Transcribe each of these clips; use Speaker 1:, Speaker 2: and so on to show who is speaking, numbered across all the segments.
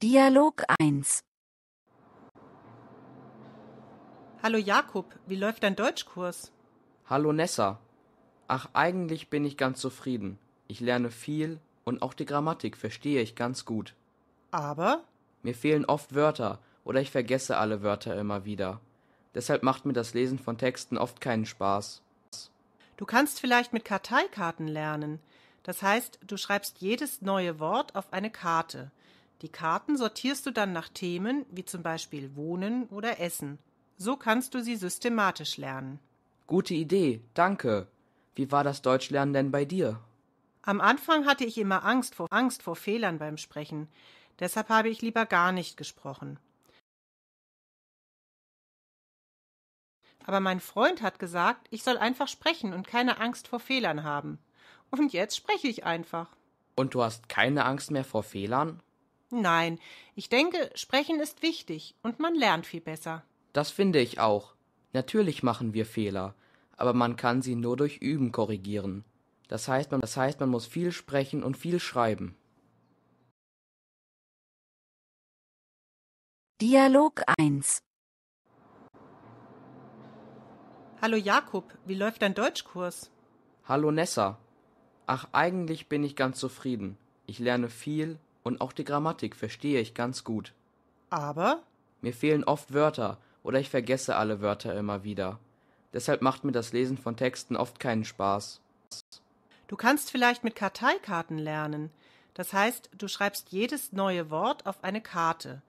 Speaker 1: Dialog 1
Speaker 2: Hallo Jakob, wie läuft dein Deutschkurs?
Speaker 1: Hallo Nessa. Ach, eigentlich bin ich ganz zufrieden. Ich lerne viel und auch die Grammatik verstehe ich ganz gut. Aber? Mir fehlen oft Wörter oder ich vergesse alle Wörter immer wieder. Deshalb macht mir das Lesen von Texten oft keinen Spaß. Du kannst
Speaker 2: vielleicht mit Karteikarten lernen. Das heißt, du schreibst jedes neue Wort auf eine Karte. Die Karten sortierst du dann nach Themen wie zum Beispiel Wohnen oder Essen. So kannst du sie systematisch lernen.
Speaker 1: Gute Idee, danke. Wie war das Deutschlernen denn bei dir?
Speaker 2: Am Anfang hatte ich immer Angst vor Angst vor Fehlern beim Sprechen. Deshalb habe ich lieber gar nicht gesprochen. Aber mein Freund hat gesagt, ich soll einfach sprechen und keine Angst vor Fehlern haben. Und jetzt spreche ich einfach.
Speaker 1: Und du hast keine Angst mehr vor Fehlern?
Speaker 2: Nein, ich denke, sprechen ist wichtig und man lernt viel besser.
Speaker 1: Das finde ich auch. Natürlich machen wir Fehler, aber man kann sie nur durch Üben korrigieren. Das heißt, man, das heißt, man muss viel sprechen und viel schreiben. Dialog 1
Speaker 3: Hallo Jakob, wie läuft dein Deutschkurs?
Speaker 1: Hallo Nessa. Ach, eigentlich bin ich ganz zufrieden. Ich lerne viel und auch die Grammatik verstehe ich ganz gut. Aber? Mir fehlen oft Wörter oder ich vergesse alle Wörter immer wieder. Deshalb macht mir das Lesen von Texten oft keinen Spaß.
Speaker 2: Du kannst vielleicht mit Karteikarten lernen. Das heißt, du schreibst jedes neue Wort auf eine Karte.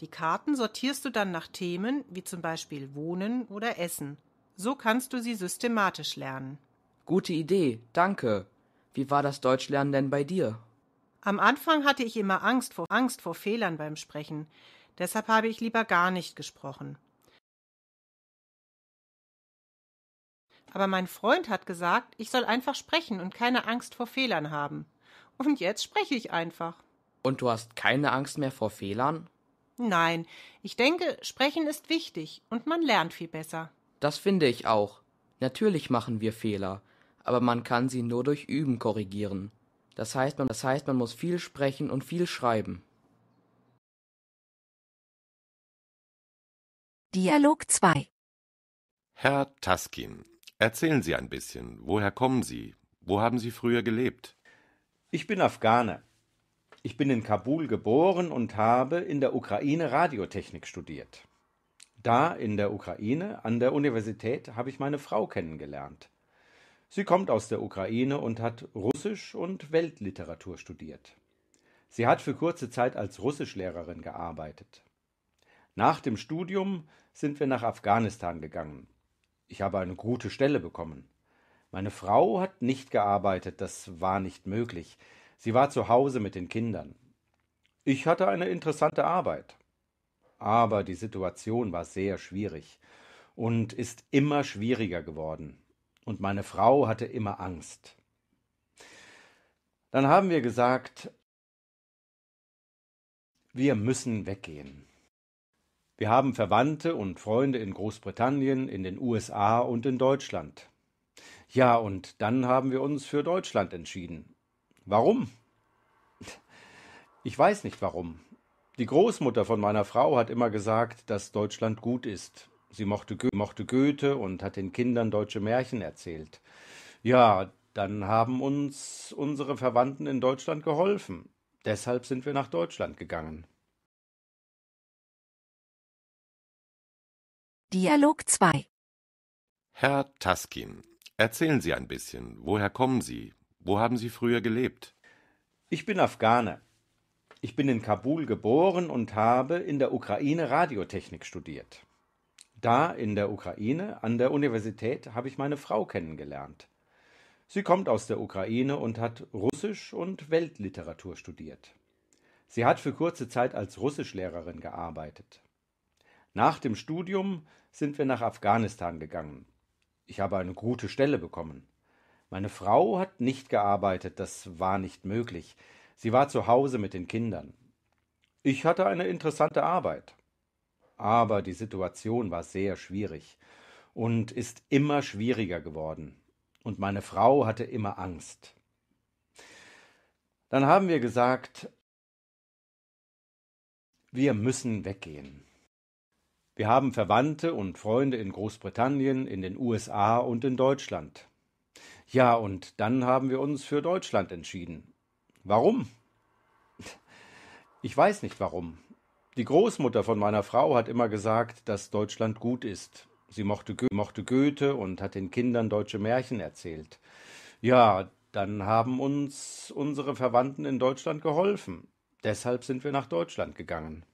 Speaker 2: Die Karten sortierst du dann nach Themen wie zum Beispiel Wohnen oder Essen. So kannst du sie systematisch lernen.
Speaker 1: Gute Idee, danke. Wie war das Deutschlernen denn bei dir?
Speaker 2: Am Anfang hatte ich immer Angst vor Angst vor Fehlern beim Sprechen, deshalb habe ich lieber gar nicht gesprochen. Aber mein Freund hat gesagt, ich soll einfach sprechen und keine Angst vor Fehlern haben. Und jetzt spreche ich einfach.
Speaker 1: Und du hast keine Angst mehr vor Fehlern?
Speaker 2: Nein, ich denke, sprechen ist wichtig und man lernt viel besser.
Speaker 1: Das finde ich auch. Natürlich machen wir Fehler, aber man kann sie nur durch Üben korrigieren. Das heißt, man, das heißt, man muss viel sprechen und viel schreiben.
Speaker 3: Dialog 2
Speaker 4: Herr Taskin, erzählen Sie ein bisschen. Woher kommen
Speaker 5: Sie? Wo haben Sie früher gelebt? Ich bin Afghane. Ich bin in Kabul geboren und habe in der Ukraine Radiotechnik studiert. Da in der Ukraine an der Universität habe ich meine Frau kennengelernt. Sie kommt aus der Ukraine und hat Russisch und Weltliteratur studiert. Sie hat für kurze Zeit als Russischlehrerin gearbeitet. Nach dem Studium sind wir nach Afghanistan gegangen. Ich habe eine gute Stelle bekommen. Meine Frau hat nicht gearbeitet, das war nicht möglich. Sie war zu Hause mit den Kindern. Ich hatte eine interessante Arbeit. Aber die Situation war sehr schwierig und ist immer schwieriger geworden. Und meine Frau hatte immer Angst. Dann haben wir gesagt, wir müssen weggehen. Wir haben Verwandte und Freunde in Großbritannien, in den USA und in Deutschland. Ja, und dann haben wir uns für Deutschland entschieden. Warum? Ich weiß nicht warum. Die Großmutter von meiner Frau hat immer gesagt, dass Deutschland gut ist. Sie mochte, Go mochte Goethe und hat den Kindern deutsche Märchen erzählt. Ja, dann haben uns unsere Verwandten in Deutschland geholfen. Deshalb sind wir nach Deutschland gegangen.
Speaker 3: Dialog 2
Speaker 4: Herr Taskin, erzählen Sie ein bisschen.
Speaker 5: Woher kommen Sie? Wo haben Sie früher gelebt? Ich bin Afghane. Ich bin in Kabul geboren und habe in der Ukraine Radiotechnik studiert. Da in der Ukraine an der Universität habe ich meine Frau kennengelernt. Sie kommt aus der Ukraine und hat Russisch und Weltliteratur studiert. Sie hat für kurze Zeit als Russischlehrerin gearbeitet. Nach dem Studium sind wir nach Afghanistan gegangen. Ich habe eine gute Stelle bekommen. Meine Frau hat nicht gearbeitet, das war nicht möglich. Sie war zu Hause mit den Kindern. Ich hatte eine interessante Arbeit aber die Situation war sehr schwierig und ist immer schwieriger geworden. Und meine Frau hatte immer Angst. Dann haben wir gesagt, wir müssen weggehen. Wir haben Verwandte und Freunde in Großbritannien, in den USA und in Deutschland. Ja, und dann haben wir uns für Deutschland entschieden. Warum? Ich weiß nicht warum. Die Großmutter von meiner Frau hat immer gesagt, dass Deutschland gut ist. Sie mochte, Go mochte Goethe und hat den Kindern deutsche Märchen erzählt. Ja, dann haben uns unsere Verwandten in Deutschland geholfen. Deshalb sind wir nach Deutschland gegangen.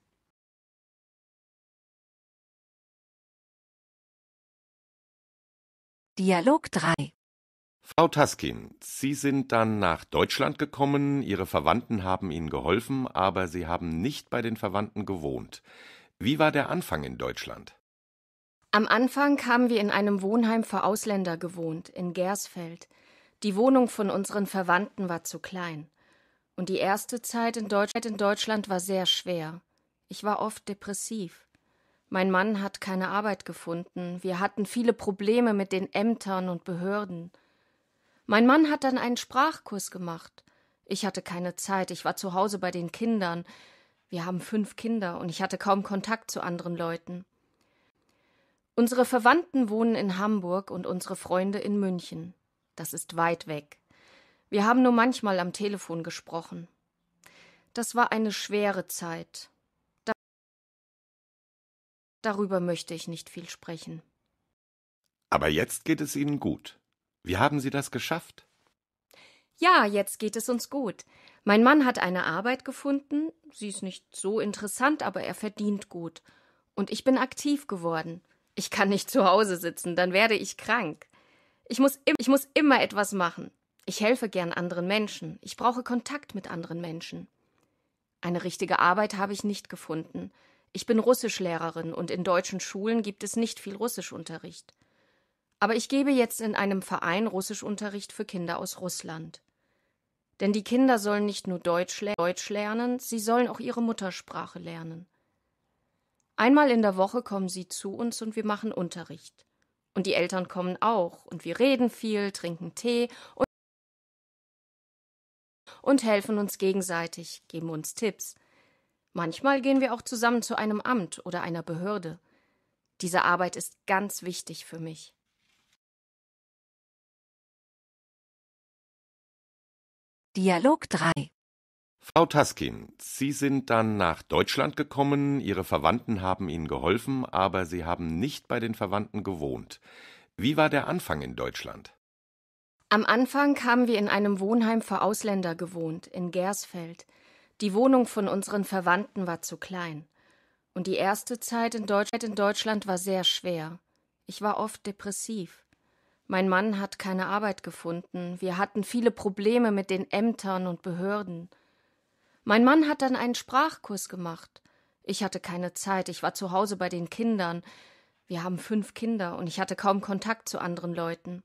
Speaker 3: Dialog 3
Speaker 4: Frau Taskin, Sie sind dann nach Deutschland gekommen, Ihre Verwandten haben Ihnen geholfen, aber Sie haben nicht bei den Verwandten gewohnt. Wie war der Anfang in Deutschland?
Speaker 6: Am Anfang haben wir in einem Wohnheim für Ausländer gewohnt, in Gersfeld. Die Wohnung von unseren Verwandten war zu klein. Und die erste Zeit in Deutschland war sehr schwer. Ich war oft depressiv. Mein Mann hat keine Arbeit gefunden. Wir hatten viele Probleme mit den Ämtern und Behörden. Mein Mann hat dann einen Sprachkurs gemacht. Ich hatte keine Zeit, ich war zu Hause bei den Kindern. Wir haben fünf Kinder und ich hatte kaum Kontakt zu anderen Leuten. Unsere Verwandten wohnen in Hamburg und unsere Freunde in München. Das ist weit weg. Wir haben nur manchmal am Telefon gesprochen. Das war eine schwere Zeit. Da Darüber möchte ich nicht viel sprechen.
Speaker 4: Aber jetzt geht es Ihnen gut. Wie haben Sie das geschafft?
Speaker 6: Ja, jetzt geht es uns gut. Mein Mann hat eine Arbeit gefunden. Sie ist nicht so interessant, aber er verdient gut. Und ich bin aktiv geworden. Ich kann nicht zu Hause sitzen, dann werde ich krank. Ich muss, im, ich muss immer etwas machen. Ich helfe gern anderen Menschen. Ich brauche Kontakt mit anderen Menschen. Eine richtige Arbeit habe ich nicht gefunden. Ich bin Russischlehrerin und in deutschen Schulen gibt es nicht viel Russischunterricht. Aber ich gebe jetzt in einem Verein Russischunterricht für Kinder aus Russland. Denn die Kinder sollen nicht nur Deutsch, le Deutsch lernen, sie sollen auch ihre Muttersprache lernen. Einmal in der Woche kommen sie zu uns und wir machen Unterricht. Und die Eltern kommen auch, und wir reden viel, trinken Tee und, und helfen uns gegenseitig, geben uns Tipps. Manchmal gehen wir auch zusammen zu einem Amt oder einer Behörde. Diese Arbeit ist ganz wichtig für mich.
Speaker 3: Dialog 3
Speaker 4: Frau Taskin, Sie sind dann nach Deutschland gekommen, Ihre Verwandten haben Ihnen geholfen, aber Sie haben nicht bei den Verwandten gewohnt. Wie war der Anfang in Deutschland?
Speaker 6: Am Anfang haben wir in einem Wohnheim für Ausländer gewohnt, in Gersfeld. Die Wohnung von unseren Verwandten war zu klein. Und die erste Zeit in Deutschland war sehr schwer. Ich war oft depressiv. Mein Mann hat keine Arbeit gefunden. Wir hatten viele Probleme mit den Ämtern und Behörden. Mein Mann hat dann einen Sprachkurs gemacht. Ich hatte keine Zeit. Ich war zu Hause bei den Kindern. Wir haben fünf Kinder und ich hatte kaum Kontakt zu anderen Leuten.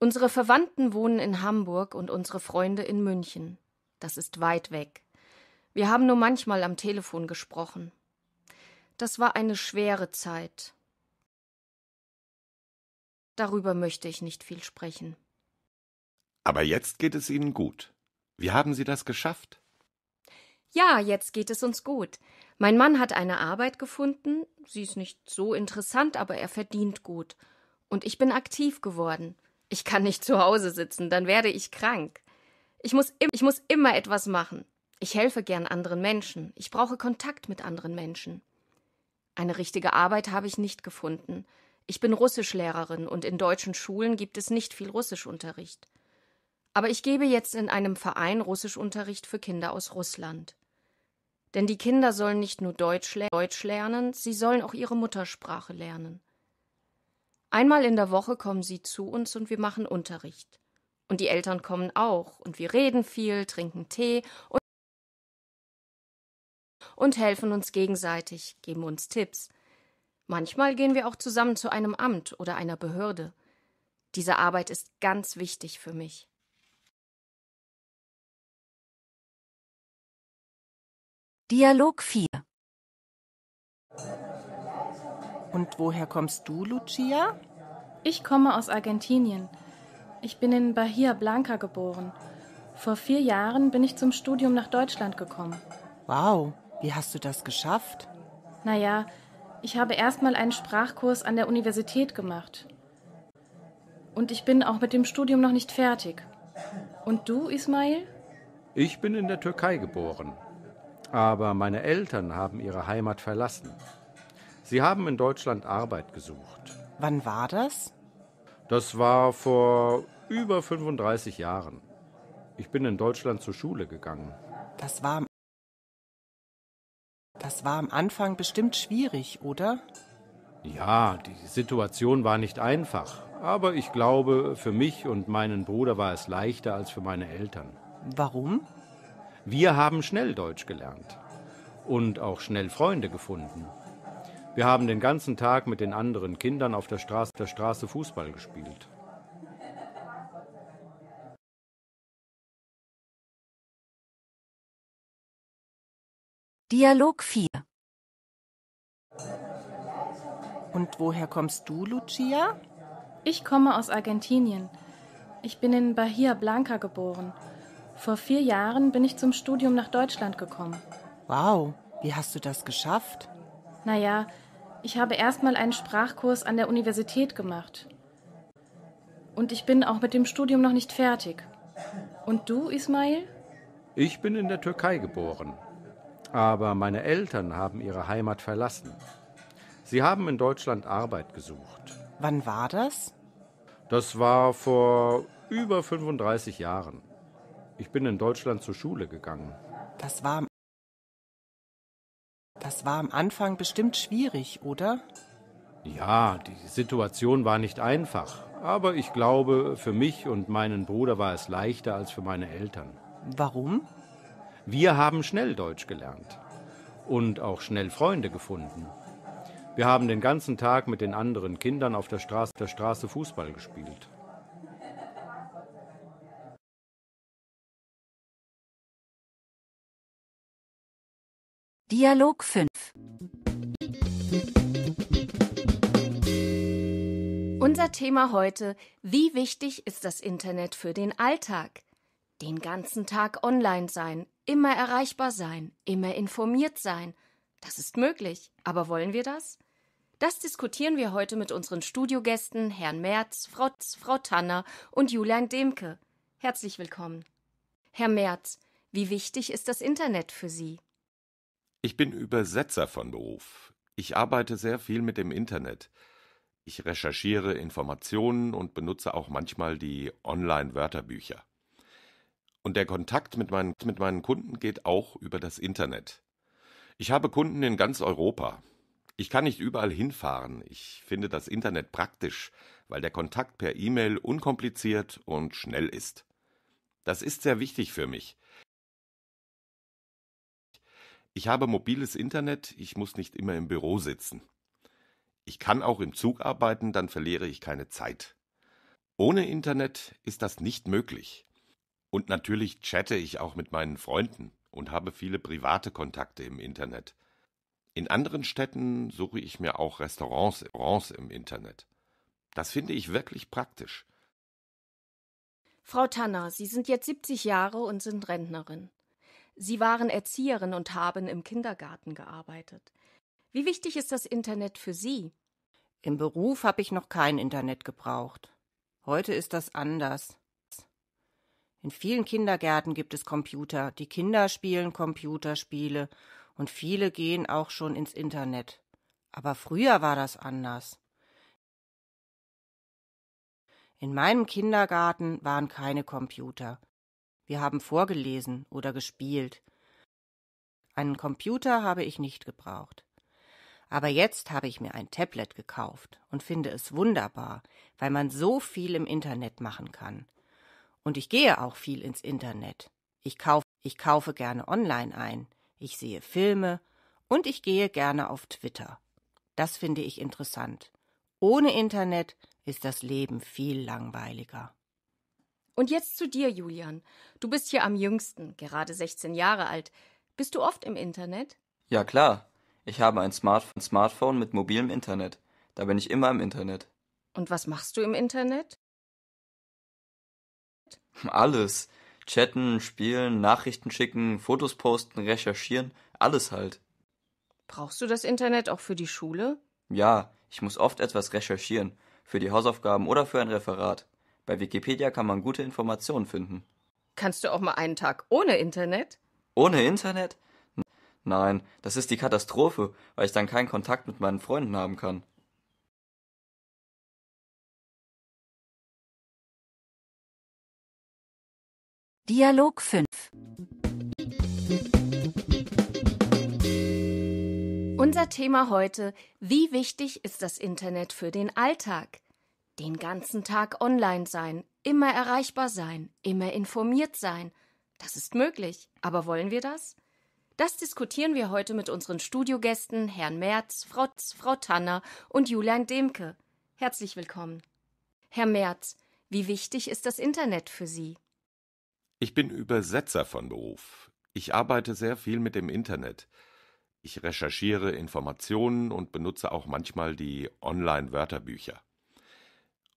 Speaker 6: Unsere Verwandten wohnen in Hamburg und unsere Freunde in München. Das ist weit weg. Wir haben nur manchmal am Telefon gesprochen. Das war eine schwere Zeit. Darüber möchte ich nicht viel sprechen.
Speaker 4: Aber jetzt geht es Ihnen gut. Wie haben Sie das geschafft?
Speaker 6: Ja, jetzt geht es uns gut. Mein Mann hat eine Arbeit gefunden. Sie ist nicht so interessant, aber er verdient gut. Und ich bin aktiv geworden. Ich kann nicht zu Hause sitzen, dann werde ich krank. Ich muss, im, ich muss immer etwas machen. Ich helfe gern anderen Menschen. Ich brauche Kontakt mit anderen Menschen. Eine richtige Arbeit habe ich nicht gefunden. Ich bin Russischlehrerin und in deutschen Schulen gibt es nicht viel Russischunterricht. Aber ich gebe jetzt in einem Verein Russischunterricht für Kinder aus Russland. Denn die Kinder sollen nicht nur Deutsch, le Deutsch lernen, sie sollen auch ihre Muttersprache lernen. Einmal in der Woche kommen sie zu uns und wir machen Unterricht. Und die Eltern kommen auch, und wir reden viel, trinken Tee und, und helfen uns gegenseitig, geben uns Tipps. Manchmal gehen wir auch zusammen zu einem Amt oder einer Behörde. Diese Arbeit ist ganz wichtig für mich.
Speaker 3: Dialog 4
Speaker 2: Und woher kommst du,
Speaker 7: Lucia? Ich komme aus Argentinien. Ich bin in Bahia Blanca geboren. Vor vier Jahren bin ich zum Studium nach Deutschland gekommen.
Speaker 2: Wow, wie hast du das geschafft?
Speaker 7: Naja, ich habe erstmal einen Sprachkurs an der Universität gemacht. Und ich bin auch mit dem Studium noch nicht fertig. Und du, Ismail?
Speaker 5: Ich bin in der Türkei geboren. Aber meine Eltern haben ihre Heimat verlassen. Sie haben in Deutschland Arbeit gesucht. Wann war das? Das war vor über 35 Jahren. Ich bin in Deutschland zur Schule gegangen. Das war am das war am Anfang bestimmt schwierig, oder? Ja, die Situation war nicht einfach. Aber ich glaube, für mich und meinen Bruder war es leichter als für meine Eltern. Warum? Wir haben schnell Deutsch gelernt und auch schnell Freunde gefunden. Wir haben den ganzen Tag mit den anderen Kindern auf der Straße, der Straße Fußball gespielt.
Speaker 3: Dialog 4 Und woher kommst du,
Speaker 7: Lucia? Ich komme aus Argentinien. Ich bin in Bahia Blanca geboren. Vor vier Jahren bin ich zum Studium nach Deutschland gekommen.
Speaker 2: Wow, wie hast du das geschafft?
Speaker 7: Naja, ich habe erstmal einen Sprachkurs an der Universität gemacht. Und ich bin auch mit dem Studium noch nicht fertig. Und du, Ismail?
Speaker 5: Ich bin in der Türkei geboren. Aber meine Eltern haben ihre Heimat verlassen. Sie haben in Deutschland Arbeit gesucht. Wann war das? Das war vor über 35 Jahren. Ich bin in Deutschland zur Schule gegangen. Das war, das war am Anfang bestimmt schwierig, oder? Ja, die Situation war nicht einfach. Aber ich glaube, für mich und meinen Bruder war es leichter als für meine Eltern. Warum? Wir haben schnell Deutsch gelernt und auch schnell Freunde gefunden. Wir haben den ganzen Tag mit den anderen Kindern auf der Straße, der Straße Fußball gespielt.
Speaker 3: Dialog 5
Speaker 6: Unser Thema heute, wie wichtig ist das Internet für den Alltag? Den ganzen Tag online sein Immer erreichbar sein, immer informiert sein. Das ist möglich. Aber wollen wir das? Das diskutieren wir heute mit unseren Studiogästen Herrn Merz, Frau, Frau Tanner und Julian Demke. Herzlich willkommen. Herr Merz, wie wichtig ist das Internet für Sie?
Speaker 4: Ich bin Übersetzer von Beruf. Ich arbeite sehr viel mit dem Internet. Ich recherchiere Informationen und benutze auch manchmal die Online-Wörterbücher. Und der Kontakt mit meinen, mit meinen Kunden geht auch über das Internet. Ich habe Kunden in ganz Europa. Ich kann nicht überall hinfahren. Ich finde das Internet praktisch, weil der Kontakt per E-Mail unkompliziert und schnell ist. Das ist sehr wichtig für mich. Ich habe mobiles Internet, ich muss nicht immer im Büro sitzen. Ich kann auch im Zug arbeiten, dann verliere ich keine Zeit. Ohne Internet ist das nicht möglich. Und natürlich chatte ich auch mit meinen Freunden und habe viele private Kontakte im Internet. In anderen Städten suche ich mir auch Restaurants, im Internet. Das finde ich wirklich praktisch.
Speaker 6: Frau Tanner, Sie sind jetzt 70 Jahre und sind Rentnerin. Sie waren Erzieherin und haben im Kindergarten gearbeitet. Wie wichtig ist das Internet für Sie?
Speaker 2: Im Beruf habe ich noch kein Internet gebraucht. Heute ist das anders. In vielen Kindergärten gibt es Computer. Die Kinder spielen Computerspiele und viele gehen auch schon ins Internet. Aber früher war das anders. In meinem Kindergarten waren keine Computer. Wir haben vorgelesen oder gespielt. Einen Computer habe ich nicht gebraucht. Aber jetzt habe ich mir ein Tablet gekauft und finde es wunderbar, weil man so viel im Internet machen kann. Und ich gehe auch viel ins Internet. Ich, kauf, ich kaufe gerne online ein. Ich sehe Filme und ich gehe gerne auf Twitter. Das finde ich interessant. Ohne Internet ist das Leben viel langweiliger.
Speaker 6: Und jetzt zu dir, Julian. Du bist hier am jüngsten, gerade 16 Jahre alt. Bist du oft im Internet?
Speaker 8: Ja, klar. Ich habe ein Smartphone mit mobilem Internet. Da bin ich immer im Internet.
Speaker 6: Und was machst du im Internet?
Speaker 8: Alles. Chatten, spielen, Nachrichten schicken, Fotos posten, recherchieren, alles halt.
Speaker 6: Brauchst du das Internet auch für die Schule?
Speaker 8: Ja, ich muss oft etwas recherchieren, für die Hausaufgaben oder für ein Referat. Bei Wikipedia kann man gute Informationen finden.
Speaker 6: Kannst du auch mal einen Tag ohne Internet?
Speaker 8: Ohne Internet? Nein, das ist die Katastrophe, weil ich dann keinen Kontakt mit meinen Freunden haben kann.
Speaker 3: Dialog 5
Speaker 6: Unser Thema heute, wie wichtig ist das Internet für den Alltag? Den ganzen Tag online sein, immer erreichbar sein, immer informiert sein. Das ist möglich, aber wollen wir das? Das diskutieren wir heute mit unseren Studiogästen Herrn Merz, Frau, Frau Tanner und Julian Demke. Herzlich willkommen. Herr Merz, wie wichtig ist das Internet für Sie?
Speaker 4: Ich bin Übersetzer von Beruf. Ich arbeite sehr viel mit dem Internet. Ich recherchiere Informationen und benutze auch manchmal die Online-Wörterbücher.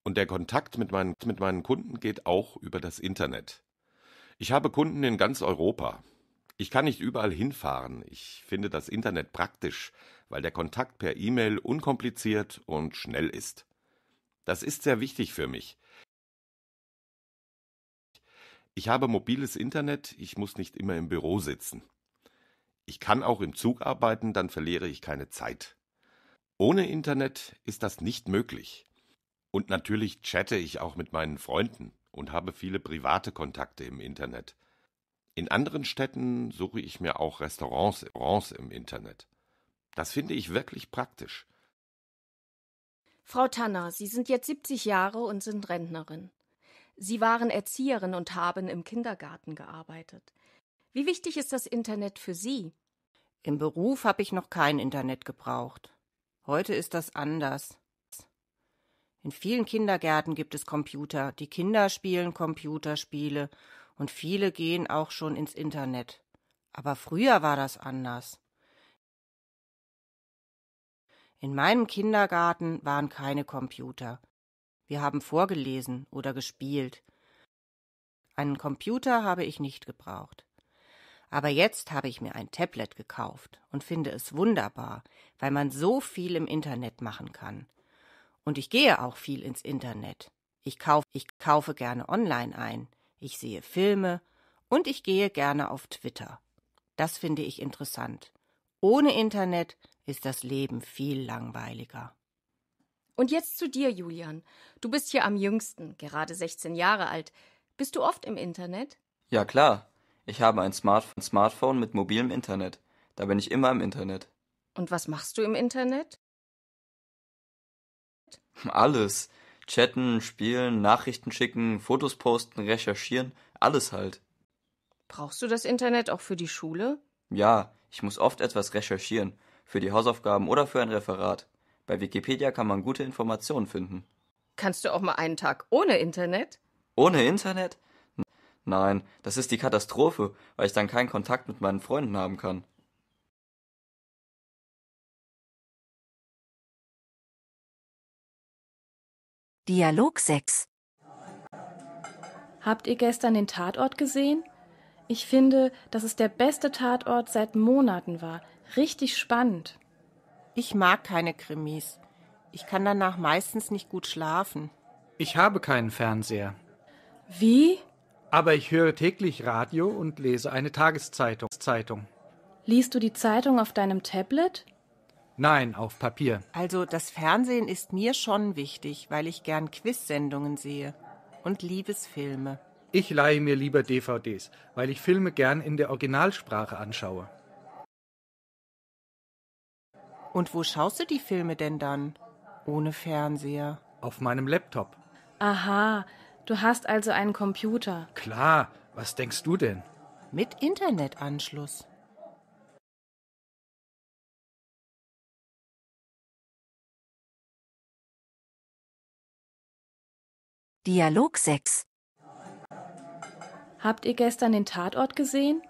Speaker 4: Und der Kontakt mit meinen, mit meinen Kunden geht auch über das Internet. Ich habe Kunden in ganz Europa. Ich kann nicht überall hinfahren. Ich finde das Internet praktisch, weil der Kontakt per E-Mail unkompliziert und schnell ist. Das ist sehr wichtig für mich. Ich habe mobiles Internet, ich muss nicht immer im Büro sitzen. Ich kann auch im Zug arbeiten, dann verliere ich keine Zeit. Ohne Internet ist das nicht möglich. Und natürlich chatte ich auch mit meinen Freunden und habe viele private Kontakte im Internet. In anderen Städten suche ich mir auch Restaurants, im Internet. Das finde ich wirklich praktisch.
Speaker 6: Frau Tanner, Sie sind jetzt 70 Jahre und sind Rentnerin. Sie waren Erzieherin und haben im Kindergarten gearbeitet. Wie wichtig ist das Internet für Sie?
Speaker 2: Im Beruf habe ich noch kein Internet gebraucht. Heute ist das anders. In vielen Kindergärten gibt es Computer. Die Kinder spielen Computerspiele und viele gehen auch schon ins Internet. Aber früher war das anders. In meinem Kindergarten waren keine Computer. Wir haben vorgelesen oder gespielt. Einen Computer habe ich nicht gebraucht. Aber jetzt habe ich mir ein Tablet gekauft und finde es wunderbar, weil man so viel im Internet machen kann. Und ich gehe auch viel ins Internet. Ich, kauf, ich kaufe gerne online ein, ich sehe Filme und ich gehe gerne auf Twitter. Das finde ich interessant. Ohne Internet ist das Leben viel langweiliger.
Speaker 6: Und jetzt zu dir, Julian. Du bist hier am jüngsten, gerade 16 Jahre alt. Bist du oft im Internet?
Speaker 8: Ja, klar. Ich habe ein Smartphone mit mobilem Internet. Da bin ich immer im Internet.
Speaker 6: Und was machst du im Internet?
Speaker 8: Alles. Chatten, spielen, Nachrichten schicken, Fotos posten, recherchieren, alles halt.
Speaker 6: Brauchst du das Internet auch für die Schule?
Speaker 8: Ja, ich muss oft etwas recherchieren, für die Hausaufgaben oder für ein Referat. Bei Wikipedia kann man gute Informationen finden.
Speaker 6: Kannst du auch mal einen Tag ohne Internet?
Speaker 8: Ohne Internet? Nein, das ist die Katastrophe, weil ich dann keinen Kontakt mit meinen Freunden haben kann.
Speaker 3: Dialog 6
Speaker 7: Habt ihr gestern den Tatort gesehen? Ich finde, dass es der beste Tatort seit Monaten war. Richtig spannend.
Speaker 2: Ich mag keine Krimis. Ich kann danach meistens nicht gut schlafen.
Speaker 9: Ich habe keinen Fernseher. Wie? Aber ich höre täglich Radio und lese eine Tageszeitung.
Speaker 7: Liest du die Zeitung auf deinem Tablet?
Speaker 9: Nein, auf Papier.
Speaker 7: Also das
Speaker 2: Fernsehen ist mir schon wichtig, weil ich gern Quiz-Sendungen sehe und Liebesfilme.
Speaker 9: Ich leihe mir lieber DVDs, weil ich Filme gern in der Originalsprache anschaue. Und wo schaust du die Filme denn dann? Ohne Fernseher. Auf meinem Laptop.
Speaker 7: Aha, du hast also einen Computer.
Speaker 9: Klar, was denkst du denn? Mit
Speaker 7: Internetanschluss.
Speaker 3: Dialog 6
Speaker 7: Habt ihr gestern den Tatort gesehen?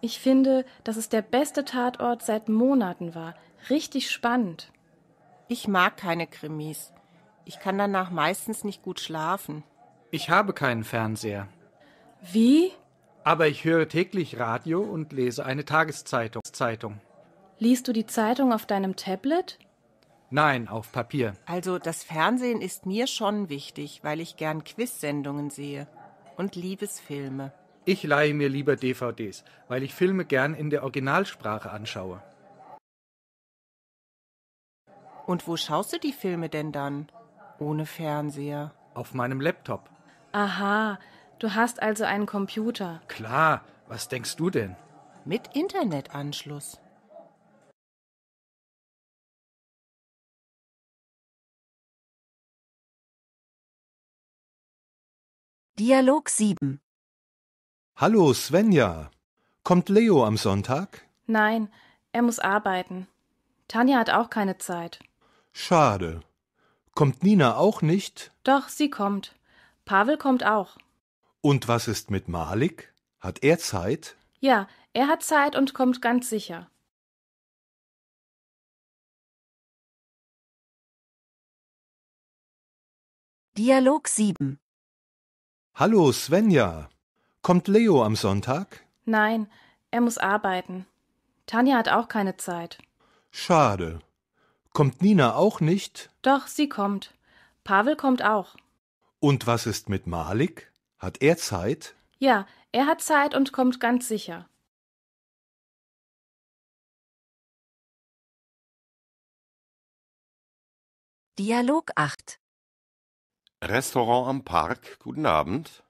Speaker 7: Ich finde, dass es der beste Tatort seit Monaten war. Richtig spannend. Ich mag keine
Speaker 2: Krimis. Ich kann danach meistens nicht gut schlafen.
Speaker 9: Ich habe keinen Fernseher. Wie? Aber ich höre täglich Radio und lese eine Tageszeitung.
Speaker 7: Liest du die Zeitung auf deinem Tablet?
Speaker 9: Nein, auf Papier.
Speaker 7: Also das Fernsehen ist
Speaker 2: mir schon wichtig, weil ich gern Quizsendungen sehe
Speaker 9: und Liebesfilme. Ich leihe mir lieber DVDs, weil ich Filme gern in der Originalsprache anschaue. Und wo schaust du die
Speaker 2: Filme denn dann? Ohne Fernseher.
Speaker 9: Auf meinem Laptop.
Speaker 2: Aha,
Speaker 7: du hast also einen Computer.
Speaker 9: Klar, was denkst du denn?
Speaker 7: Mit Internetanschluss.
Speaker 10: Dialog
Speaker 11: 7 Hallo Svenja. Kommt Leo am Sonntag?
Speaker 7: Nein, er muss arbeiten. Tanja hat auch keine Zeit.
Speaker 11: Schade. Kommt Nina auch nicht?
Speaker 7: Doch, sie kommt. Pavel kommt auch.
Speaker 11: Und was ist mit Malik? Hat er Zeit?
Speaker 7: Ja, er hat Zeit und kommt
Speaker 10: ganz sicher.
Speaker 11: Dialog 7 Hallo Svenja. Kommt Leo am Sonntag?
Speaker 7: Nein, er muss arbeiten. Tanja hat auch keine Zeit.
Speaker 11: Schade. Kommt Nina auch nicht?
Speaker 7: Doch, sie kommt. Pavel kommt auch.
Speaker 11: Und was ist mit Malik? Hat er Zeit?
Speaker 7: Ja, er hat Zeit und kommt ganz sicher.
Speaker 4: Dialog 8 Restaurant am Park. Guten Abend.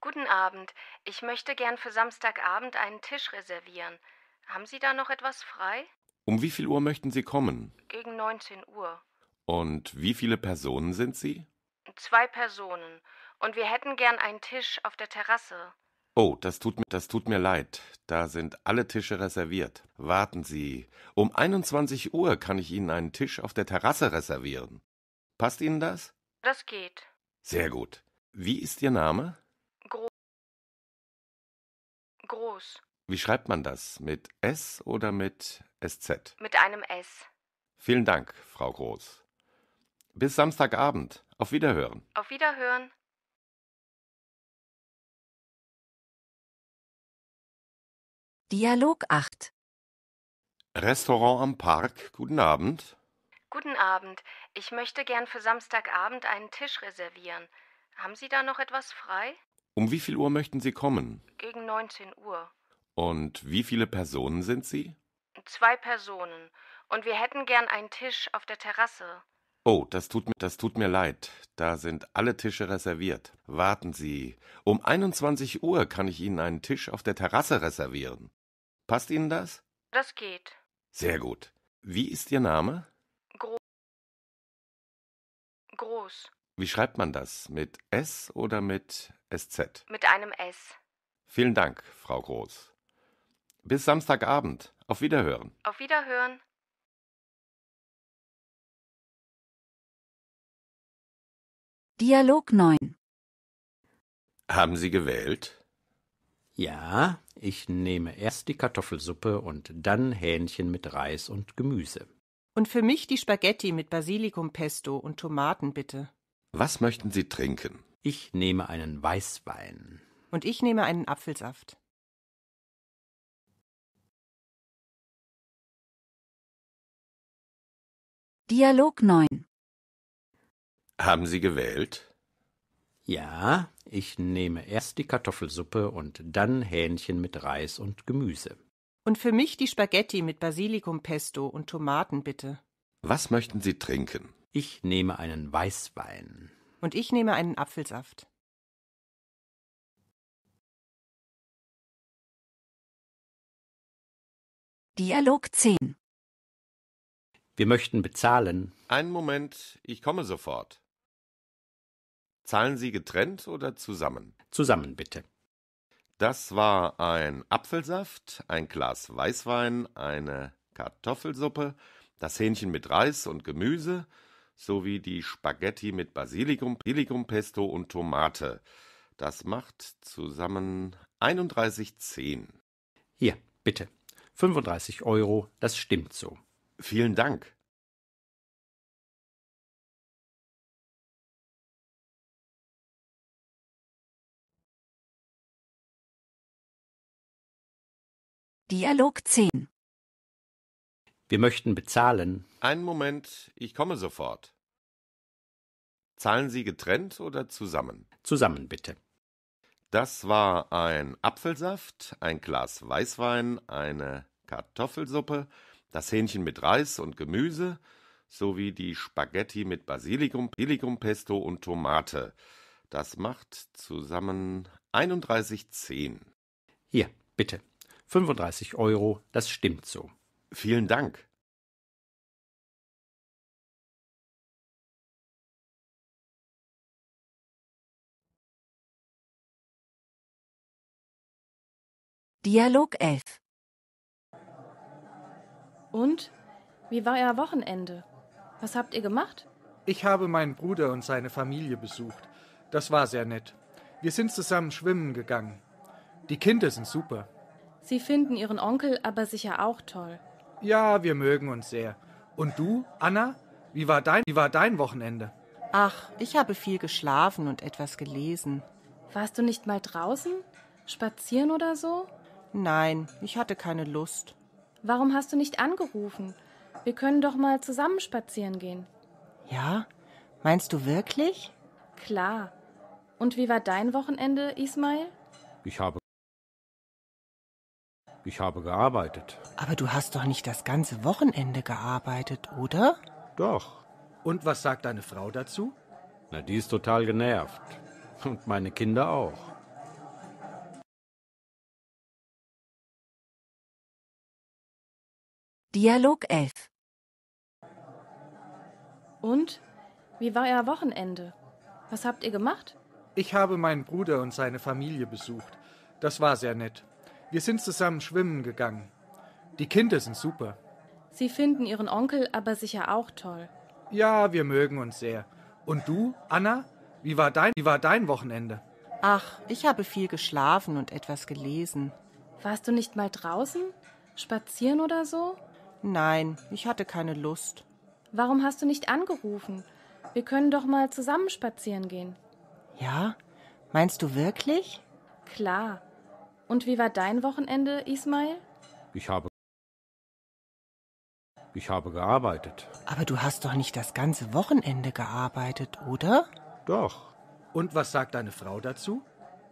Speaker 6: Guten Abend. Ich möchte gern für Samstagabend einen Tisch reservieren. Haben Sie da noch etwas frei?
Speaker 4: Um wie viel Uhr möchten Sie kommen?
Speaker 6: Gegen 19 Uhr.
Speaker 4: Und wie viele Personen sind Sie?
Speaker 6: Zwei Personen. Und wir hätten gern einen Tisch auf der Terrasse.
Speaker 4: Oh, das tut, mir, das tut mir leid. Da sind alle Tische reserviert. Warten Sie. Um 21 Uhr kann ich Ihnen einen Tisch auf der Terrasse reservieren. Passt Ihnen das? Das geht. Sehr gut. Wie ist Ihr Name?
Speaker 3: Groß. Groß.
Speaker 4: Wie schreibt man das? Mit S oder mit SZ?
Speaker 3: Mit einem S.
Speaker 4: Vielen Dank, Frau Groß. Bis Samstagabend. Auf Wiederhören.
Speaker 6: Auf Wiederhören.
Speaker 10: Dialog 8
Speaker 4: Restaurant am Park. Guten Abend.
Speaker 6: Guten Abend. Ich möchte gern für Samstagabend einen Tisch reservieren. Haben Sie da noch etwas frei?
Speaker 4: Um wie viel Uhr möchten Sie kommen?
Speaker 6: Gegen 19 Uhr.
Speaker 4: Und wie viele Personen sind Sie?
Speaker 6: Zwei Personen. Und wir hätten gern einen Tisch auf der Terrasse.
Speaker 4: Oh, das tut, mir, das tut mir leid. Da sind alle Tische reserviert. Warten Sie. Um 21 Uhr kann ich Ihnen einen Tisch auf der Terrasse reservieren. Passt Ihnen das? Das geht. Sehr gut. Wie ist Ihr Name?
Speaker 3: Groß. Groß.
Speaker 4: Wie schreibt man das? Mit S oder mit SZ?
Speaker 6: Mit einem S.
Speaker 4: Vielen Dank, Frau Groß. Bis Samstagabend. Auf Wiederhören.
Speaker 6: Auf Wiederhören.
Speaker 3: Dialog 9.
Speaker 5: Haben Sie gewählt? Ja, ich nehme erst die Kartoffelsuppe und dann Hähnchen mit Reis und Gemüse.
Speaker 2: Und für mich die Spaghetti mit Basilikumpesto und Tomaten bitte.
Speaker 5: Was möchten Sie trinken? Ich nehme einen Weißwein.
Speaker 2: Und ich nehme einen Apfelsaft.
Speaker 10: Dialog 9
Speaker 5: Haben Sie gewählt? Ja, ich nehme erst die Kartoffelsuppe und dann Hähnchen mit Reis und Gemüse.
Speaker 2: Und für mich die Spaghetti mit Basilikumpesto und Tomaten bitte.
Speaker 5: Was möchten Sie trinken? Ich nehme einen Weißwein.
Speaker 2: Und ich nehme einen Apfelsaft.
Speaker 3: Dialog 10
Speaker 4: wir möchten bezahlen. Einen Moment, ich komme sofort. Zahlen Sie getrennt oder zusammen? Zusammen, bitte. Das war ein Apfelsaft, ein Glas Weißwein, eine Kartoffelsuppe, das Hähnchen mit Reis und Gemüse sowie die Spaghetti mit Basilikum, Basilikumpesto und Tomate. Das macht zusammen 31,10. Hier, bitte. 35 Euro, das stimmt so. Vielen Dank.
Speaker 10: Dialog 10
Speaker 4: Wir möchten bezahlen. Einen Moment, ich komme sofort. Zahlen Sie getrennt oder zusammen? Zusammen bitte. Das war ein Apfelsaft, ein Glas Weißwein, eine Kartoffelsuppe, das Hähnchen mit Reis und Gemüse sowie die Spaghetti mit Basilikum, Basilikumpesto und Tomate. Das macht zusammen 31,10. Hier, bitte.
Speaker 5: 35 Euro, das stimmt
Speaker 4: so. Vielen Dank.
Speaker 3: Dialog 11
Speaker 7: und? Wie war euer Wochenende? Was habt ihr gemacht?
Speaker 9: Ich habe meinen Bruder und seine Familie besucht. Das war sehr nett. Wir sind zusammen schwimmen gegangen. Die Kinder sind super.
Speaker 7: Sie finden Ihren Onkel aber sicher auch toll.
Speaker 9: Ja, wir mögen uns sehr. Und du, Anna? Wie war dein, wie war dein Wochenende? Ach, ich habe viel geschlafen und etwas gelesen. Warst du nicht mal
Speaker 2: draußen? Spazieren oder so? Nein, ich hatte
Speaker 7: keine Lust. Warum hast du nicht angerufen? Wir können doch mal zusammen spazieren gehen.
Speaker 2: Ja?
Speaker 5: Meinst du wirklich?
Speaker 7: Klar. Und wie war dein Wochenende, Ismail?
Speaker 5: Ich habe. Ich habe gearbeitet.
Speaker 12: Aber
Speaker 2: du hast doch nicht das ganze Wochenende gearbeitet, oder?
Speaker 5: Doch. Und was sagt deine Frau dazu? Na, die ist total genervt. Und meine Kinder auch.
Speaker 7: Dialog 11 Und? Wie war euer Wochenende? Was habt ihr gemacht?
Speaker 9: Ich habe meinen Bruder und seine Familie besucht. Das war sehr nett. Wir sind zusammen schwimmen gegangen. Die Kinder sind super.
Speaker 7: Sie finden Ihren Onkel aber sicher auch toll.
Speaker 9: Ja, wir mögen uns sehr. Und du, Anna? Wie war dein, wie war dein Wochenende?
Speaker 7: Ach, ich habe
Speaker 2: viel geschlafen und etwas gelesen.
Speaker 7: Warst du nicht mal draußen? Spazieren oder so?
Speaker 2: Nein, ich hatte keine Lust.
Speaker 7: Warum hast du nicht angerufen? Wir können doch mal zusammen spazieren gehen.
Speaker 2: Ja? Meinst du wirklich?
Speaker 7: Klar. Und wie war dein Wochenende, Ismail?
Speaker 5: Ich habe. Ich habe gearbeitet.
Speaker 2: Aber du hast doch nicht das ganze Wochenende
Speaker 9: gearbeitet, oder?
Speaker 5: Doch. Und was sagt deine Frau dazu?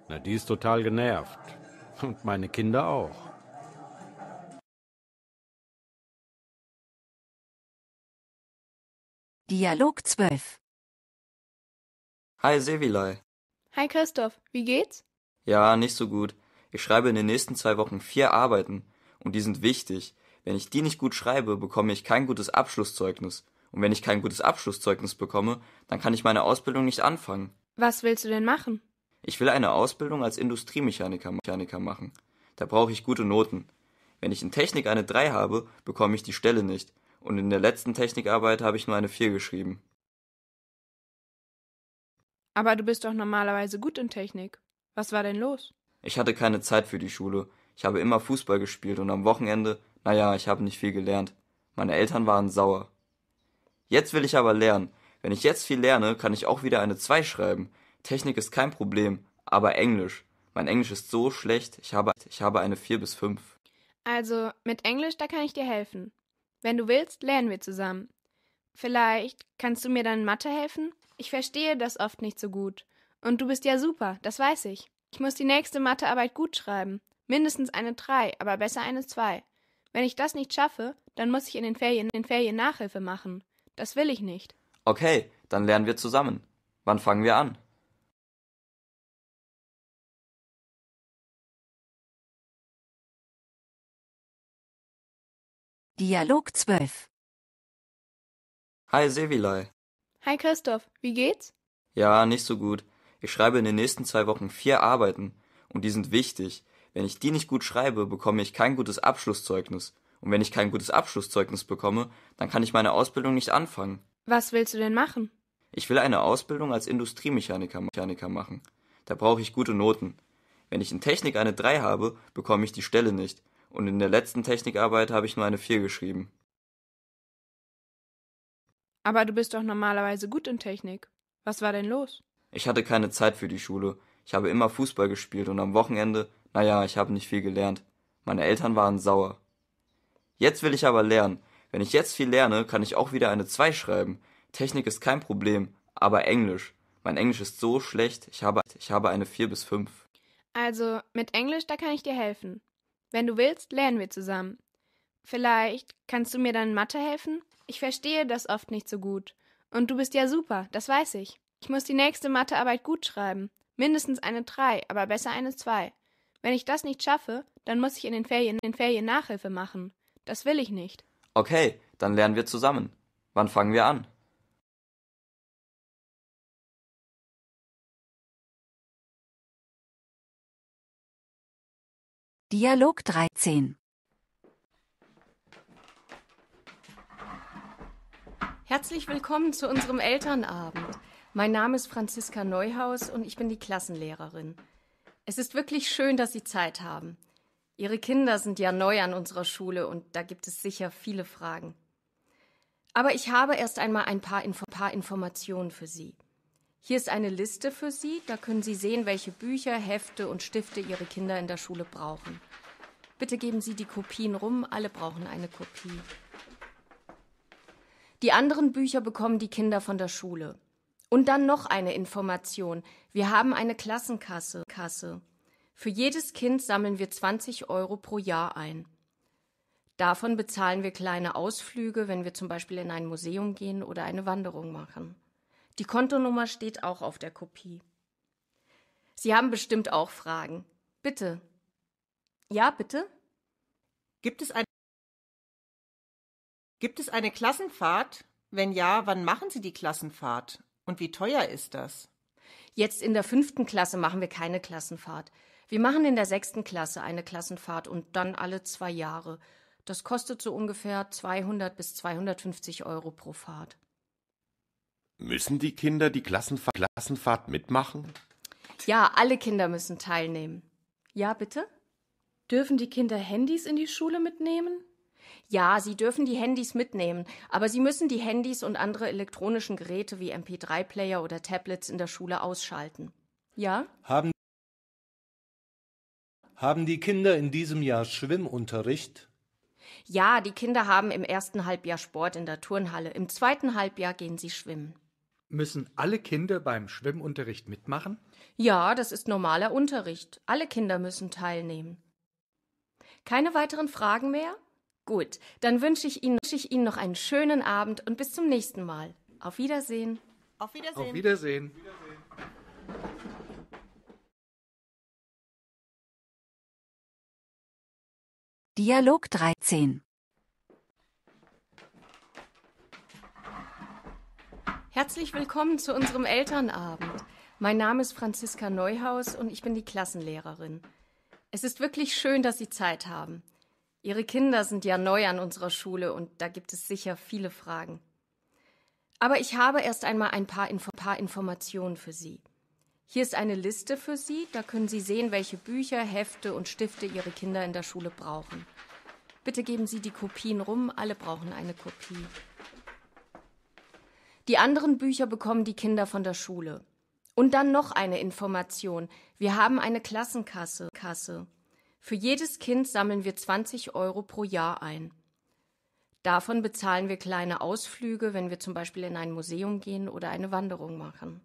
Speaker 5: Na, die ist total genervt. Und meine Kinder auch.
Speaker 10: Dialog
Speaker 8: 12. Hi Sevilay.
Speaker 13: Hi Christoph, wie geht's?
Speaker 8: Ja, nicht so gut. Ich schreibe in den nächsten zwei Wochen vier Arbeiten und die sind wichtig. Wenn ich die nicht gut schreibe, bekomme ich kein gutes Abschlusszeugnis. Und wenn ich kein gutes Abschlusszeugnis bekomme, dann kann ich meine Ausbildung nicht anfangen.
Speaker 13: Was willst du denn machen?
Speaker 8: Ich will eine Ausbildung als Industriemechaniker machen. Da brauche ich gute Noten. Wenn ich in Technik eine 3 habe, bekomme ich die Stelle nicht und in der letzten Technikarbeit habe ich nur eine 4 geschrieben.
Speaker 13: Aber du bist doch normalerweise gut in Technik. Was war denn los?
Speaker 8: Ich hatte keine Zeit für die Schule. Ich habe immer Fußball gespielt und am Wochenende, naja, ich habe nicht viel gelernt. Meine Eltern waren sauer. Jetzt will ich aber lernen. Wenn ich jetzt viel lerne, kann ich auch wieder eine 2 schreiben. Technik ist kein Problem, aber Englisch. Mein Englisch ist so schlecht, ich habe, ich habe eine 4 bis 5.
Speaker 13: Also, mit Englisch, da kann ich dir helfen. Wenn du willst, lernen wir zusammen. Vielleicht kannst du mir dann in Mathe helfen? Ich verstehe das oft nicht so gut. Und du bist ja super, das weiß ich. Ich muss die nächste Mathearbeit gut schreiben. Mindestens eine 3, aber besser eine 2. Wenn ich das nicht schaffe, dann muss ich in den Ferien in den Ferien Nachhilfe machen. Das will ich nicht.
Speaker 8: Okay, dann lernen wir zusammen. Wann fangen wir an?
Speaker 13: Dialog 12.
Speaker 8: Hi Sevilay.
Speaker 13: Hi Christoph, wie geht's?
Speaker 8: Ja, nicht so gut. Ich schreibe in den nächsten zwei Wochen vier Arbeiten und die sind wichtig. Wenn ich die nicht gut schreibe, bekomme ich kein gutes Abschlusszeugnis. Und wenn ich kein gutes Abschlusszeugnis bekomme, dann kann ich meine Ausbildung nicht anfangen.
Speaker 13: Was willst du denn machen?
Speaker 8: Ich will eine Ausbildung als Industriemechaniker machen. Da brauche ich gute Noten. Wenn ich in Technik eine 3 habe, bekomme ich die Stelle nicht und in der letzten Technikarbeit habe ich nur eine 4 geschrieben.
Speaker 13: Aber du bist doch normalerweise gut in Technik. Was war denn los?
Speaker 8: Ich hatte keine Zeit für die Schule. Ich habe immer Fußball gespielt und am Wochenende, naja, ich habe nicht viel gelernt. Meine Eltern waren sauer. Jetzt will ich aber lernen. Wenn ich jetzt viel lerne, kann ich auch wieder eine 2 schreiben. Technik ist kein Problem, aber Englisch. Mein Englisch ist so schlecht, ich habe, ich habe eine 4 bis 5.
Speaker 13: Also, mit Englisch, da kann ich dir helfen. Wenn du willst, lernen wir zusammen. Vielleicht kannst du mir dann in Mathe helfen? Ich verstehe das oft nicht so gut. Und du bist ja super, das weiß ich. Ich muss die nächste Mathearbeit gut schreiben. Mindestens eine 3, aber besser eine 2. Wenn ich das nicht schaffe, dann muss ich in den Ferien in den Ferien Nachhilfe machen. Das will ich nicht.
Speaker 8: Okay, dann lernen wir zusammen. Wann fangen wir an?
Speaker 3: Dialog 13
Speaker 6: Herzlich willkommen zu unserem Elternabend. Mein Name ist Franziska Neuhaus und ich bin die Klassenlehrerin. Es ist wirklich schön, dass Sie Zeit haben. Ihre Kinder sind ja neu an unserer Schule und da gibt es sicher viele Fragen. Aber ich habe erst einmal ein paar, Info paar Informationen für Sie. Hier ist eine Liste für Sie, da können Sie sehen, welche Bücher, Hefte und Stifte Ihre Kinder in der Schule brauchen. Bitte geben Sie die Kopien rum, alle brauchen eine Kopie. Die anderen Bücher bekommen die Kinder von der Schule. Und dann noch eine Information. Wir haben eine Klassenkasse. Kasse. Für jedes Kind sammeln wir 20 Euro pro Jahr ein. Davon bezahlen wir kleine Ausflüge, wenn wir zum Beispiel in ein Museum gehen oder eine Wanderung machen. Die Kontonummer steht auch auf der Kopie. Sie haben bestimmt auch Fragen. Bitte. Ja, bitte? Gibt es, ein
Speaker 2: Gibt es eine Klassenfahrt? Wenn ja, wann machen Sie die Klassenfahrt? Und wie teuer ist das?
Speaker 6: Jetzt in der fünften Klasse machen wir keine Klassenfahrt. Wir machen in der sechsten Klasse eine Klassenfahrt und dann alle zwei Jahre. Das kostet so ungefähr 200 bis 250 Euro pro Fahrt.
Speaker 4: Müssen die Kinder die Klassenfahr Klassenfahrt mitmachen?
Speaker 6: Ja, alle Kinder müssen teilnehmen. Ja, bitte? Dürfen die Kinder Handys in die Schule mitnehmen? Ja, sie dürfen die Handys mitnehmen, aber sie müssen die Handys und andere elektronischen Geräte wie MP3-Player oder Tablets in der Schule ausschalten. Ja?
Speaker 11: Haben, haben die Kinder in diesem Jahr Schwimmunterricht?
Speaker 6: Ja, die Kinder haben im ersten Halbjahr Sport in der Turnhalle, im zweiten Halbjahr gehen sie schwimmen.
Speaker 9: Müssen alle Kinder beim Schwimmunterricht mitmachen?
Speaker 6: Ja, das ist normaler Unterricht. Alle Kinder müssen teilnehmen. Keine weiteren Fragen mehr? Gut, dann wünsche ich Ihnen, wünsche ich Ihnen noch einen schönen Abend und bis zum nächsten Mal. Auf Wiedersehen. Auf
Speaker 2: Wiedersehen. Auf
Speaker 9: Wiedersehen.
Speaker 3: Dialog 13
Speaker 6: Herzlich willkommen zu unserem Elternabend. Mein Name ist Franziska Neuhaus und ich bin die Klassenlehrerin. Es ist wirklich schön, dass Sie Zeit haben. Ihre Kinder sind ja neu an unserer Schule und da gibt es sicher viele Fragen. Aber ich habe erst einmal ein paar, Info paar Informationen für Sie. Hier ist eine Liste für Sie, da können Sie sehen, welche Bücher, Hefte und Stifte Ihre Kinder in der Schule brauchen. Bitte geben Sie die Kopien rum, alle brauchen eine Kopie. Die anderen Bücher bekommen die Kinder von der Schule. Und dann noch eine Information. Wir haben eine Klassenkasse. Kasse. Für jedes Kind sammeln wir 20 Euro pro Jahr ein. Davon bezahlen wir kleine Ausflüge, wenn wir zum Beispiel in ein Museum gehen oder eine Wanderung machen.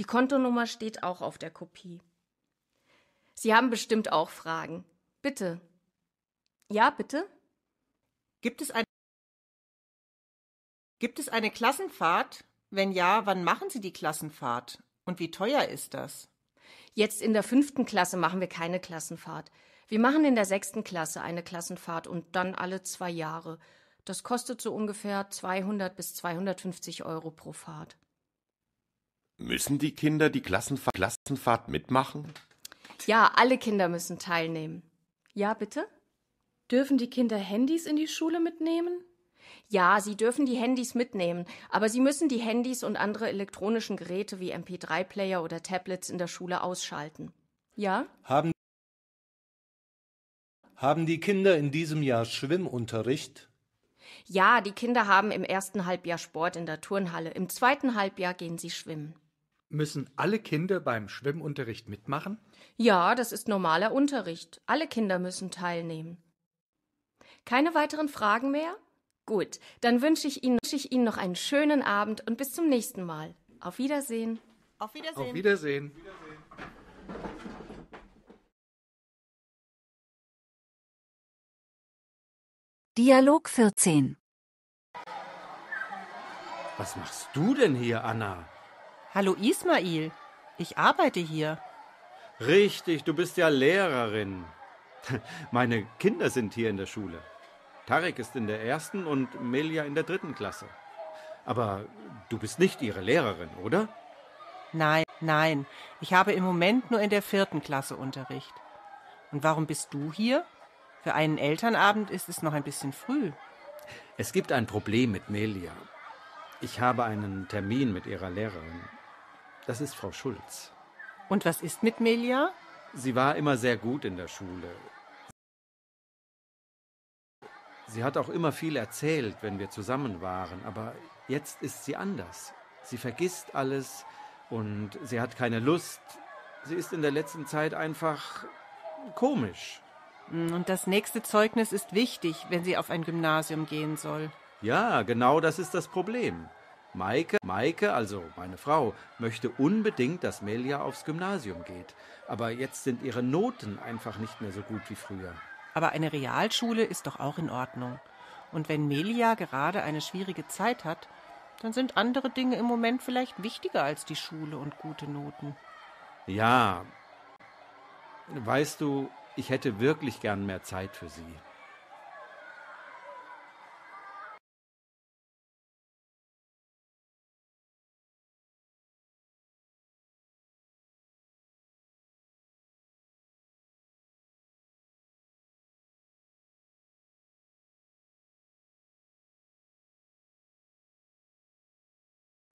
Speaker 6: Die Kontonummer steht auch auf der Kopie. Sie haben bestimmt auch Fragen. Bitte. Ja, bitte? Gibt es ein Gibt es eine Klassenfahrt? Wenn ja, wann machen Sie die Klassenfahrt? Und wie teuer ist das? Jetzt in der fünften Klasse machen wir keine Klassenfahrt. Wir machen in der sechsten Klasse eine Klassenfahrt und dann alle zwei Jahre. Das kostet so ungefähr 200 bis 250 Euro pro Fahrt.
Speaker 4: Müssen die Kinder die Klassenfahr Klassenfahrt mitmachen?
Speaker 6: Ja, alle Kinder müssen teilnehmen. Ja, bitte? Dürfen die Kinder Handys in die Schule
Speaker 7: mitnehmen?
Speaker 6: Ja, Sie dürfen die Handys mitnehmen, aber Sie müssen die Handys und andere elektronischen Geräte wie MP3-Player oder Tablets in der Schule ausschalten.
Speaker 7: Ja?
Speaker 11: Haben, haben die Kinder in diesem Jahr Schwimmunterricht?
Speaker 6: Ja, die Kinder haben im ersten Halbjahr Sport in der Turnhalle, im zweiten Halbjahr gehen sie schwimmen.
Speaker 9: Müssen alle Kinder beim Schwimmunterricht mitmachen?
Speaker 6: Ja, das ist normaler Unterricht. Alle Kinder müssen teilnehmen. Keine weiteren Fragen mehr? Gut, dann wünsche ich, Ihnen, wünsche ich Ihnen noch einen schönen Abend und bis zum nächsten Mal. Auf Wiedersehen. Auf
Speaker 2: Wiedersehen. Auf
Speaker 10: Wiedersehen. Dialog
Speaker 2: 14
Speaker 5: Was machst du denn hier, Anna?
Speaker 2: Hallo Ismail, ich arbeite hier.
Speaker 5: Richtig, du bist ja Lehrerin. Meine Kinder sind hier in der Schule. Tarek ist in der ersten und Melia in der dritten Klasse. Aber du bist nicht ihre Lehrerin, oder?
Speaker 2: Nein, nein. Ich habe im Moment nur in der vierten Klasse Unterricht. Und warum bist du hier? Für einen Elternabend ist es noch ein bisschen früh.
Speaker 5: Es gibt ein Problem mit Melia. Ich habe einen Termin mit ihrer Lehrerin. Das ist Frau Schulz.
Speaker 2: Und was ist mit Melia?
Speaker 5: Sie war immer sehr gut in der Schule. Sie hat auch immer viel erzählt, wenn wir zusammen waren, aber jetzt ist sie anders. Sie vergisst alles und sie hat keine Lust. Sie ist in der letzten Zeit einfach komisch.
Speaker 2: Hm, und das nächste Zeugnis ist wichtig, wenn sie auf ein Gymnasium gehen soll.
Speaker 5: Ja, genau das ist das Problem. Maike, Maike, also meine Frau, möchte unbedingt, dass Melia aufs Gymnasium geht. Aber jetzt sind ihre Noten einfach nicht mehr so gut wie früher.
Speaker 2: Aber eine Realschule ist doch auch in Ordnung. Und wenn Melia gerade eine schwierige Zeit hat, dann sind andere Dinge im Moment vielleicht wichtiger als die Schule und gute Noten.
Speaker 5: Ja. Weißt du, ich hätte wirklich gern mehr Zeit für sie.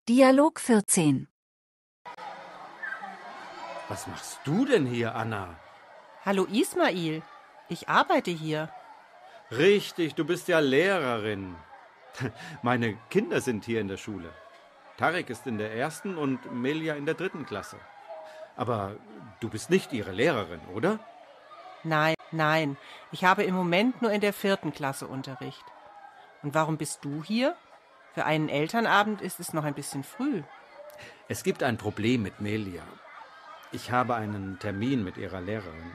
Speaker 10: Dialog
Speaker 2: 14
Speaker 5: Was machst du denn hier, Anna?
Speaker 2: Hallo Ismail, ich arbeite hier.
Speaker 5: Richtig, du bist ja Lehrerin. Meine Kinder sind hier in der Schule. Tarek ist in der ersten und Melia in der dritten Klasse. Aber du bist nicht ihre Lehrerin, oder?
Speaker 2: Nein, nein. Ich habe im Moment nur in der vierten Klasse Unterricht. Und warum bist du hier? Für einen Elternabend ist es noch ein bisschen früh.
Speaker 5: Es gibt ein Problem mit Melia. Ich habe einen Termin mit ihrer Lehrerin.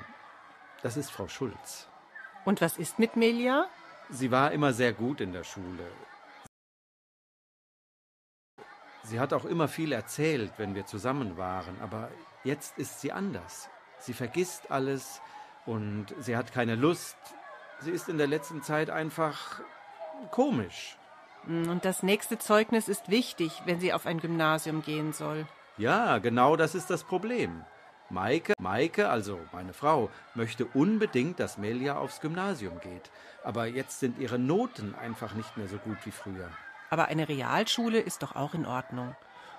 Speaker 5: Das ist Frau Schulz.
Speaker 2: Und was ist mit Melia?
Speaker 5: Sie war immer sehr gut in der Schule. Sie hat auch immer viel erzählt, wenn wir zusammen waren, aber jetzt ist sie anders. Sie vergisst alles und sie hat keine Lust. Sie ist in der letzten Zeit einfach komisch.
Speaker 2: Hm, und das nächste Zeugnis ist wichtig, wenn sie auf ein Gymnasium gehen soll.
Speaker 5: Ja, genau das ist das Problem. Maike, Maike, also meine Frau, möchte unbedingt, dass Melia aufs Gymnasium geht. Aber jetzt sind ihre Noten einfach nicht mehr so gut wie früher.
Speaker 2: Aber eine Realschule ist doch auch in Ordnung.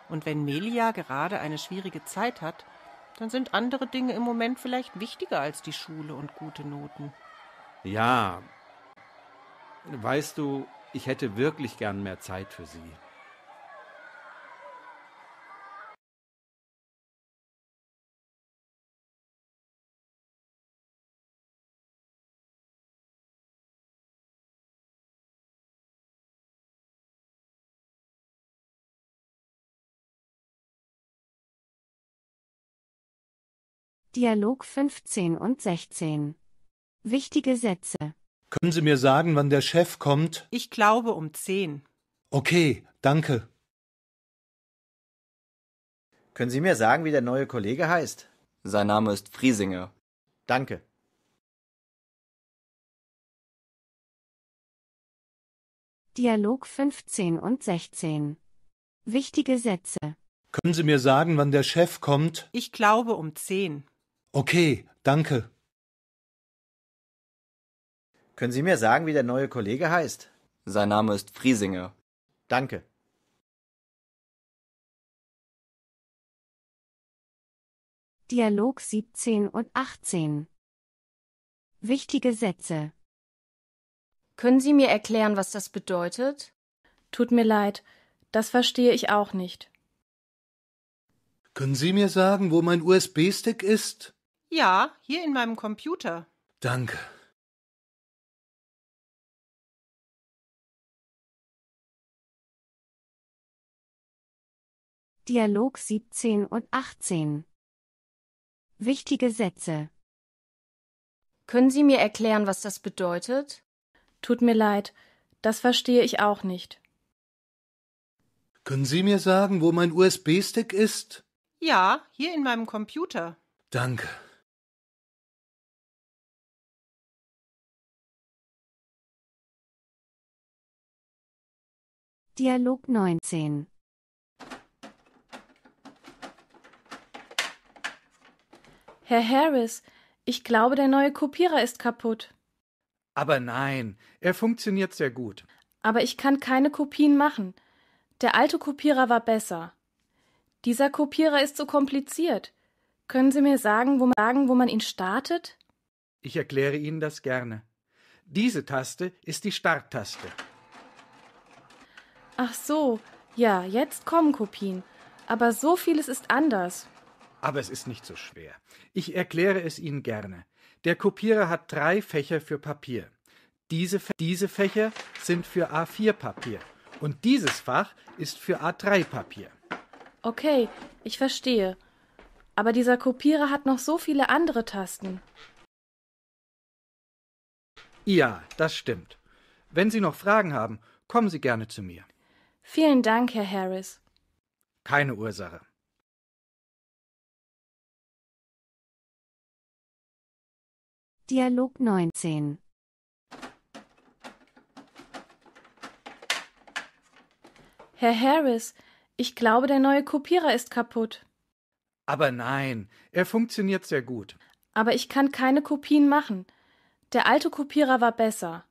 Speaker 2: Und wenn Melia gerade eine schwierige Zeit hat, dann sind andere Dinge im Moment vielleicht wichtiger als die Schule und gute Noten.
Speaker 5: Ja. Weißt du, ich hätte wirklich gern mehr Zeit für sie.
Speaker 3: Dialog 15 und 16. Wichtige Sätze.
Speaker 11: Können Sie mir sagen, wann der Chef kommt?
Speaker 14: Ich glaube um zehn.
Speaker 11: Okay, danke.
Speaker 2: Können Sie mir sagen, wie der neue Kollege heißt? Sein Name ist Friesinger.
Speaker 10: Danke.
Speaker 14: Dialog 15 und 16. Wichtige Sätze.
Speaker 11: Können Sie mir sagen, wann der Chef kommt? Ich glaube um zehn. Okay, danke. Können Sie mir sagen, wie der neue Kollege
Speaker 10: heißt?
Speaker 8: Sein Name ist Friesinger.
Speaker 10: Danke. Dialog 17 und 18
Speaker 7: Wichtige Sätze Können Sie mir erklären, was das bedeutet? Tut mir leid, das verstehe ich auch nicht.
Speaker 11: Können Sie mir sagen, wo mein USB-Stick ist?
Speaker 2: Ja, hier in meinem Computer.
Speaker 10: Danke.
Speaker 3: Dialog 17 und 18. Wichtige Sätze.
Speaker 7: Können Sie mir erklären, was das bedeutet? Tut mir leid, das verstehe ich auch nicht.
Speaker 11: Können Sie mir sagen, wo mein USB-Stick ist?
Speaker 7: Ja, hier in meinem Computer.
Speaker 11: Danke.
Speaker 3: Dialog 19
Speaker 7: Herr Harris, ich glaube, der neue Kopierer ist kaputt.
Speaker 9: Aber nein, er funktioniert sehr
Speaker 1: gut.
Speaker 7: Aber ich kann keine Kopien machen. Der alte Kopierer war besser. Dieser Kopierer ist so kompliziert. Können Sie mir sagen, wo man, sagen, wo man ihn startet?
Speaker 9: Ich erkläre Ihnen das gerne. Diese Taste ist die Starttaste.
Speaker 7: Ach so, ja, jetzt kommen Kopien. Aber so vieles ist anders.
Speaker 9: Aber es ist nicht so schwer. Ich erkläre es Ihnen gerne. Der Kopierer hat drei Fächer für Papier. Diese, diese Fächer sind für A4-Papier und dieses Fach ist für A3-Papier.
Speaker 7: Okay, ich verstehe. Aber dieser Kopierer hat noch so viele andere Tasten.
Speaker 9: Ja, das stimmt. Wenn Sie noch Fragen haben, kommen Sie gerne zu mir.
Speaker 7: Vielen Dank, Herr Harris.
Speaker 9: Keine
Speaker 10: Ursache.
Speaker 14: Dialog 19
Speaker 7: Herr Harris, ich glaube, der neue Kopierer ist kaputt.
Speaker 9: Aber nein, er funktioniert sehr gut.
Speaker 7: Aber ich kann keine Kopien machen. Der alte Kopierer war besser.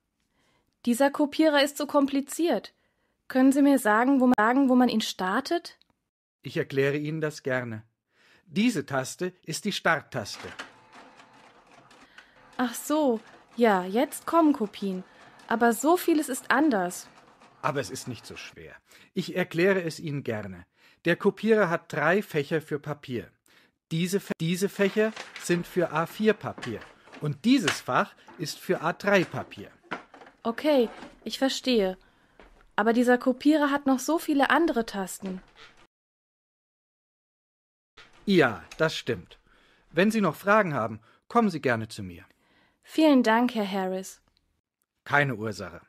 Speaker 7: Dieser Kopierer ist so kompliziert. Können Sie mir sagen, wo man, sagen, wo man ihn startet?
Speaker 9: Ich erkläre Ihnen das gerne. Diese Taste ist die Starttaste.
Speaker 7: Ach so, ja, jetzt kommen Kopien. Aber so vieles ist anders.
Speaker 9: Aber es ist nicht so schwer. Ich erkläre es Ihnen gerne. Der Kopierer hat drei Fächer für Papier. Diese, Fä diese Fächer sind für A4-Papier. Und dieses Fach ist für A3-Papier.
Speaker 7: Okay, ich verstehe. Aber dieser Kopierer hat noch so viele andere Tasten.
Speaker 9: Ja, das stimmt. Wenn Sie noch Fragen haben, kommen Sie gerne zu mir.
Speaker 7: Vielen Dank, Herr Harris.
Speaker 9: Keine Ursache.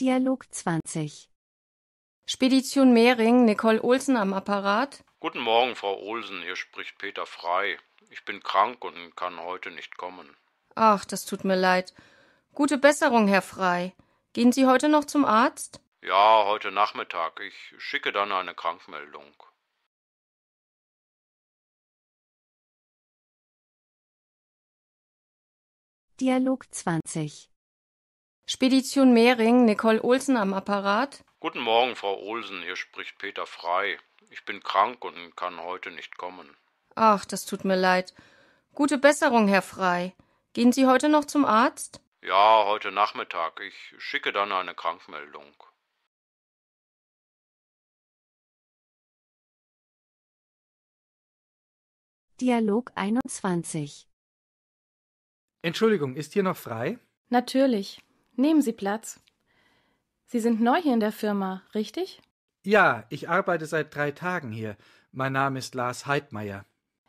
Speaker 6: Dialog 20 Spedition Mehring, Nicole Olsen am Apparat.
Speaker 15: Guten Morgen, Frau Olsen, hier spricht Peter Frei. Ich bin krank und kann heute nicht kommen.
Speaker 6: Ach, das tut mir leid. Gute Besserung, Herr Frei. Gehen Sie heute noch zum Arzt?
Speaker 15: Ja, heute Nachmittag. Ich schicke dann eine Krankmeldung.
Speaker 6: Dialog 20. Spedition Mehring, Nicole Olsen am Apparat.
Speaker 15: Guten Morgen, Frau Olsen, hier spricht Peter Frei. Ich bin krank und kann heute nicht kommen.
Speaker 6: Ach, das tut mir leid. Gute Besserung, Herr Frei.
Speaker 3: Gehen Sie heute noch zum Arzt?
Speaker 15: Ja, heute Nachmittag. Ich schicke dann eine Krankmeldung.
Speaker 3: Dialog 21
Speaker 9: Entschuldigung, ist hier noch frei?
Speaker 7: Natürlich. Nehmen Sie Platz. Sie sind neu hier in der Firma, richtig?
Speaker 9: Ja, ich arbeite seit drei Tagen hier. Mein Name ist Lars Heidmeier.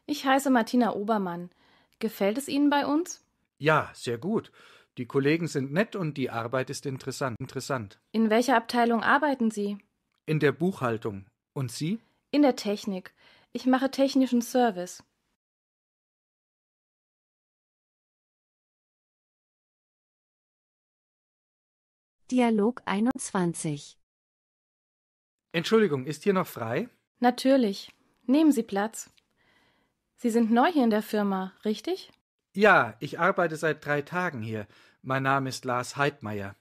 Speaker 7: Ich heiße Martina Obermann. Gefällt es Ihnen bei uns?
Speaker 9: Ja, sehr gut. Die Kollegen sind nett und die Arbeit ist interessant. interessant.
Speaker 7: In welcher Abteilung arbeiten Sie?
Speaker 9: In der Buchhaltung. Und Sie?
Speaker 7: In der Technik. Ich mache technischen Service. Dialog 21.
Speaker 9: Entschuldigung, ist hier noch frei?
Speaker 7: Natürlich. Nehmen Sie Platz. Sie sind neu hier in der Firma, richtig?
Speaker 9: Ja, ich arbeite seit drei Tagen hier. Mein Name ist Lars Heidmeier.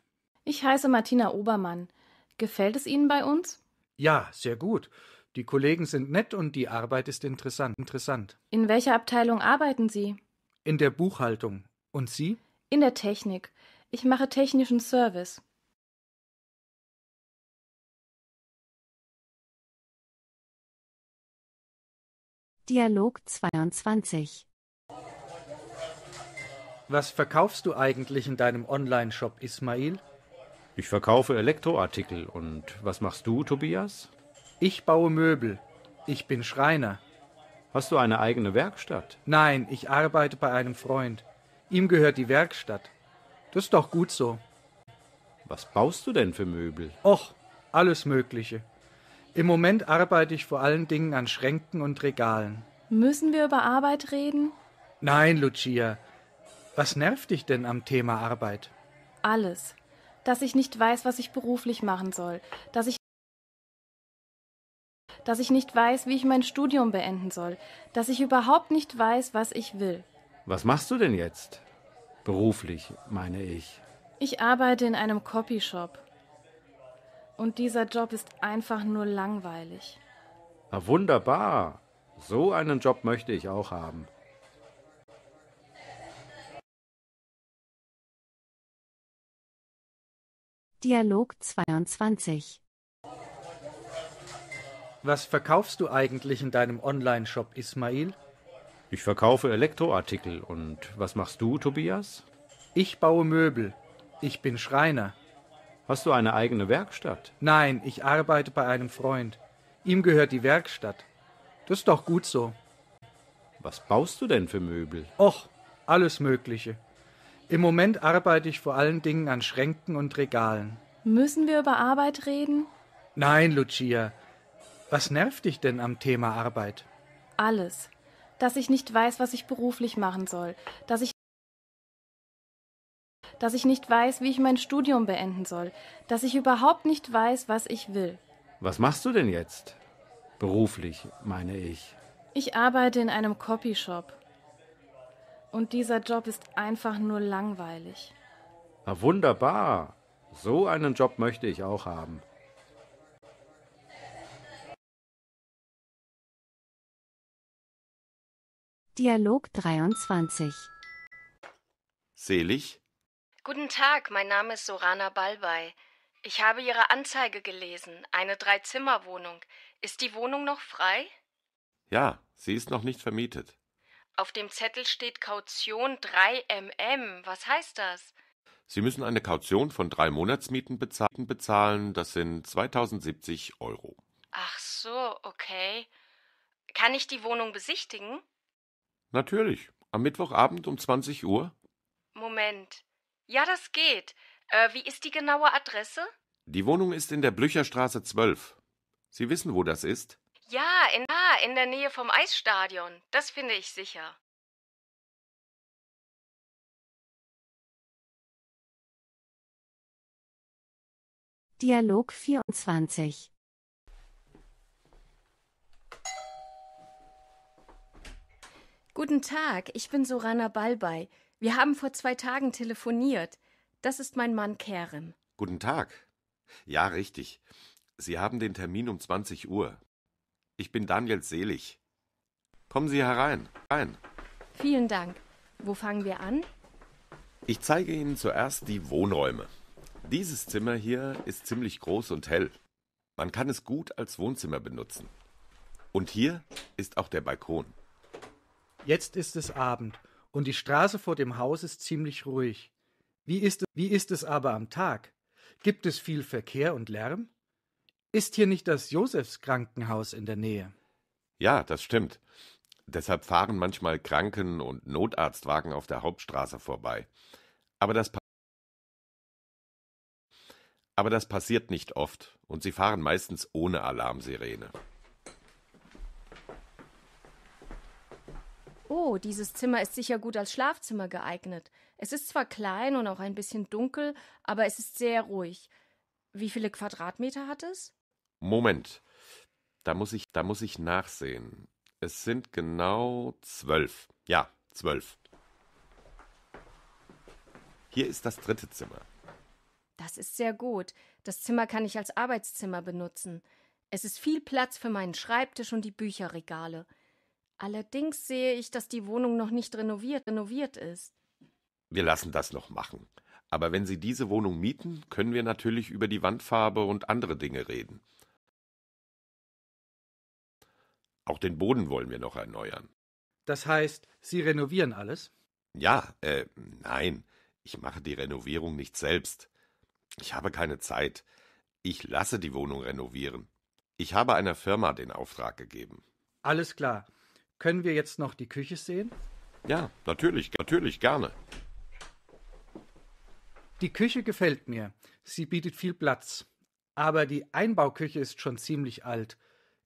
Speaker 7: Ich heiße Martina Obermann. Gefällt es Ihnen bei uns?
Speaker 9: Ja, sehr gut. Die Kollegen sind nett und die Arbeit ist interessant. interessant.
Speaker 7: In welcher Abteilung arbeiten Sie?
Speaker 9: In der Buchhaltung. Und Sie?
Speaker 7: In der Technik. Ich mache technischen Service.
Speaker 14: Dialog 22.
Speaker 9: Was verkaufst du eigentlich in
Speaker 5: deinem Online-Shop, Ismail? Ich verkaufe Elektroartikel. Und was machst du, Tobias? Ich baue Möbel. Ich bin Schreiner. Hast du eine eigene Werkstatt?
Speaker 9: Nein, ich arbeite bei einem Freund. Ihm gehört die Werkstatt. Das ist doch gut so.
Speaker 5: Was baust du denn für Möbel?
Speaker 9: Och, alles Mögliche. Im Moment arbeite ich vor allen Dingen an Schränken und Regalen.
Speaker 7: Müssen wir über Arbeit reden?
Speaker 9: Nein, Lucia. Was nervt dich denn am Thema Arbeit?
Speaker 7: Alles. Dass ich nicht weiß, was ich beruflich machen soll. Dass ich dass ich nicht weiß, wie ich mein Studium beenden soll, dass ich überhaupt nicht weiß, was ich will.
Speaker 5: Was machst du denn jetzt? Beruflich, meine ich.
Speaker 7: Ich arbeite in einem Copyshop. Und dieser Job ist einfach nur langweilig.
Speaker 5: Na wunderbar. So einen Job möchte ich auch haben.
Speaker 3: Dialog 22
Speaker 9: Was verkaufst du eigentlich in deinem Online-Shop, Ismail?
Speaker 5: Ich verkaufe Elektroartikel. Und was
Speaker 9: machst du, Tobias? Ich baue Möbel. Ich bin Schreiner. Hast du eine
Speaker 5: eigene Werkstatt?
Speaker 9: Nein, ich arbeite bei einem Freund. Ihm gehört die Werkstatt. Das ist doch gut so.
Speaker 5: Was baust du denn für Möbel?
Speaker 9: Och, alles Mögliche. Im Moment arbeite ich vor allen Dingen an Schränken und Regalen.
Speaker 7: Müssen wir über Arbeit reden?
Speaker 9: Nein, Lucia. Was nervt dich denn am Thema
Speaker 7: Arbeit? Alles. Dass ich nicht weiß, was ich beruflich machen soll. Dass ich dass ich nicht weiß, wie ich mein Studium beenden soll, dass ich überhaupt nicht weiß, was ich will.
Speaker 5: Was machst du denn jetzt? Beruflich, meine ich.
Speaker 7: Ich arbeite in einem Copyshop. Und dieser Job ist einfach nur langweilig.
Speaker 5: Na wunderbar. So einen Job möchte ich auch haben.
Speaker 3: Dialog 23
Speaker 4: Selig,
Speaker 3: Guten Tag, mein Name ist Sorana Balbay.
Speaker 6: Ich habe Ihre Anzeige gelesen, eine Dreizimmerwohnung. Ist die Wohnung noch frei?
Speaker 4: Ja, sie ist noch nicht vermietet.
Speaker 6: Auf dem Zettel steht Kaution 3 mm. Was heißt das?
Speaker 4: Sie müssen eine Kaution von drei Monatsmieten bezahlen. Das sind 2070 Euro.
Speaker 6: Ach so, okay. Kann ich die Wohnung besichtigen?
Speaker 4: Natürlich. Am Mittwochabend um 20 Uhr.
Speaker 6: Moment. Ja, das geht. Äh, wie ist die genaue Adresse?
Speaker 4: Die Wohnung ist in der Blücherstraße 12. Sie wissen, wo das ist?
Speaker 6: Ja, in, ah, in der Nähe vom Eisstadion. Das finde ich sicher.
Speaker 14: Dialog 24
Speaker 6: Guten Tag, ich bin Sorana Balbay. Wir haben vor zwei Tagen telefoniert. Das ist mein Mann Kerem.
Speaker 4: Guten Tag. Ja, richtig. Sie haben den Termin um 20 Uhr. Ich bin Daniel Selig. Kommen Sie herein. Rein.
Speaker 6: Vielen Dank. Wo fangen wir an?
Speaker 4: Ich zeige Ihnen zuerst die Wohnräume. Dieses Zimmer hier ist ziemlich groß und hell. Man kann es gut als Wohnzimmer benutzen. Und hier ist auch der Balkon.
Speaker 9: Jetzt ist es Abend und die Straße vor dem Haus ist ziemlich ruhig. Wie ist, wie ist es aber am Tag? Gibt es viel Verkehr und Lärm? Ist hier nicht das Josefs Krankenhaus in der Nähe?
Speaker 4: Ja, das stimmt. Deshalb fahren manchmal Kranken- und Notarztwagen auf der Hauptstraße vorbei. Aber das, aber das passiert nicht oft und sie fahren meistens ohne Alarmsirene.
Speaker 6: Oh, dieses Zimmer ist sicher gut als Schlafzimmer geeignet. Es ist zwar klein und auch ein bisschen dunkel, aber es ist sehr ruhig. Wie viele Quadratmeter hat es?
Speaker 4: Moment. Da muss ich, da muss ich nachsehen. Es sind genau zwölf. Ja, zwölf. Hier ist das dritte Zimmer.
Speaker 6: Das ist sehr gut. Das Zimmer kann ich als Arbeitszimmer benutzen. Es ist viel Platz für meinen Schreibtisch und die Bücherregale. Allerdings sehe ich, dass die Wohnung noch nicht renoviert, renoviert ist.
Speaker 4: Wir lassen das noch machen. Aber wenn Sie diese Wohnung mieten, können wir natürlich über die Wandfarbe und andere Dinge reden. Auch den Boden wollen wir noch erneuern.
Speaker 9: Das heißt, Sie renovieren alles?
Speaker 4: Ja, äh, nein. Ich mache die Renovierung nicht selbst. Ich habe keine Zeit. Ich lasse die Wohnung renovieren. Ich habe einer Firma den Auftrag gegeben.
Speaker 9: Alles klar. Können wir jetzt noch die Küche sehen?
Speaker 4: Ja, natürlich, natürlich, gerne.
Speaker 9: Die Küche gefällt mir. Sie bietet viel Platz. Aber die Einbauküche ist schon ziemlich alt.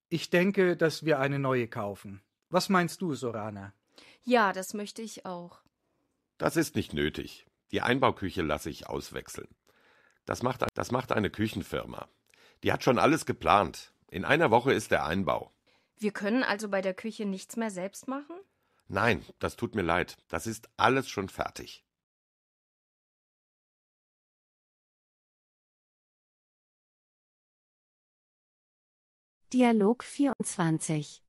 Speaker 9: Ich denke, dass wir eine neue kaufen. Was meinst du, Sorana?
Speaker 6: Ja, das möchte ich auch.
Speaker 4: Das ist nicht nötig. Die Einbauküche lasse ich auswechseln. Das macht, das macht eine Küchenfirma. Die hat schon alles geplant. In einer Woche ist der Einbau.
Speaker 6: Wir können
Speaker 3: also bei der Küche nichts mehr selbst machen?
Speaker 4: Nein, das tut mir leid. Das ist alles schon
Speaker 10: fertig.
Speaker 3: Dialog 24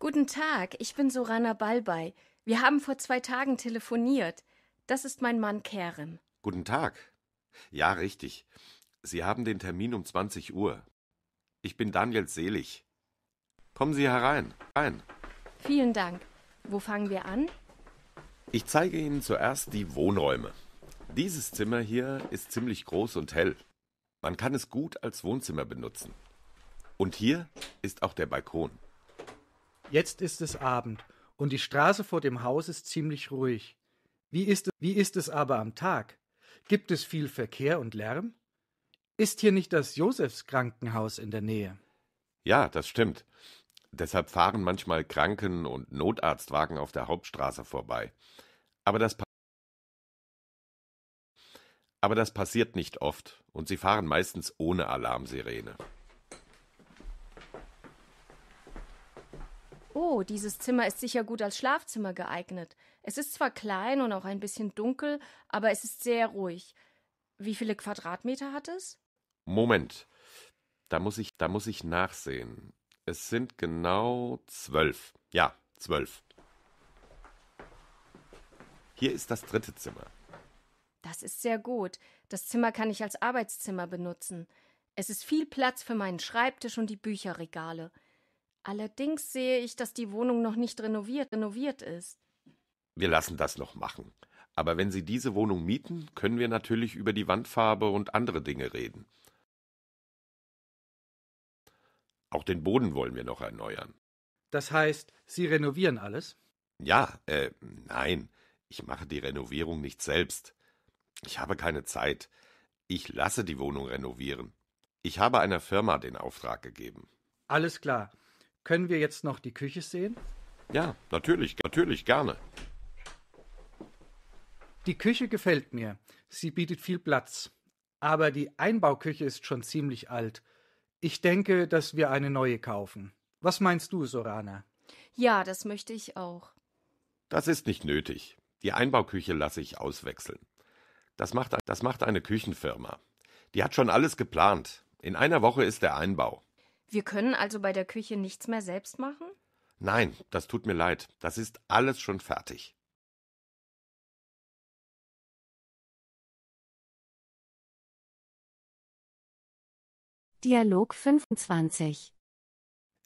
Speaker 6: Guten Tag, ich bin Sorana Balbay. Wir haben vor zwei Tagen telefoniert. Das ist mein Mann Kerem.
Speaker 4: Guten Tag. Ja, richtig. Sie haben den Termin um 20 Uhr. Ich bin Daniel Selig. Kommen Sie herein, Ein.
Speaker 6: Vielen Dank. Wo fangen wir an?
Speaker 4: Ich zeige Ihnen zuerst die Wohnräume. Dieses Zimmer hier ist ziemlich groß und hell. Man kann es gut als Wohnzimmer benutzen. Und hier ist auch der Balkon.
Speaker 9: Jetzt ist es Abend und die Straße vor dem Haus ist ziemlich ruhig. Wie ist, es, wie ist es aber am Tag? Gibt es viel Verkehr und Lärm? Ist hier nicht das Josefs Krankenhaus in der Nähe?
Speaker 4: Ja, das stimmt. Deshalb fahren manchmal Kranken- und Notarztwagen auf der Hauptstraße vorbei. Aber das, aber das passiert nicht oft und sie fahren meistens ohne Alarmsirene.
Speaker 6: Oh, dieses Zimmer ist sicher gut als Schlafzimmer geeignet. Es ist zwar klein und auch ein bisschen dunkel, aber es ist sehr ruhig. Wie viele Quadratmeter hat es?
Speaker 4: Moment, da muss ich, da muss ich nachsehen. Es sind genau zwölf. Ja, zwölf. Hier ist das dritte Zimmer.
Speaker 6: Das ist sehr gut. Das Zimmer kann ich als Arbeitszimmer benutzen. Es ist viel Platz für meinen Schreibtisch und die Bücherregale. Allerdings sehe ich, dass die Wohnung noch nicht renoviert, renoviert ist.
Speaker 4: Wir lassen das noch machen. Aber wenn Sie diese Wohnung mieten, können wir natürlich über die Wandfarbe und andere Dinge reden. Auch den Boden wollen wir noch erneuern.
Speaker 9: Das heißt, Sie renovieren alles?
Speaker 4: Ja, äh, nein. Ich mache die Renovierung nicht selbst. Ich habe keine Zeit. Ich lasse die Wohnung renovieren. Ich habe einer Firma den Auftrag gegeben.
Speaker 9: Alles klar. Können wir jetzt noch die Küche sehen? Ja,
Speaker 4: natürlich, natürlich, gerne.
Speaker 9: Die Küche gefällt mir. Sie bietet viel Platz. Aber die Einbauküche ist schon ziemlich alt ich denke, dass wir eine neue kaufen. Was meinst du, Sorana?
Speaker 6: Ja, das möchte ich auch.
Speaker 4: Das ist nicht nötig. Die Einbauküche lasse ich auswechseln. Das macht, das macht eine Küchenfirma. Die hat schon alles geplant. In einer Woche ist der Einbau.
Speaker 6: Wir können also bei der Küche nichts mehr selbst machen?
Speaker 4: Nein, das tut mir leid. Das ist alles schon fertig.
Speaker 14: Dialog 25.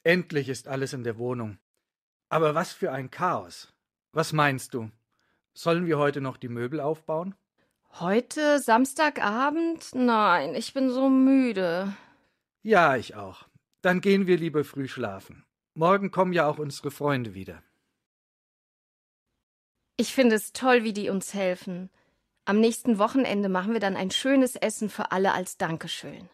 Speaker 9: Endlich ist alles in der Wohnung. Aber was für ein Chaos. Was meinst du? Sollen wir heute noch die Möbel aufbauen?
Speaker 6: Heute Samstagabend? Nein, ich bin so müde.
Speaker 9: Ja, ich auch. Dann gehen wir lieber früh schlafen. Morgen kommen ja auch unsere Freunde wieder.
Speaker 6: Ich finde es toll, wie die uns helfen. Am nächsten Wochenende machen wir dann ein schönes Essen für alle als Dankeschön.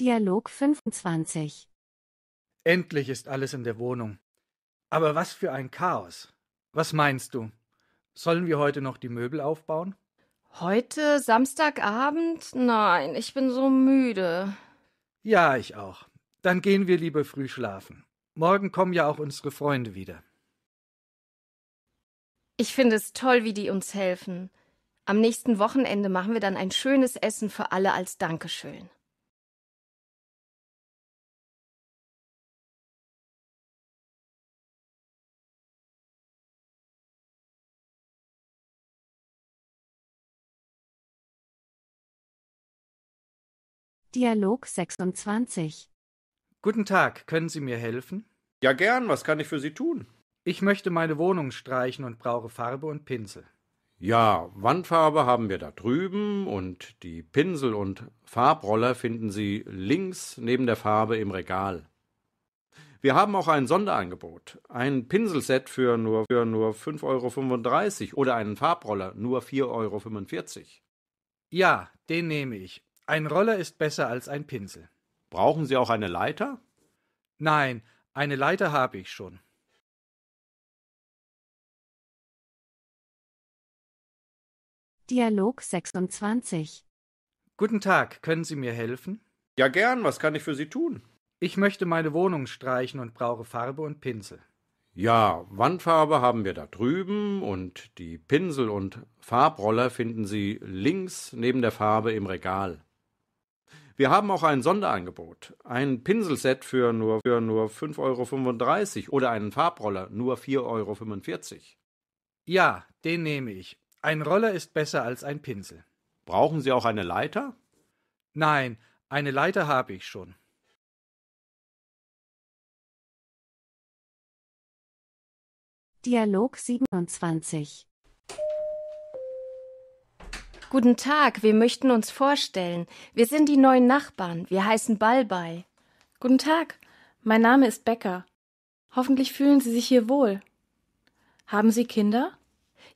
Speaker 14: Dialog 25
Speaker 9: Endlich ist alles in der Wohnung. Aber was für ein Chaos. Was meinst du? Sollen wir heute noch die Möbel aufbauen?
Speaker 6: Heute Samstagabend? Nein, ich bin so müde.
Speaker 9: Ja, ich auch. Dann gehen wir lieber früh schlafen. Morgen kommen ja auch unsere Freunde wieder.
Speaker 6: Ich finde es toll, wie die uns helfen. Am nächsten Wochenende machen wir dann ein schönes Essen für alle als Dankeschön.
Speaker 3: Dialog 26.
Speaker 9: Guten Tag, können Sie mir helfen? Ja, gern, was kann ich für Sie tun? Ich möchte meine Wohnung streichen und brauche Farbe und Pinsel.
Speaker 5: Ja, Wandfarbe haben wir da drüben und die Pinsel und Farbroller finden Sie links neben der Farbe im Regal. Wir haben auch ein Sonderangebot. Ein Pinselset für nur, für nur 5,35 Euro oder einen Farbroller nur 4,45
Speaker 15: Euro.
Speaker 9: Ja, den nehme ich. Ein Roller ist besser als ein Pinsel. Brauchen Sie auch eine Leiter? Nein, eine Leiter habe ich schon.
Speaker 3: Dialog 26
Speaker 9: Guten Tag, können Sie mir helfen? Ja, gern, was kann ich für Sie tun? Ich möchte meine Wohnung streichen und brauche Farbe und Pinsel.
Speaker 5: Ja, Wandfarbe haben wir da drüben und die Pinsel und Farbroller finden Sie links neben der Farbe im Regal. Wir haben auch ein Sonderangebot. Ein Pinselset für nur, für nur 5,35 Euro oder einen Farbroller nur 4,45 Euro.
Speaker 9: Ja, den nehme ich. Ein Roller ist besser als ein Pinsel. Brauchen Sie auch eine Leiter? Nein, eine Leiter habe
Speaker 10: ich schon.
Speaker 6: Dialog 27 Guten Tag, wir möchten uns vorstellen. Wir sind die neuen Nachbarn. Wir heißen
Speaker 7: Balbei. Guten Tag, mein Name ist Becker. Hoffentlich fühlen Sie sich hier wohl. Haben Sie Kinder?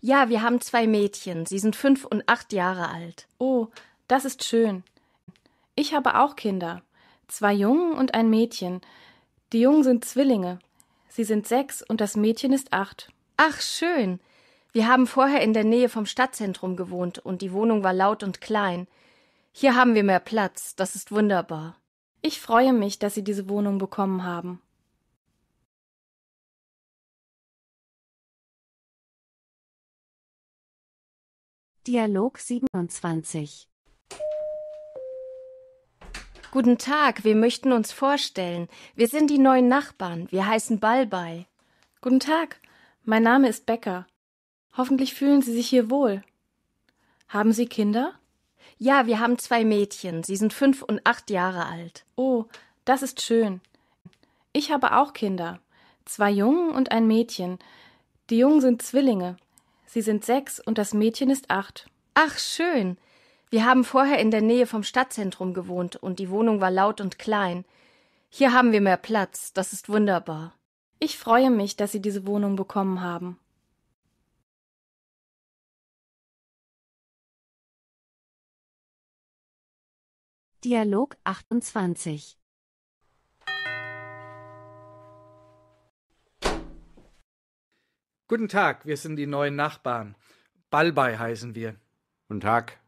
Speaker 7: Ja, wir haben zwei Mädchen. Sie sind fünf und acht Jahre alt. Oh, das ist schön. Ich habe auch Kinder. Zwei Jungen und ein Mädchen. Die Jungen sind Zwillinge. Sie sind sechs und das Mädchen ist acht. Ach, schön. Wir haben vorher in der Nähe vom Stadtzentrum
Speaker 6: gewohnt und die Wohnung war laut und klein. Hier haben wir mehr Platz, das ist wunderbar. Ich freue mich, dass Sie diese Wohnung bekommen haben. Dialog 27 Guten Tag, wir möchten uns vorstellen. Wir sind die neuen Nachbarn. Wir heißen Balbei.
Speaker 7: Guten Tag, mein Name ist Becker. Hoffentlich fühlen Sie sich hier wohl. Haben Sie Kinder? Ja, wir haben zwei Mädchen. Sie sind fünf und acht Jahre alt. Oh, das ist schön. Ich habe auch Kinder. Zwei Jungen und ein Mädchen. Die Jungen sind Zwillinge. Sie sind sechs und das Mädchen ist acht. Ach, schön. Wir haben vorher in der Nähe vom Stadtzentrum gewohnt und die Wohnung war laut
Speaker 6: und klein. Hier haben wir mehr Platz. Das ist wunderbar. Ich freue mich, dass Sie diese Wohnung bekommen haben.
Speaker 3: Dialog 28
Speaker 9: Guten Tag, wir sind die neuen Nachbarn. Balbei heißen wir. Guten Tag.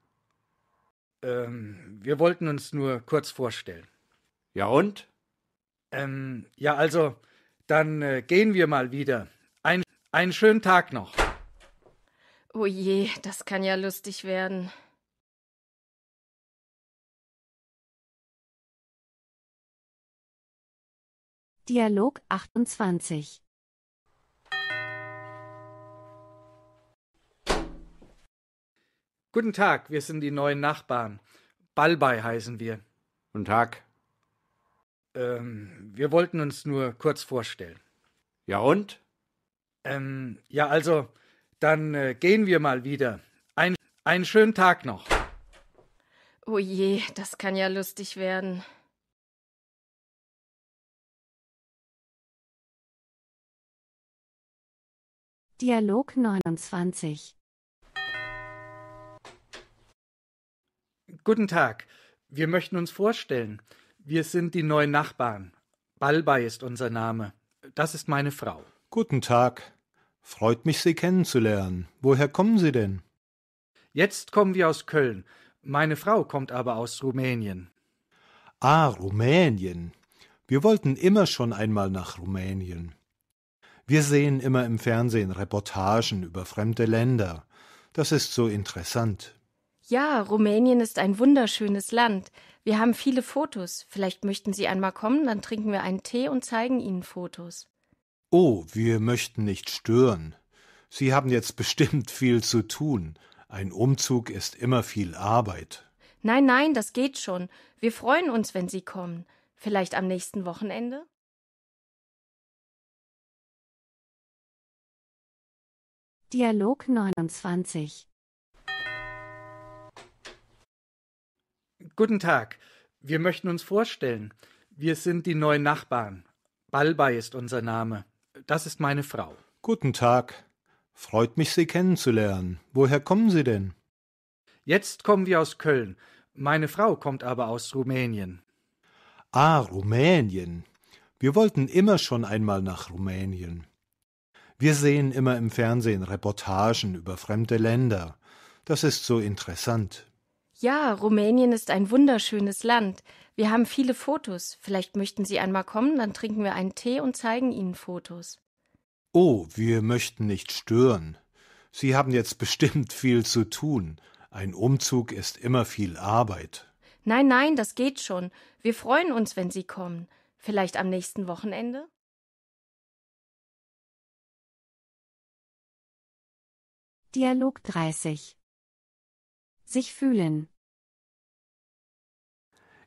Speaker 9: Ähm, wir wollten uns nur kurz vorstellen. Ja und? Ähm, ja, also, dann äh, gehen wir mal wieder. Ein, einen schönen Tag noch.
Speaker 6: Oh je, das kann ja lustig
Speaker 10: werden.
Speaker 3: Dialog 28.
Speaker 9: Guten Tag, wir sind die neuen Nachbarn. Balbei heißen wir. Guten Tag. Ähm, wir wollten uns nur kurz vorstellen. Ja und? Ähm, ja, also, dann äh, gehen wir mal wieder. Ein, einen schönen Tag noch.
Speaker 6: Oh je, das kann ja lustig werden.
Speaker 14: Dialog 29
Speaker 9: Guten Tag, wir möchten uns vorstellen. Wir sind die neuen Nachbarn. Balbay ist unser Name. Das ist meine Frau. Guten
Speaker 11: Tag. Freut mich, Sie kennenzulernen. Woher kommen Sie denn?
Speaker 9: Jetzt kommen wir aus Köln. Meine Frau kommt aber aus Rumänien. Ah,
Speaker 11: Rumänien. Wir wollten immer schon einmal nach Rumänien. Wir sehen immer im Fernsehen Reportagen über fremde Länder. Das ist so interessant.
Speaker 6: Ja, Rumänien ist ein wunderschönes Land. Wir haben viele Fotos. Vielleicht möchten Sie einmal kommen, dann trinken wir einen Tee und zeigen Ihnen Fotos.
Speaker 11: Oh, wir möchten nicht stören. Sie haben jetzt bestimmt viel zu tun. Ein Umzug ist immer viel Arbeit.
Speaker 6: Nein, nein, das geht schon. Wir freuen uns, wenn Sie kommen. Vielleicht am nächsten Wochenende?
Speaker 3: Dialog 29
Speaker 9: Guten Tag, wir möchten uns vorstellen. Wir sind die neuen Nachbarn. Balbay ist unser Name. Das ist meine Frau.
Speaker 11: Guten Tag. Freut mich, Sie kennenzulernen. Woher kommen Sie denn?
Speaker 9: Jetzt kommen wir aus Köln. Meine Frau kommt aber aus Rumänien.
Speaker 11: Ah, Rumänien. Wir wollten immer schon einmal nach Rumänien. Wir sehen immer im Fernsehen Reportagen über fremde Länder. Das ist so interessant.
Speaker 6: Ja, Rumänien ist ein wunderschönes Land. Wir haben viele Fotos. Vielleicht möchten Sie einmal kommen, dann trinken wir einen Tee und zeigen Ihnen Fotos.
Speaker 11: Oh, wir möchten nicht stören. Sie haben jetzt bestimmt viel zu tun. Ein Umzug ist immer viel Arbeit.
Speaker 6: Nein, nein, das geht schon. Wir freuen uns, wenn Sie kommen. Vielleicht am nächsten Wochenende?
Speaker 10: Dialog 30
Speaker 3: Sich fühlen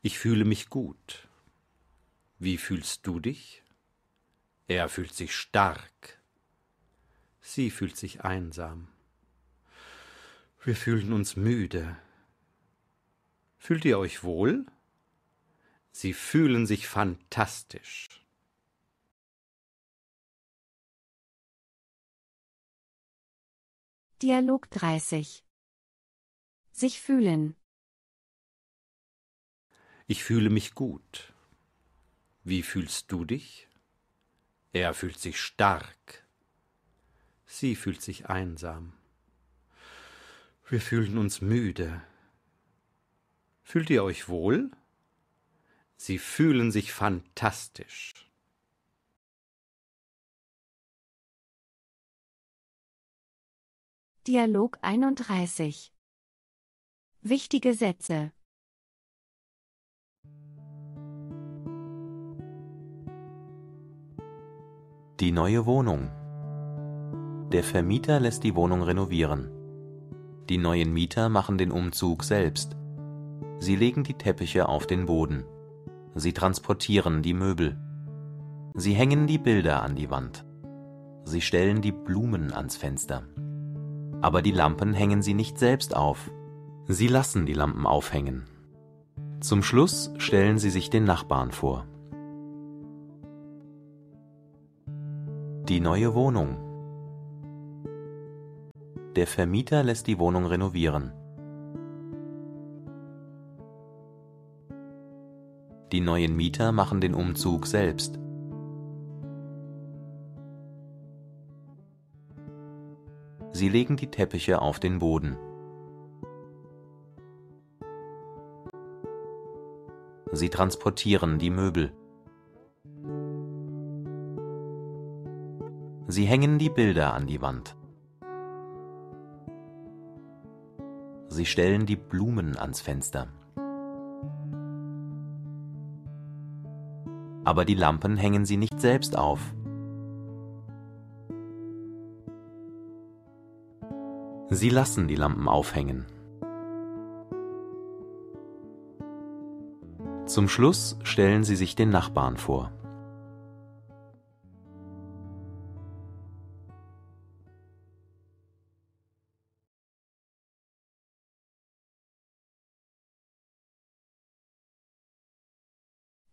Speaker 5: Ich fühle mich gut. Wie fühlst du dich? Er fühlt sich stark. Sie fühlt sich einsam. Wir fühlen uns müde. Fühlt ihr euch wohl? Sie fühlen sich fantastisch.
Speaker 10: Dialog 30.
Speaker 3: Sich fühlen.
Speaker 5: Ich fühle mich gut. Wie fühlst du dich? Er fühlt sich stark. Sie fühlt sich einsam. Wir fühlen uns müde. Fühlt ihr euch wohl? Sie fühlen sich fantastisch.
Speaker 10: Dialog 31
Speaker 3: Wichtige Sätze
Speaker 16: Die neue Wohnung. Der Vermieter lässt die Wohnung renovieren. Die neuen Mieter machen den Umzug selbst. Sie legen die Teppiche auf den Boden. Sie transportieren die Möbel. Sie hängen die Bilder an die Wand. Sie stellen die Blumen ans Fenster aber die Lampen hängen sie nicht selbst auf. Sie lassen die Lampen aufhängen. Zum Schluss stellen sie sich den Nachbarn vor. Die neue Wohnung. Der Vermieter lässt die Wohnung renovieren. Die neuen Mieter machen den Umzug selbst. Sie legen die Teppiche auf den Boden. Sie transportieren die Möbel. Sie hängen die Bilder an die Wand. Sie stellen die Blumen ans Fenster. Aber die Lampen hängen sie nicht selbst auf. Sie lassen die Lampen aufhängen. Zum Schluss stellen sie sich den Nachbarn vor.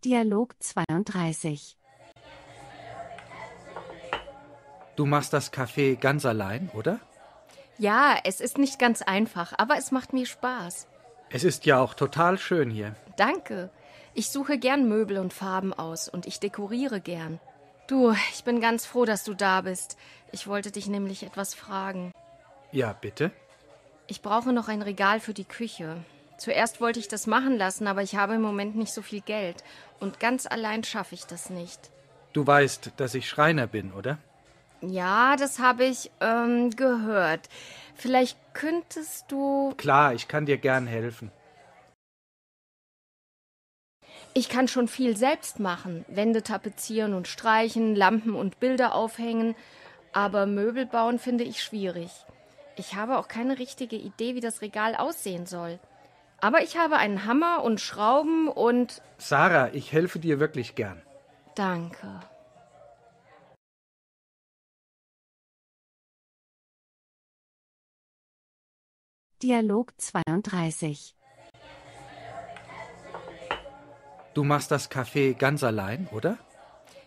Speaker 6: Dialog
Speaker 14: 32
Speaker 9: Du machst das Kaffee ganz allein, oder?
Speaker 6: Ja, es ist nicht ganz einfach, aber es macht mir Spaß.
Speaker 9: Es ist ja auch total schön hier.
Speaker 6: Danke. Ich suche gern Möbel und Farben aus und ich dekoriere gern. Du, ich bin ganz froh, dass du da bist. Ich wollte dich nämlich etwas fragen.
Speaker 9: Ja, bitte?
Speaker 6: Ich brauche noch ein Regal für die Küche. Zuerst wollte ich das machen lassen, aber ich habe im Moment nicht so viel Geld. Und ganz allein schaffe ich das nicht.
Speaker 9: Du weißt, dass ich Schreiner bin, oder?
Speaker 6: Ja, das habe ich ähm, gehört. Vielleicht könntest du.
Speaker 9: Klar, ich kann dir gern helfen.
Speaker 6: Ich kann schon viel selbst machen, Wände tapezieren und streichen, Lampen und Bilder aufhängen, aber Möbel bauen finde ich schwierig. Ich habe auch keine richtige Idee, wie das Regal aussehen soll. Aber ich habe einen Hammer und Schrauben und.
Speaker 9: Sarah, ich helfe dir wirklich gern.
Speaker 6: Danke.
Speaker 3: Dialog 32.
Speaker 9: Du machst das Kaffee ganz allein, oder?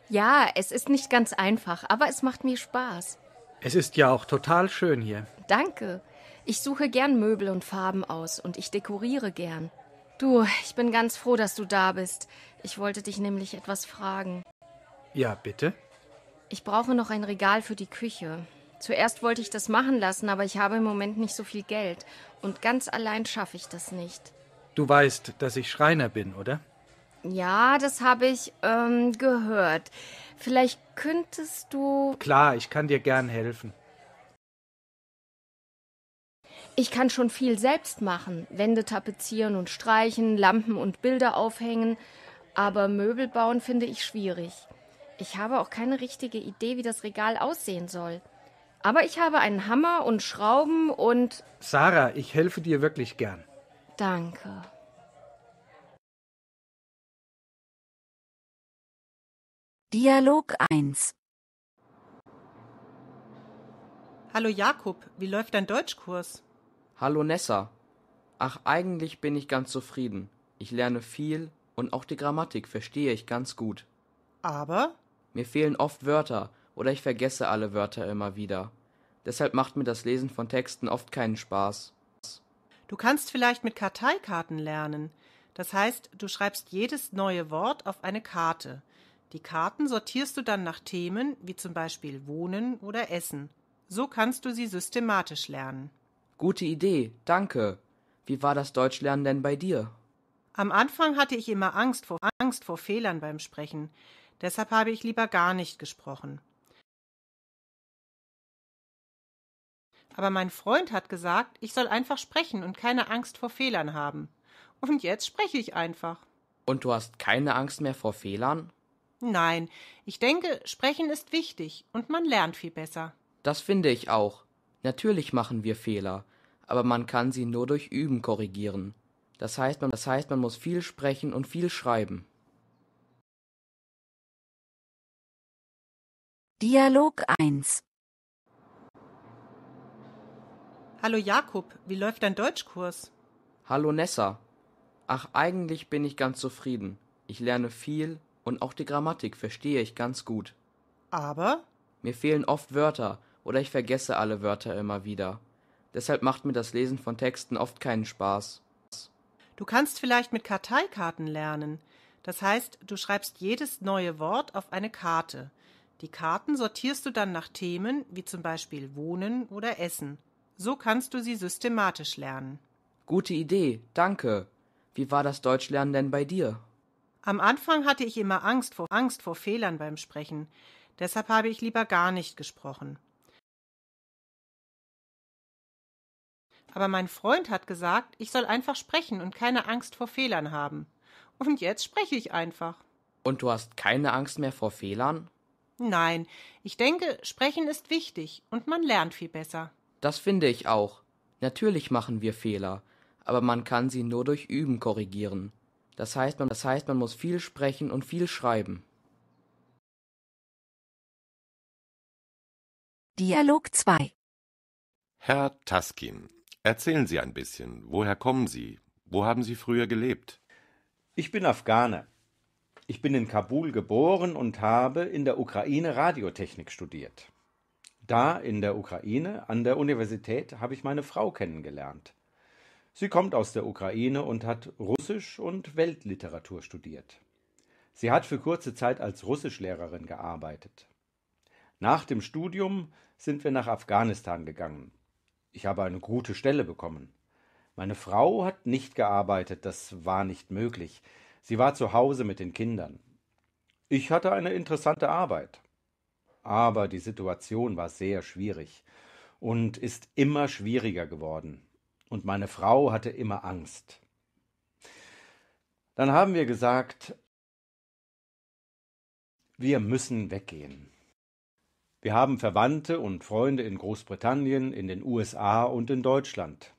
Speaker 6: Ja, es ist nicht ganz einfach, aber es macht mir Spaß.
Speaker 9: Es ist ja auch total schön hier.
Speaker 6: Danke. Ich suche gern Möbel und Farben aus und ich dekoriere gern. Du, ich bin ganz froh, dass du da bist. Ich wollte dich nämlich etwas fragen. Ja, bitte? Ich brauche noch ein Regal für die Küche. Zuerst wollte ich das machen lassen, aber ich habe im Moment nicht so viel Geld. Und ganz allein schaffe ich das nicht.
Speaker 9: Du weißt, dass ich Schreiner bin, oder?
Speaker 6: Ja, das habe ich ähm, gehört. Vielleicht könntest du.
Speaker 9: Klar, ich kann dir gern helfen.
Speaker 6: Ich kann schon viel selbst machen. Wände tapezieren und streichen, Lampen und Bilder aufhängen. Aber Möbel bauen finde ich schwierig. Ich habe auch keine richtige Idee, wie das Regal aussehen soll. Aber ich habe einen Hammer und Schrauben und.
Speaker 9: Sarah, ich helfe dir wirklich gern.
Speaker 6: Danke.
Speaker 1: Dialog 1
Speaker 2: Hallo Jakob, wie läuft dein Deutschkurs?
Speaker 1: Hallo Nessa. Ach, eigentlich bin ich ganz zufrieden. Ich lerne viel und auch die Grammatik verstehe ich ganz gut. Aber? Mir fehlen oft Wörter, oder ich vergesse alle Wörter immer wieder. Deshalb macht mir das Lesen von Texten oft keinen Spaß.
Speaker 2: Du kannst vielleicht mit Karteikarten lernen. Das heißt, du schreibst jedes neue Wort auf eine Karte. Die Karten sortierst du dann nach Themen, wie zum Beispiel Wohnen oder Essen. So kannst du sie systematisch lernen.
Speaker 1: Gute Idee, danke. Wie war das Deutschlernen denn bei dir?
Speaker 2: Am Anfang hatte ich immer Angst vor Angst vor Fehlern beim Sprechen. Deshalb habe ich lieber gar nicht gesprochen. Aber mein Freund hat gesagt, ich soll einfach sprechen und keine Angst vor Fehlern haben. Und jetzt spreche ich einfach.
Speaker 1: Und du hast keine Angst mehr vor Fehlern?
Speaker 2: Nein, ich denke, sprechen ist wichtig und man lernt viel
Speaker 1: besser. Das finde ich auch. Natürlich machen wir Fehler, aber man kann sie nur durch Üben korrigieren. Das heißt, man, das heißt, man muss viel sprechen und viel schreiben.
Speaker 10: Dialog
Speaker 1: 1
Speaker 2: Hallo Jakob, wie läuft dein Deutschkurs?
Speaker 1: Hallo Nessa. Ach, eigentlich bin ich ganz zufrieden. Ich lerne viel und auch die Grammatik verstehe ich ganz gut. Aber? Mir fehlen oft Wörter oder ich vergesse alle Wörter immer wieder. Deshalb macht mir das Lesen von Texten oft keinen Spaß.
Speaker 2: Du kannst vielleicht mit Karteikarten lernen. Das heißt, du schreibst jedes neue Wort auf eine Karte. Die Karten sortierst du dann nach Themen wie zum Beispiel Wohnen oder Essen. So kannst du sie systematisch lernen.
Speaker 1: Gute Idee, danke. Wie war das Deutschlernen denn bei dir?
Speaker 2: Am Anfang hatte ich immer Angst vor Angst vor Fehlern beim Sprechen. Deshalb habe ich lieber gar nicht gesprochen. Aber mein Freund hat gesagt, ich soll einfach sprechen und keine Angst vor Fehlern haben. Und jetzt spreche ich einfach.
Speaker 1: Und du hast keine Angst mehr vor Fehlern?
Speaker 2: Nein, ich denke, sprechen ist wichtig und man lernt viel besser.
Speaker 1: Das finde ich auch. Natürlich machen wir Fehler, aber man kann sie nur durch Üben korrigieren. Das heißt, man muss viel sprechen und viel schreiben.
Speaker 3: Dialog 2
Speaker 4: Herr Taskin, erzählen Sie ein bisschen.
Speaker 5: Woher kommen Sie? Wo haben Sie früher gelebt? Ich bin Afghane. Ich bin in Kabul geboren und habe in der Ukraine Radiotechnik studiert. Da in der Ukraine, an der Universität, habe ich meine Frau kennengelernt. Sie kommt aus der Ukraine und hat Russisch und Weltliteratur studiert. Sie hat für kurze Zeit als Russischlehrerin gearbeitet. Nach dem Studium sind wir nach Afghanistan gegangen. Ich habe eine gute Stelle bekommen. Meine Frau hat nicht gearbeitet, das war nicht möglich. Sie war zu Hause mit den Kindern. Ich hatte eine interessante Arbeit aber die Situation war sehr schwierig und ist immer schwieriger geworden. Und meine Frau hatte immer Angst. Dann haben wir gesagt, wir müssen weggehen. Wir haben Verwandte und Freunde in Großbritannien, in den USA und in Deutschland.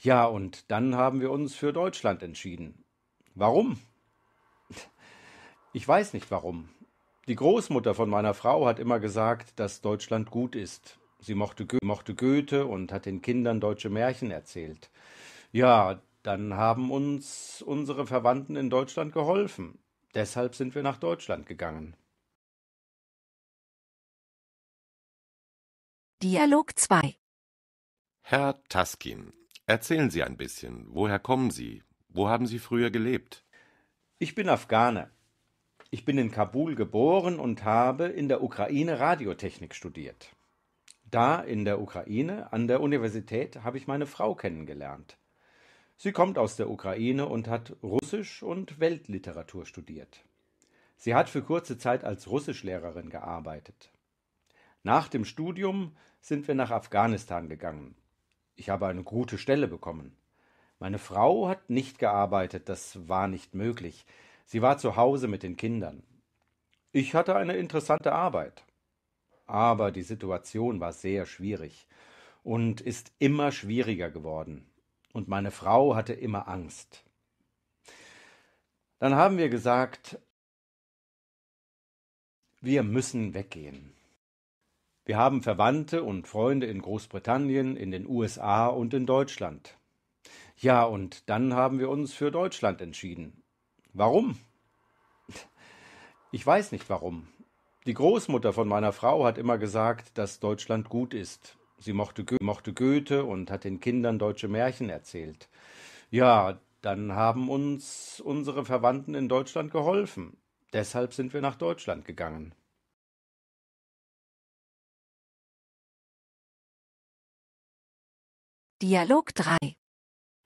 Speaker 5: Ja, und dann haben wir uns für Deutschland entschieden. Warum? Ich weiß nicht warum. Die Großmutter von meiner Frau hat immer gesagt, dass Deutschland gut ist. Sie mochte, Go mochte Goethe und hat den Kindern deutsche Märchen erzählt. Ja, dann haben uns unsere Verwandten in Deutschland geholfen. Deshalb sind wir nach Deutschland gegangen.
Speaker 3: Dialog 2
Speaker 4: Herr Taskin, erzählen Sie
Speaker 5: ein bisschen. Woher kommen Sie? Wo haben Sie früher gelebt? Ich bin Afghane. Ich bin in Kabul geboren und habe in der Ukraine Radiotechnik studiert. Da in der Ukraine an der Universität habe ich meine Frau kennengelernt. Sie kommt aus der Ukraine und hat Russisch und Weltliteratur studiert. Sie hat für kurze Zeit als Russischlehrerin gearbeitet. Nach dem Studium sind wir nach Afghanistan gegangen. Ich habe eine gute Stelle bekommen. Meine Frau hat nicht gearbeitet, das war nicht möglich. Sie war zu Hause mit den Kindern. Ich hatte eine interessante Arbeit. Aber die Situation war sehr schwierig und ist immer schwieriger geworden. Und meine Frau hatte immer Angst. Dann haben wir gesagt, wir müssen weggehen. Wir haben Verwandte und Freunde in Großbritannien, in den USA und in Deutschland. Ja, und dann haben wir uns für Deutschland entschieden. Warum? Ich weiß nicht warum. Die Großmutter von meiner Frau hat immer gesagt, dass Deutschland gut ist. Sie mochte, Go mochte Goethe und hat den Kindern deutsche Märchen erzählt. Ja, dann haben uns unsere Verwandten in Deutschland geholfen. Deshalb sind wir nach Deutschland gegangen.
Speaker 10: Dialog 3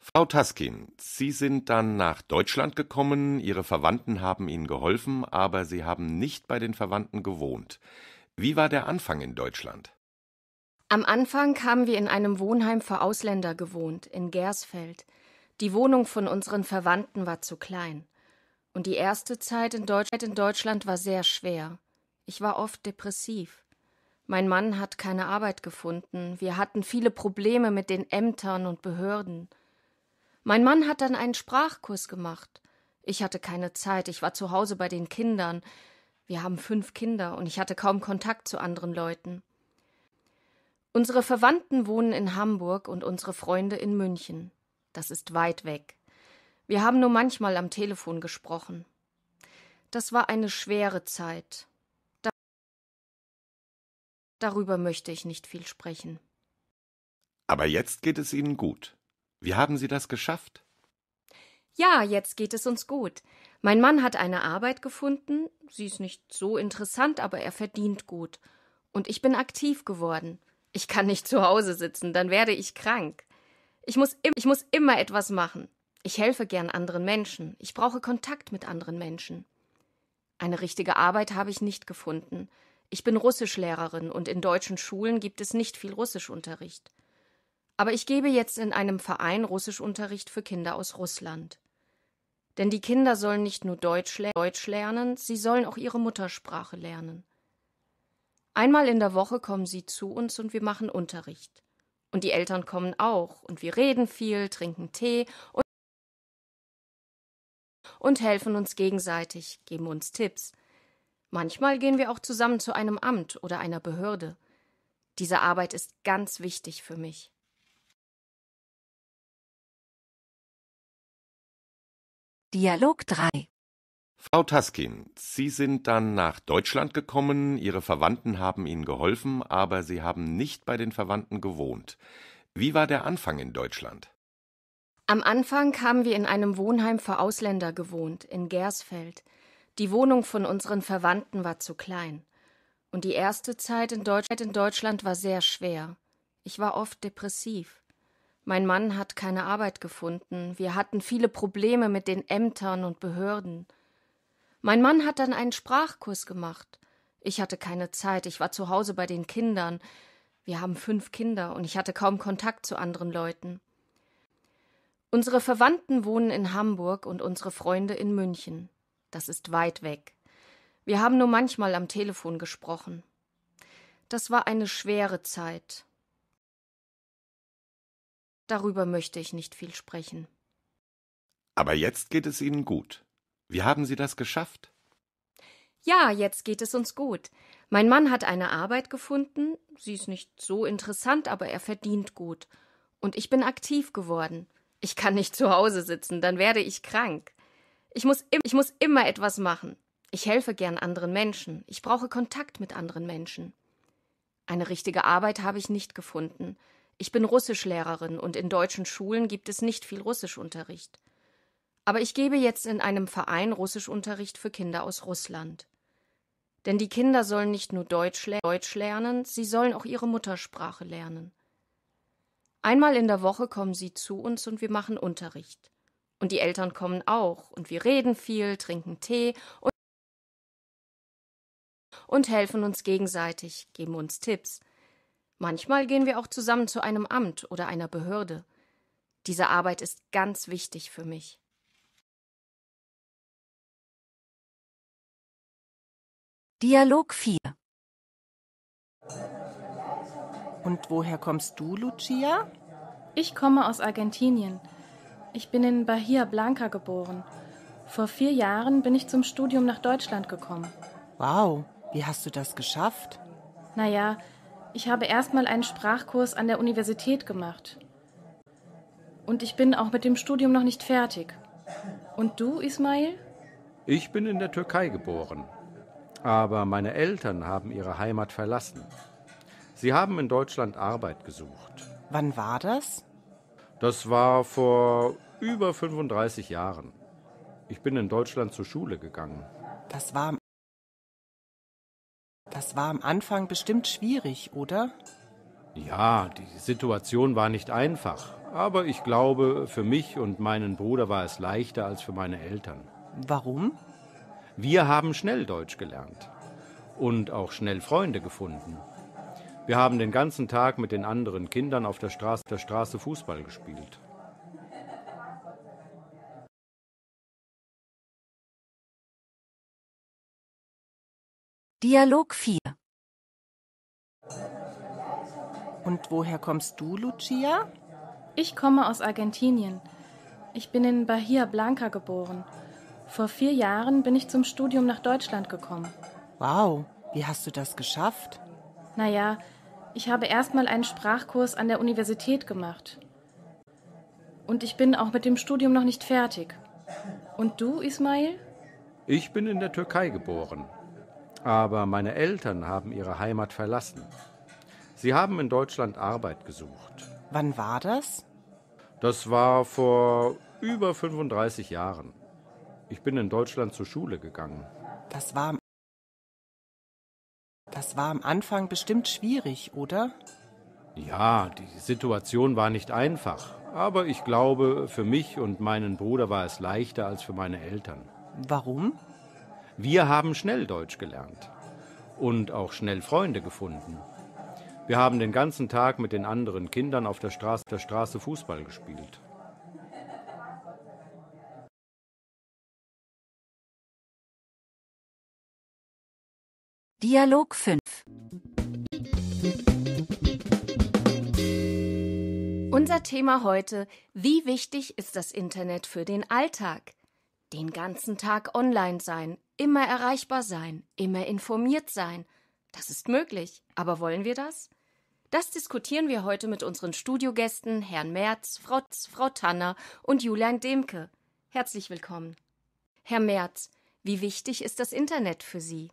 Speaker 4: Frau Taskin, Sie sind dann nach Deutschland gekommen, Ihre Verwandten haben Ihnen geholfen, aber Sie haben nicht bei den Verwandten gewohnt. Wie war der Anfang in Deutschland?
Speaker 6: Am Anfang haben wir in einem Wohnheim für Ausländer gewohnt, in Gersfeld. Die Wohnung von unseren Verwandten war zu klein. Und die erste Zeit in Deutschland war sehr schwer. Ich war oft depressiv. Mein Mann hat keine Arbeit gefunden. Wir hatten viele Probleme mit den Ämtern und Behörden. Mein Mann hat dann einen Sprachkurs gemacht. Ich hatte keine Zeit, ich war zu Hause bei den Kindern. Wir haben fünf Kinder und ich hatte kaum Kontakt zu anderen Leuten. Unsere Verwandten wohnen in Hamburg und unsere Freunde in München. Das ist weit weg. Wir haben nur manchmal am Telefon gesprochen. Das war eine schwere Zeit. Darüber möchte ich nicht viel sprechen.
Speaker 4: Aber jetzt geht es Ihnen gut. Wie haben Sie das geschafft?
Speaker 6: Ja, jetzt geht es uns gut. Mein Mann hat eine Arbeit gefunden. Sie ist nicht so interessant, aber er verdient gut. Und ich bin aktiv geworden. Ich kann nicht zu Hause sitzen, dann werde ich krank. Ich muss, im, ich muss immer etwas machen. Ich helfe gern anderen Menschen. Ich brauche Kontakt mit anderen Menschen. Eine richtige Arbeit habe ich nicht gefunden. Ich bin Russischlehrerin und in deutschen Schulen gibt es nicht viel Russischunterricht aber ich gebe jetzt in einem Verein Russischunterricht für Kinder aus Russland. Denn die Kinder sollen nicht nur Deutsch, le Deutsch lernen, sie sollen auch ihre Muttersprache lernen. Einmal in der Woche kommen sie zu uns und wir machen Unterricht. Und die Eltern kommen auch, und wir reden viel, trinken Tee und, und helfen uns gegenseitig, geben uns Tipps. Manchmal gehen wir auch zusammen zu einem Amt oder einer Behörde. Diese Arbeit ist ganz wichtig für mich.
Speaker 3: Dialog 3
Speaker 4: Frau Taskin, Sie sind dann nach Deutschland gekommen, Ihre Verwandten haben Ihnen geholfen, aber Sie haben nicht bei den Verwandten gewohnt. Wie war der Anfang in Deutschland?
Speaker 6: Am Anfang haben wir in einem Wohnheim für Ausländer gewohnt, in Gersfeld. Die Wohnung von unseren Verwandten war zu klein. Und die erste Zeit in Deutschland war sehr schwer. Ich war oft depressiv. Mein Mann hat keine Arbeit gefunden. Wir hatten viele Probleme mit den Ämtern und Behörden. Mein Mann hat dann einen Sprachkurs gemacht. Ich hatte keine Zeit. Ich war zu Hause bei den Kindern. Wir haben fünf Kinder und ich hatte kaum Kontakt zu anderen Leuten. Unsere Verwandten wohnen in Hamburg und unsere Freunde in München. Das ist weit weg. Wir haben nur manchmal am Telefon gesprochen. Das war eine schwere Zeit. Darüber möchte ich nicht viel sprechen.
Speaker 4: Aber jetzt geht es Ihnen gut. Wie haben Sie das geschafft?
Speaker 6: Ja, jetzt geht es uns gut. Mein Mann hat eine Arbeit gefunden. Sie ist nicht so interessant, aber er verdient gut. Und ich bin aktiv geworden. Ich kann nicht zu Hause sitzen, dann werde ich krank. Ich muss, im, ich muss immer etwas machen. Ich helfe gern anderen Menschen. Ich brauche Kontakt mit anderen Menschen. Eine richtige Arbeit habe ich nicht gefunden. Ich bin Russischlehrerin und in deutschen Schulen gibt es nicht viel Russischunterricht. Aber ich gebe jetzt in einem Verein Russischunterricht für Kinder aus Russland. Denn die Kinder sollen nicht nur Deutsch, le Deutsch lernen, sie sollen auch ihre Muttersprache lernen. Einmal in der Woche kommen sie zu uns und wir machen Unterricht. Und die Eltern kommen auch, und wir reden viel, trinken Tee und, und helfen uns gegenseitig, geben uns Tipps. Manchmal gehen wir auch zusammen zu einem Amt oder einer Behörde. Diese Arbeit ist ganz wichtig für mich.
Speaker 3: Dialog 4 Und woher kommst du, Lucia?
Speaker 7: Ich komme aus Argentinien. Ich bin in Bahia Blanca geboren. Vor vier Jahren bin ich zum Studium nach Deutschland gekommen.
Speaker 2: Wow, wie hast du das geschafft?
Speaker 7: Naja, ich habe erstmal einen Sprachkurs an der Universität gemacht. Und ich bin auch mit dem Studium noch nicht fertig. Und du, Ismail?
Speaker 5: Ich bin in der Türkei geboren. Aber meine Eltern haben ihre Heimat verlassen. Sie haben in Deutschland Arbeit gesucht. Wann war das? Das war vor über 35 Jahren. Ich bin in Deutschland zur Schule gegangen. Das war am das war am Anfang bestimmt schwierig, oder? Ja, die Situation war nicht einfach. Aber ich glaube, für mich und meinen Bruder war es leichter als für meine Eltern. Warum? Wir haben schnell Deutsch gelernt und auch schnell Freunde gefunden. Wir haben den ganzen Tag mit den anderen Kindern auf der Straße, der Straße Fußball gespielt.
Speaker 3: Dialog 4 Und woher kommst du,
Speaker 7: Lucia? Ich komme aus Argentinien. Ich bin in Bahia Blanca geboren. Vor vier Jahren bin ich zum Studium nach Deutschland gekommen.
Speaker 2: Wow, wie hast du das geschafft?
Speaker 7: Naja, ich habe erstmal einen Sprachkurs an der Universität gemacht. Und ich bin auch mit dem Studium noch nicht fertig. Und du, Ismail?
Speaker 5: Ich bin in der Türkei geboren, aber meine Eltern haben ihre Heimat verlassen. Sie haben in Deutschland Arbeit gesucht. Wann war das? Das war vor über 35 Jahren. Ich bin in Deutschland zur Schule gegangen. Das war, das war am Anfang bestimmt schwierig, oder? Ja, die Situation war nicht einfach. Aber ich glaube, für mich und meinen Bruder war es leichter als für meine Eltern. Warum? Wir haben schnell Deutsch gelernt und auch schnell Freunde gefunden. Wir haben den ganzen Tag mit den anderen Kindern auf der Straße, der Straße Fußball gespielt.
Speaker 3: Dialog 5
Speaker 6: Unser Thema heute, wie wichtig ist das Internet für den Alltag? Den ganzen Tag online sein, Immer erreichbar sein, immer informiert sein. Das ist möglich, aber wollen wir das? Das diskutieren wir heute mit unseren Studiogästen Herrn Merz, Frau, Frau Tanner und Julian Demke. Herzlich willkommen. Herr Merz, wie wichtig ist das Internet für Sie?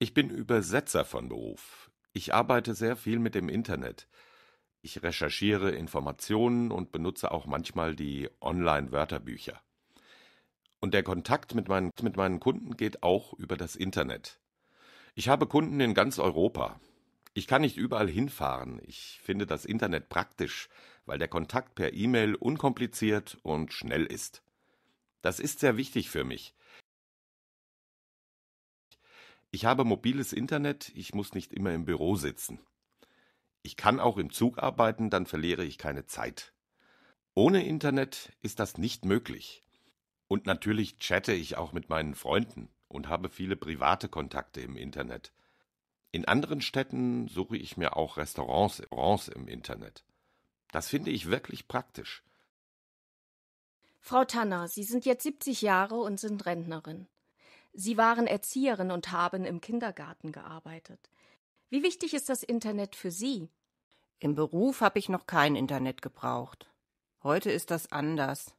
Speaker 4: Ich bin Übersetzer von Beruf. Ich arbeite sehr viel mit dem Internet. Ich recherchiere Informationen und benutze auch manchmal die Online-Wörterbücher. Und der Kontakt mit meinen, mit meinen Kunden geht auch über das Internet. Ich habe Kunden in ganz Europa. Ich kann nicht überall hinfahren. Ich finde das Internet praktisch, weil der Kontakt per E-Mail unkompliziert und schnell ist. Das ist sehr wichtig für mich. Ich habe mobiles Internet, ich muss nicht immer im Büro sitzen. Ich kann auch im Zug arbeiten, dann verliere ich keine Zeit. Ohne Internet ist das nicht möglich. Und natürlich chatte ich auch mit meinen Freunden und habe viele private Kontakte im Internet. In anderen Städten suche ich mir auch Restaurants, im Internet. Das finde ich wirklich praktisch.
Speaker 6: Frau Tanner, Sie sind jetzt 70 Jahre und sind Rentnerin. Sie waren Erzieherin und haben im Kindergarten gearbeitet. Wie wichtig ist das Internet für Sie?
Speaker 2: Im Beruf habe ich noch kein Internet gebraucht. Heute ist das anders.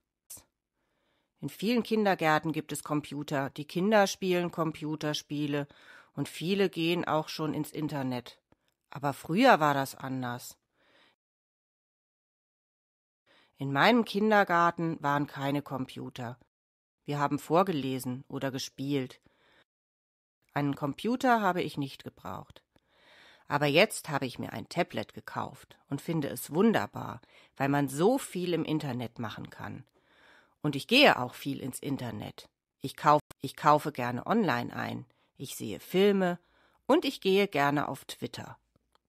Speaker 2: In vielen Kindergärten gibt es Computer. Die Kinder spielen Computerspiele und viele gehen auch schon ins Internet. Aber früher war das anders. In meinem Kindergarten waren keine Computer. Wir haben vorgelesen oder gespielt. Einen Computer habe ich nicht gebraucht. Aber jetzt habe ich mir ein Tablet gekauft und finde es wunderbar, weil man so viel im Internet machen kann. Und ich gehe auch viel ins Internet. Ich kaufe, ich kaufe gerne online ein. Ich sehe Filme und ich gehe gerne auf Twitter.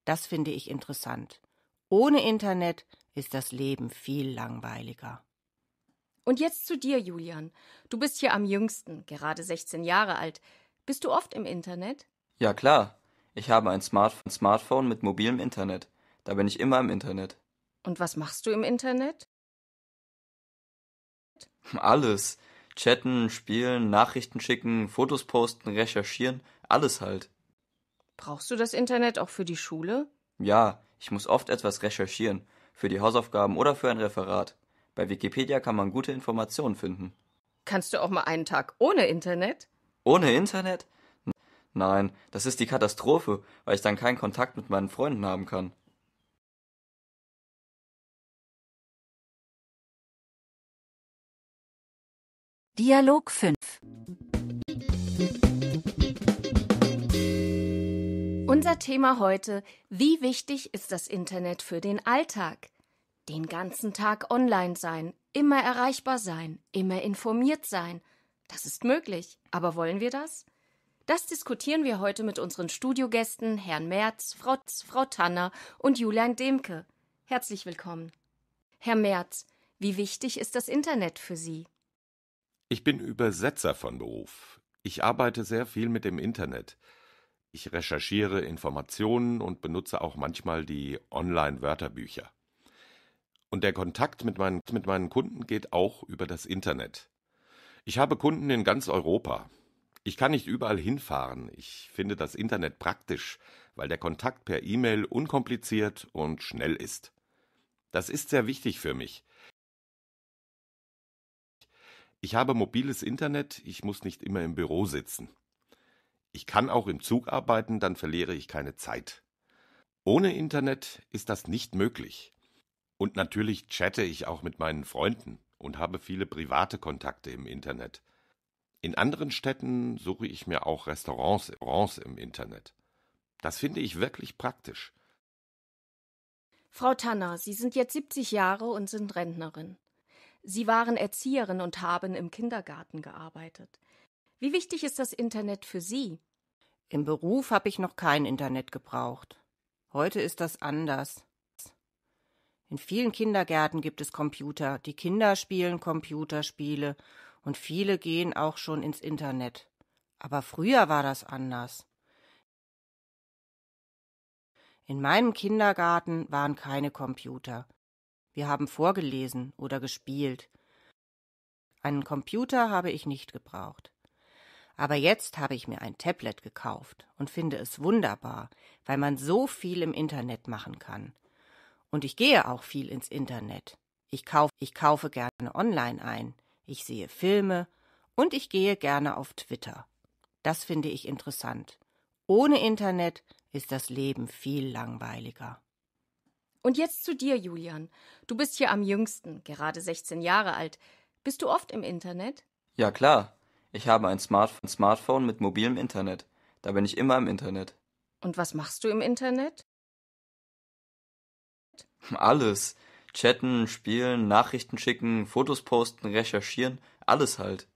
Speaker 2: Das finde ich interessant. Ohne Internet ist das Leben viel langweiliger.
Speaker 6: Und jetzt zu dir, Julian. Du bist hier am jüngsten, gerade 16 Jahre alt. Bist du oft im Internet?
Speaker 8: Ja, klar. Ich habe ein Smartphone mit mobilem Internet. Da bin ich immer im Internet.
Speaker 6: Und was machst du im Internet?
Speaker 8: Alles. Chatten, spielen, Nachrichten schicken, Fotos posten, recherchieren, alles halt.
Speaker 6: Brauchst du das Internet auch für die Schule?
Speaker 8: Ja, ich muss oft etwas recherchieren, für die Hausaufgaben oder für ein Referat. Bei Wikipedia kann man gute Informationen finden.
Speaker 6: Kannst du auch mal einen Tag ohne Internet?
Speaker 8: Ohne Internet? Nein, das ist die Katastrophe, weil ich dann keinen Kontakt mit meinen Freunden haben kann.
Speaker 6: Dialog 5 Unser Thema heute, wie wichtig ist das Internet für den Alltag? Den ganzen Tag online sein, immer erreichbar sein, immer informiert sein. Das ist möglich, aber wollen wir das? Das diskutieren wir heute mit unseren Studiogästen Herrn Merz, Frau, Frau Tanner und Julian Demke. Herzlich willkommen. Herr Merz, wie wichtig ist das Internet für Sie?
Speaker 4: Ich bin Übersetzer von Beruf. Ich arbeite sehr viel mit dem Internet. Ich recherchiere Informationen und benutze auch manchmal die Online-Wörterbücher. Und der Kontakt mit meinen, mit meinen Kunden geht auch über das Internet. Ich habe Kunden in ganz Europa. Ich kann nicht überall hinfahren. Ich finde das Internet praktisch, weil der Kontakt per E-Mail unkompliziert und schnell ist. Das ist sehr wichtig für mich. Ich habe mobiles Internet, ich muss nicht immer im Büro sitzen. Ich kann auch im Zug arbeiten, dann verliere ich keine Zeit. Ohne Internet ist das nicht möglich. Und natürlich chatte ich auch mit meinen Freunden und habe viele private Kontakte im Internet. In anderen Städten suche ich mir auch Restaurants, im Internet. Das finde ich wirklich praktisch.
Speaker 6: Frau Tanner, Sie sind jetzt 70 Jahre und sind Rentnerin. Sie waren Erzieherin und haben im Kindergarten gearbeitet. Wie wichtig ist das Internet für Sie?
Speaker 2: Im Beruf habe ich noch kein Internet gebraucht. Heute ist das anders. In vielen Kindergärten gibt es Computer. Die Kinder spielen Computerspiele und viele gehen auch schon ins Internet. Aber früher war das anders. In meinem Kindergarten waren keine Computer. Wir haben vorgelesen oder gespielt. Einen Computer habe ich nicht gebraucht. Aber jetzt habe ich mir ein Tablet gekauft und finde es wunderbar, weil man so viel im Internet machen kann. Und ich gehe auch viel ins Internet. Ich kaufe, ich kaufe gerne online ein. Ich sehe Filme und ich gehe gerne auf Twitter. Das finde ich interessant. Ohne Internet ist das Leben viel langweiliger.
Speaker 6: Und jetzt zu dir, Julian. Du bist hier am jüngsten, gerade 16 Jahre alt. Bist du oft im Internet?
Speaker 8: Ja, klar. Ich habe ein Smartphone, Smartphone mit mobilem Internet. Da bin ich immer im Internet.
Speaker 6: Und was machst du im Internet?
Speaker 8: Alles. Chatten, spielen, Nachrichten schicken, Fotos posten, recherchieren, alles halt.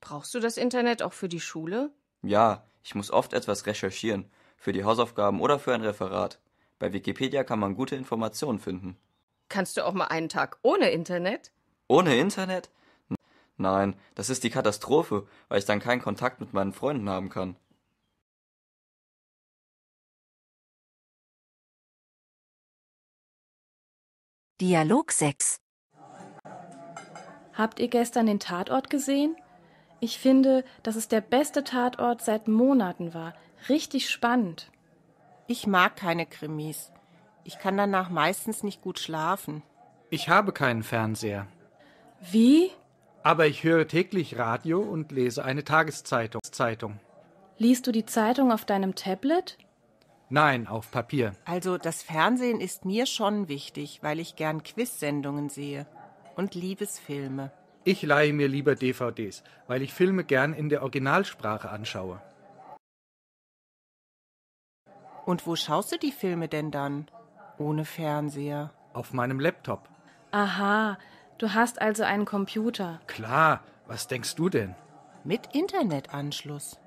Speaker 6: Brauchst du das Internet auch für die Schule?
Speaker 8: Ja, ich muss oft etwas recherchieren, für die Hausaufgaben oder für ein Referat. Bei Wikipedia kann man gute Informationen finden.
Speaker 6: Kannst du auch mal einen Tag ohne Internet?
Speaker 8: Ohne Internet? Nein, das ist die Katastrophe, weil ich dann keinen Kontakt mit meinen Freunden haben kann.
Speaker 3: Dialog 6
Speaker 7: Habt ihr gestern den Tatort gesehen? Ich finde, dass es der beste Tatort seit Monaten war. Richtig spannend. Ich mag keine Krimis.
Speaker 2: Ich kann danach meistens nicht gut schlafen.
Speaker 9: Ich habe keinen Fernseher. Wie? Aber ich höre täglich Radio und lese eine Tageszeitung.
Speaker 7: Liest du die Zeitung auf deinem Tablet?
Speaker 9: Nein, auf Papier.
Speaker 7: Also
Speaker 2: das Fernsehen ist mir schon wichtig, weil ich gern Quizsendungen sehe und
Speaker 9: Liebesfilme. Ich leihe mir lieber DVDs, weil ich Filme gern in der Originalsprache anschaue. Und wo schaust du die Filme denn
Speaker 2: dann? Ohne Fernseher. Auf
Speaker 9: meinem Laptop.
Speaker 7: Aha, du hast also einen Computer.
Speaker 2: Klar, was denkst du denn?
Speaker 7: Mit Internetanschluss.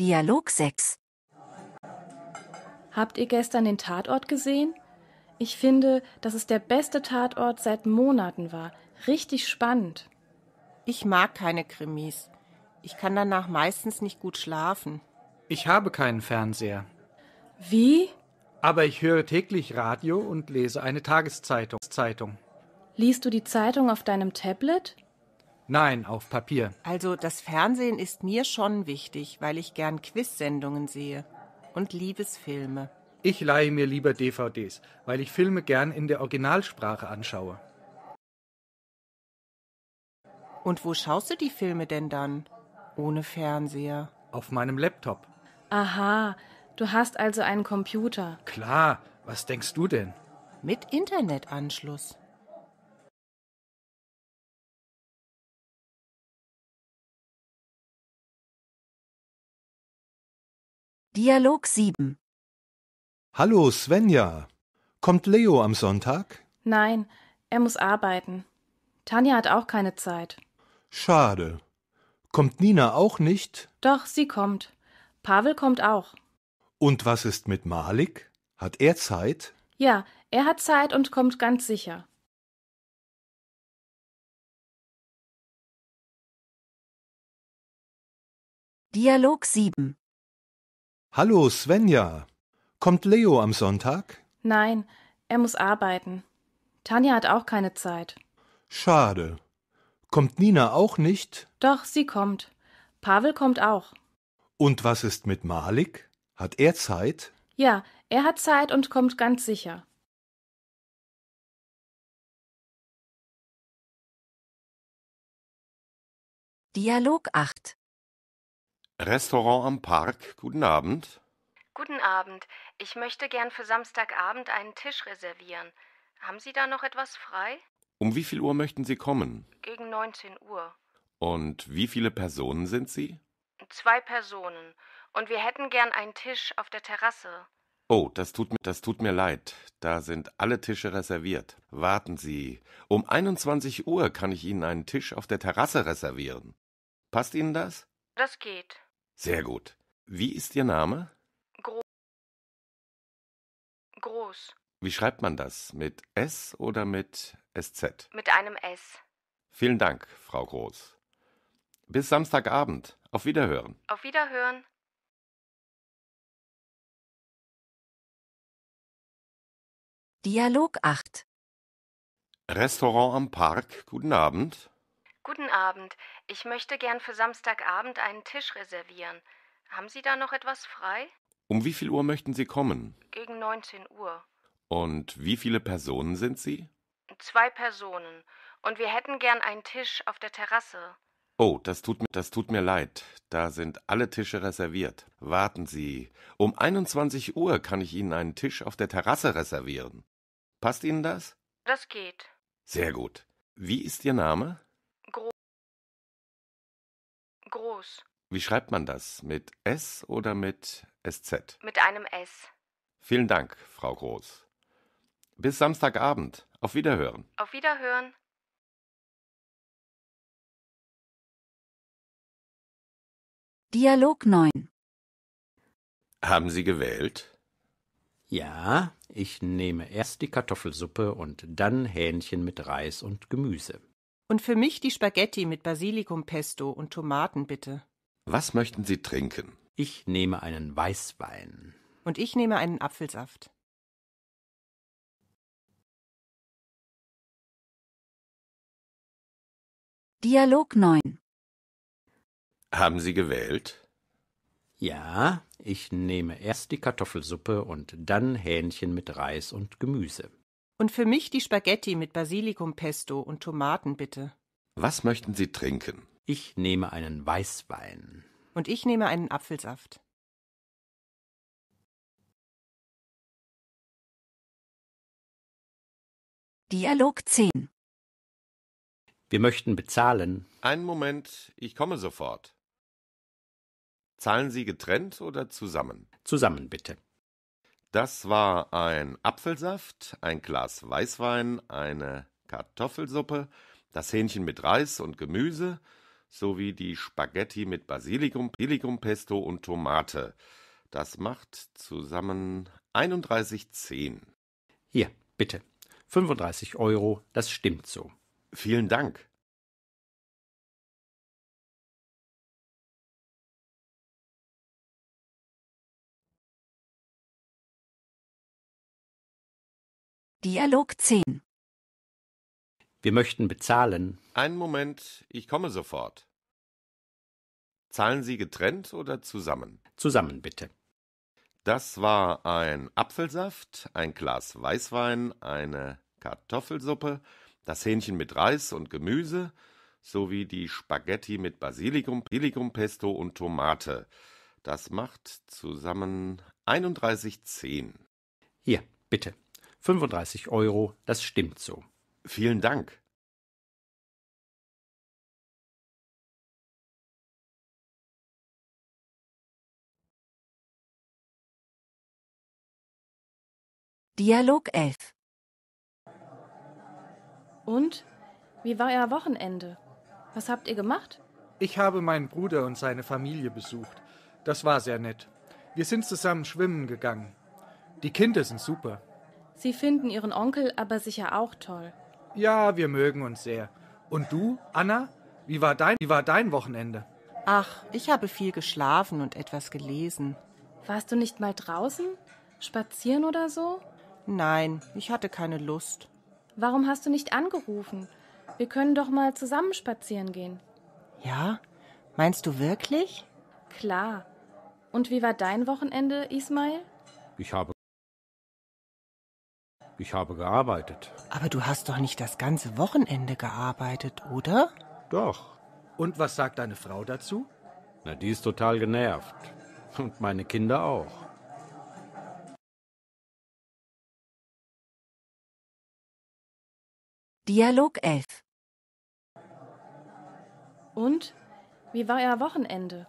Speaker 10: Dialog 6
Speaker 7: Habt ihr gestern den Tatort gesehen? Ich finde, dass es der beste Tatort seit Monaten war. Richtig spannend.
Speaker 2: Ich mag keine Krimis. Ich kann danach meistens nicht gut schlafen.
Speaker 9: Ich habe keinen Fernseher. Wie? Aber ich höre täglich Radio und lese eine Tageszeitung.
Speaker 7: Liest du die Zeitung auf deinem Tablet?
Speaker 9: Nein, auf Papier.
Speaker 2: Also das Fernsehen ist mir schon wichtig, weil ich gern Quiz-Sendungen sehe und Liebesfilme.
Speaker 9: Ich leihe mir lieber DVDs, weil ich Filme gern in der Originalsprache anschaue. Und
Speaker 2: wo schaust du die Filme denn dann? Ohne Fernseher.
Speaker 9: Auf meinem Laptop.
Speaker 7: Aha, du hast also einen Computer.
Speaker 9: Klar, was denkst du denn?
Speaker 7: Mit Internetanschluss.
Speaker 11: Dialog 7 Hallo Svenja. Kommt Leo am Sonntag?
Speaker 7: Nein, er muss arbeiten. Tanja hat auch keine Zeit.
Speaker 11: Schade. Kommt Nina auch nicht?
Speaker 7: Doch, sie kommt. Pavel kommt auch.
Speaker 11: Und was ist mit Malik? Hat er Zeit?
Speaker 7: Ja, er hat Zeit und kommt ganz sicher.
Speaker 10: Dialog 7
Speaker 11: Hallo Svenja. Kommt Leo am Sonntag?
Speaker 7: Nein, er muss arbeiten. Tanja hat auch keine Zeit.
Speaker 11: Schade. Kommt Nina auch nicht?
Speaker 7: Doch, sie kommt. Pavel kommt auch.
Speaker 11: Und was ist mit Malik? Hat er Zeit?
Speaker 7: Ja, er hat Zeit und kommt ganz sicher.
Speaker 4: Dialog 8 Restaurant am Park. Guten Abend.
Speaker 6: Guten Abend. Ich möchte gern für Samstagabend einen Tisch reservieren. Haben Sie da noch etwas frei?
Speaker 4: Um wie viel Uhr möchten Sie kommen?
Speaker 6: Gegen 19 Uhr.
Speaker 4: Und wie viele Personen sind Sie?
Speaker 6: Zwei Personen. Und wir hätten gern einen Tisch auf der Terrasse.
Speaker 4: Oh, das tut, mir, das tut mir leid. Da sind alle Tische reserviert. Warten Sie. Um 21 Uhr kann ich Ihnen einen Tisch auf der Terrasse reservieren. Passt Ihnen das?
Speaker 3: Das geht.
Speaker 4: Sehr gut. Wie ist Ihr Name?
Speaker 3: Groß. Groß.
Speaker 4: Wie schreibt man das? Mit S oder mit SZ.
Speaker 3: Mit einem S.
Speaker 4: Vielen Dank, Frau Groß. Bis Samstagabend. Auf Wiederhören.
Speaker 6: Auf Wiederhören.
Speaker 10: Dialog
Speaker 4: 8 Restaurant am Park. Guten Abend.
Speaker 6: Guten Abend. Ich möchte gern für Samstagabend einen Tisch reservieren. Haben Sie da noch etwas frei?
Speaker 4: Um wie viel Uhr möchten Sie kommen?
Speaker 6: Gegen 19 Uhr.
Speaker 4: Und wie viele Personen sind Sie?
Speaker 6: zwei Personen und wir hätten gern einen Tisch auf der Terrasse.
Speaker 4: Oh, das tut, mir, das tut mir leid. Da sind alle Tische reserviert. Warten Sie. Um 21 Uhr kann ich Ihnen einen Tisch auf der Terrasse reservieren. Passt Ihnen das?
Speaker 3: Das geht.
Speaker 4: Sehr gut. Wie ist Ihr Name?
Speaker 3: Gro Groß.
Speaker 4: Wie schreibt man das? Mit S oder mit SZ?
Speaker 3: Mit einem S.
Speaker 4: Vielen Dank, Frau Groß. Bis Samstagabend. Auf Wiederhören.
Speaker 6: Auf Wiederhören.
Speaker 10: Dialog 9.
Speaker 5: Haben Sie gewählt? Ja, ich nehme erst die Kartoffelsuppe und dann Hähnchen mit Reis und Gemüse.
Speaker 2: Und für mich die Spaghetti mit Basilikumpesto und Tomaten bitte.
Speaker 5: Was möchten Sie trinken? Ich nehme einen Weißwein.
Speaker 2: Und ich nehme einen Apfelsaft.
Speaker 10: Dialog 9
Speaker 5: Haben Sie gewählt? Ja, ich nehme erst die Kartoffelsuppe und dann Hähnchen mit Reis und Gemüse.
Speaker 2: Und für mich die Spaghetti mit Basilikumpesto und Tomaten bitte.
Speaker 5: Was möchten Sie trinken? Ich nehme einen Weißwein.
Speaker 2: Und ich nehme einen Apfelsaft.
Speaker 3: Dialog 10
Speaker 4: wir möchten bezahlen. Einen Moment, ich komme sofort. Zahlen Sie getrennt oder zusammen? Zusammen bitte. Das war ein Apfelsaft, ein Glas Weißwein, eine Kartoffelsuppe, das Hähnchen mit Reis und Gemüse sowie die Spaghetti mit Basilikum, Basilikumpesto und Tomate. Das macht zusammen 31,10. Hier, bitte. 35 Euro, das stimmt so. Vielen Dank.
Speaker 10: Dialog
Speaker 5: 10 Wir möchten bezahlen.
Speaker 4: Einen Moment, ich komme sofort. Zahlen Sie getrennt oder zusammen? Zusammen bitte. Das war ein Apfelsaft, ein Glas Weißwein, eine Kartoffelsuppe, das Hähnchen mit Reis und Gemüse sowie die Spaghetti mit Basilikum, Basilikumpesto und Tomate. Das macht zusammen 31,10. Hier, bitte.
Speaker 5: 35 Euro,
Speaker 4: das stimmt so. Vielen Dank.
Speaker 10: Dialog 11
Speaker 7: und? Wie war euer Wochenende? Was habt ihr gemacht?
Speaker 9: Ich habe meinen Bruder und seine Familie besucht. Das war sehr nett. Wir sind zusammen schwimmen gegangen. Die Kinder sind super.
Speaker 7: Sie finden Ihren Onkel aber sicher auch toll.
Speaker 9: Ja, wir mögen uns sehr. Und du, Anna? Wie war dein, wie war dein Wochenende? Ach, ich habe viel geschlafen und etwas gelesen.
Speaker 7: Warst du nicht mal draußen? Spazieren oder so?
Speaker 2: Nein, ich hatte keine Lust.
Speaker 7: Warum hast du nicht angerufen? Wir können doch mal zusammen spazieren gehen.
Speaker 5: Ja? Meinst du wirklich?
Speaker 7: Klar. Und wie war dein Wochenende, Ismail?
Speaker 5: Ich habe. Ich habe gearbeitet.
Speaker 2: Aber du hast doch nicht das ganze Wochenende gearbeitet, oder?
Speaker 5: Doch. Und was sagt deine Frau dazu? Na, die ist total genervt. Und meine Kinder auch.
Speaker 7: Dialog 11 Und? Wie war euer Wochenende?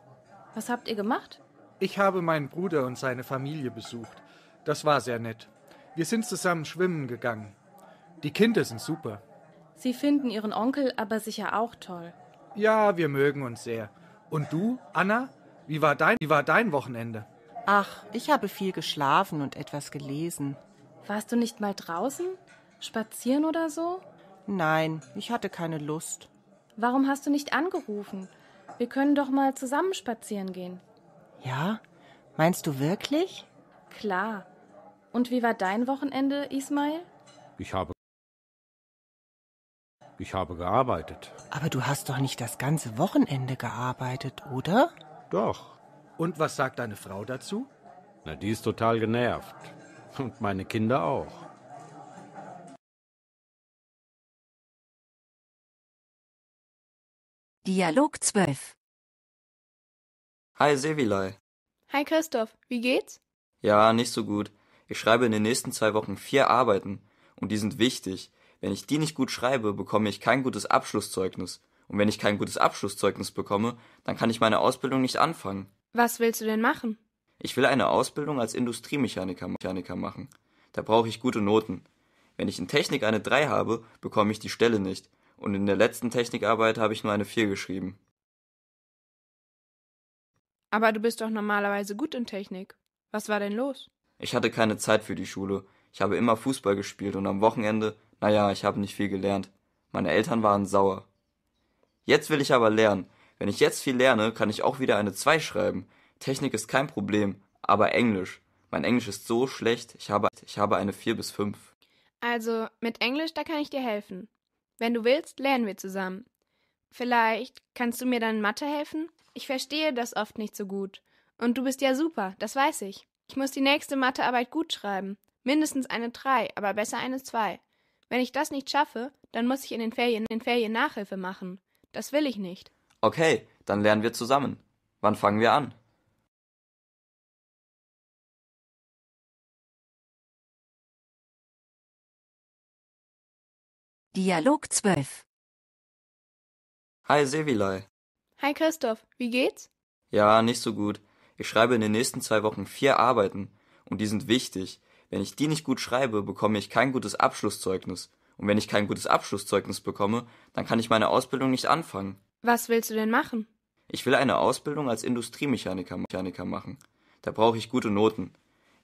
Speaker 7: Was habt ihr gemacht?
Speaker 9: Ich habe meinen Bruder und seine Familie besucht. Das war sehr nett. Wir sind zusammen schwimmen gegangen. Die Kinder sind super.
Speaker 7: Sie finden Ihren Onkel aber sicher auch toll.
Speaker 9: Ja, wir mögen uns sehr. Und du, Anna? Wie war dein, wie war dein Wochenende? Ach, ich habe viel geschlafen und etwas gelesen. Warst du nicht mal draußen?
Speaker 7: Spazieren oder so?
Speaker 2: Nein, ich hatte keine Lust.
Speaker 7: Warum hast du nicht angerufen? Wir können doch mal zusammen spazieren gehen.
Speaker 2: Ja? Meinst du
Speaker 7: wirklich? Klar. Und wie war dein Wochenende, Ismail?
Speaker 5: Ich habe. Ich habe gearbeitet.
Speaker 2: Aber du hast doch nicht das ganze Wochenende gearbeitet, oder?
Speaker 5: Doch. Und was sagt deine Frau dazu? Na, die ist total genervt. Und meine Kinder auch.
Speaker 13: Dialog 12.
Speaker 8: Hi Sevilay.
Speaker 13: Hi Christoph, wie geht's?
Speaker 8: Ja, nicht so gut. Ich schreibe in den nächsten zwei Wochen vier Arbeiten und die sind wichtig. Wenn ich die nicht gut schreibe, bekomme ich kein gutes Abschlusszeugnis. Und wenn ich kein gutes Abschlusszeugnis bekomme, dann kann ich meine Ausbildung nicht anfangen.
Speaker 13: Was willst du denn machen?
Speaker 8: Ich will eine Ausbildung als Industriemechaniker machen. Da brauche ich gute Noten. Wenn ich in Technik eine 3 habe, bekomme ich die Stelle nicht und in der letzten Technikarbeit habe ich nur eine 4 geschrieben.
Speaker 13: Aber du bist doch normalerweise gut in Technik. Was war denn los?
Speaker 8: Ich hatte keine Zeit für die Schule. Ich habe immer Fußball gespielt und am Wochenende, naja, ich habe nicht viel gelernt. Meine Eltern waren sauer. Jetzt will ich aber lernen. Wenn ich jetzt viel lerne, kann ich auch wieder eine 2 schreiben. Technik ist kein Problem, aber Englisch. Mein Englisch ist so schlecht, ich habe, ich habe eine 4 bis 5.
Speaker 13: Also, mit Englisch, da kann ich dir helfen. Wenn du willst, lernen wir zusammen. Vielleicht kannst du mir dann in Mathe helfen? Ich verstehe das oft nicht so gut. Und du bist ja super, das weiß ich. Ich muss die nächste Mathearbeit gut schreiben. Mindestens eine 3, aber besser eine 2. Wenn ich das nicht schaffe, dann muss ich in den Ferien in den Ferien Nachhilfe machen. Das will ich nicht.
Speaker 8: Okay, dann lernen wir zusammen. Wann fangen wir an?
Speaker 13: Dialog
Speaker 10: 12.
Speaker 8: Hi Sevilay.
Speaker 13: Hi Christoph, wie geht's?
Speaker 8: Ja, nicht so gut. Ich schreibe in den nächsten zwei Wochen vier Arbeiten und die sind wichtig. Wenn ich die nicht gut schreibe, bekomme ich kein gutes Abschlusszeugnis. Und wenn ich kein gutes Abschlusszeugnis bekomme, dann kann ich meine Ausbildung nicht anfangen.
Speaker 13: Was willst du denn machen?
Speaker 8: Ich will eine Ausbildung als Industriemechaniker machen. Da brauche ich gute Noten.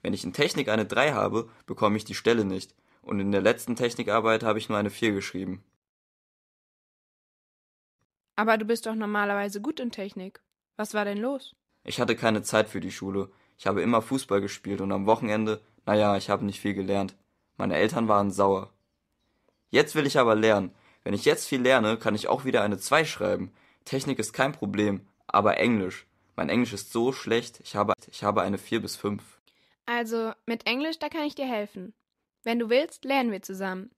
Speaker 8: Wenn ich in Technik eine 3 habe, bekomme ich die Stelle nicht und in der letzten Technikarbeit habe ich nur eine 4 geschrieben.
Speaker 13: Aber du bist doch normalerweise gut in Technik. Was war denn los?
Speaker 8: Ich hatte keine Zeit für die Schule. Ich habe immer Fußball gespielt und am Wochenende, naja, ich habe nicht viel gelernt. Meine Eltern waren sauer. Jetzt will ich aber lernen. Wenn ich jetzt viel lerne, kann ich auch wieder eine 2 schreiben. Technik ist kein Problem, aber Englisch. Mein Englisch ist so schlecht, ich habe, ich habe eine 4 bis 5.
Speaker 13: Also, mit Englisch, da kann ich dir helfen. Wenn du willst, lernen wir zusammen.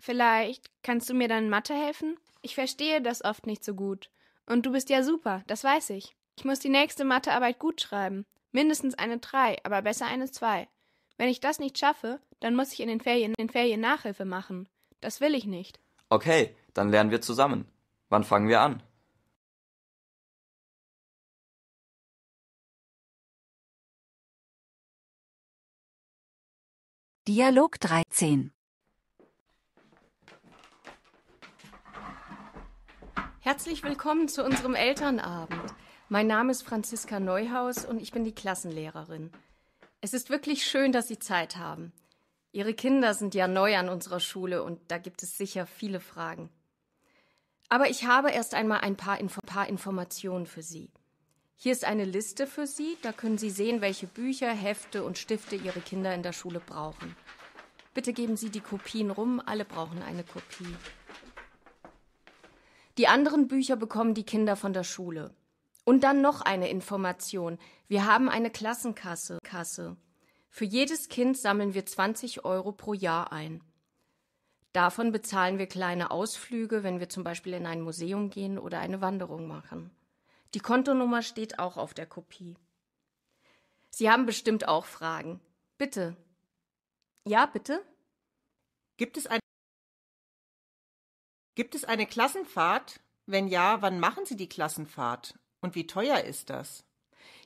Speaker 13: Vielleicht kannst du mir dann in Mathe helfen? Ich verstehe das oft nicht so gut. Und du bist ja super, das weiß ich. Ich muss die nächste Mathearbeit gut schreiben. Mindestens eine 3, aber besser eine 2. Wenn ich das nicht schaffe, dann muss ich in den Ferien in den Ferien Nachhilfe machen. Das will ich nicht.
Speaker 8: Okay, dann lernen wir zusammen. Wann fangen wir an?
Speaker 3: Dialog 13 Herzlich willkommen
Speaker 6: zu unserem Elternabend. Mein Name ist Franziska Neuhaus und ich bin die Klassenlehrerin. Es ist wirklich schön, dass Sie Zeit haben. Ihre Kinder sind ja neu an unserer Schule und da gibt es sicher viele Fragen. Aber ich habe erst einmal ein paar, Info paar Informationen für Sie. Hier ist eine Liste für Sie, da können Sie sehen, welche Bücher, Hefte und Stifte Ihre Kinder in der Schule brauchen. Bitte geben Sie die Kopien rum, alle brauchen eine Kopie. Die anderen Bücher bekommen die Kinder von der Schule. Und dann noch eine Information. Wir haben eine Klassenkasse. Kasse. Für jedes Kind sammeln wir 20 Euro pro Jahr ein. Davon bezahlen wir kleine Ausflüge, wenn wir zum Beispiel in ein Museum gehen oder eine Wanderung machen. Die Kontonummer steht auch auf der Kopie. Sie haben bestimmt auch Fragen. Bitte. Ja, bitte? Gibt es,
Speaker 2: ein, gibt es eine Klassenfahrt? Wenn ja, wann machen Sie die Klassenfahrt? Und wie teuer ist das?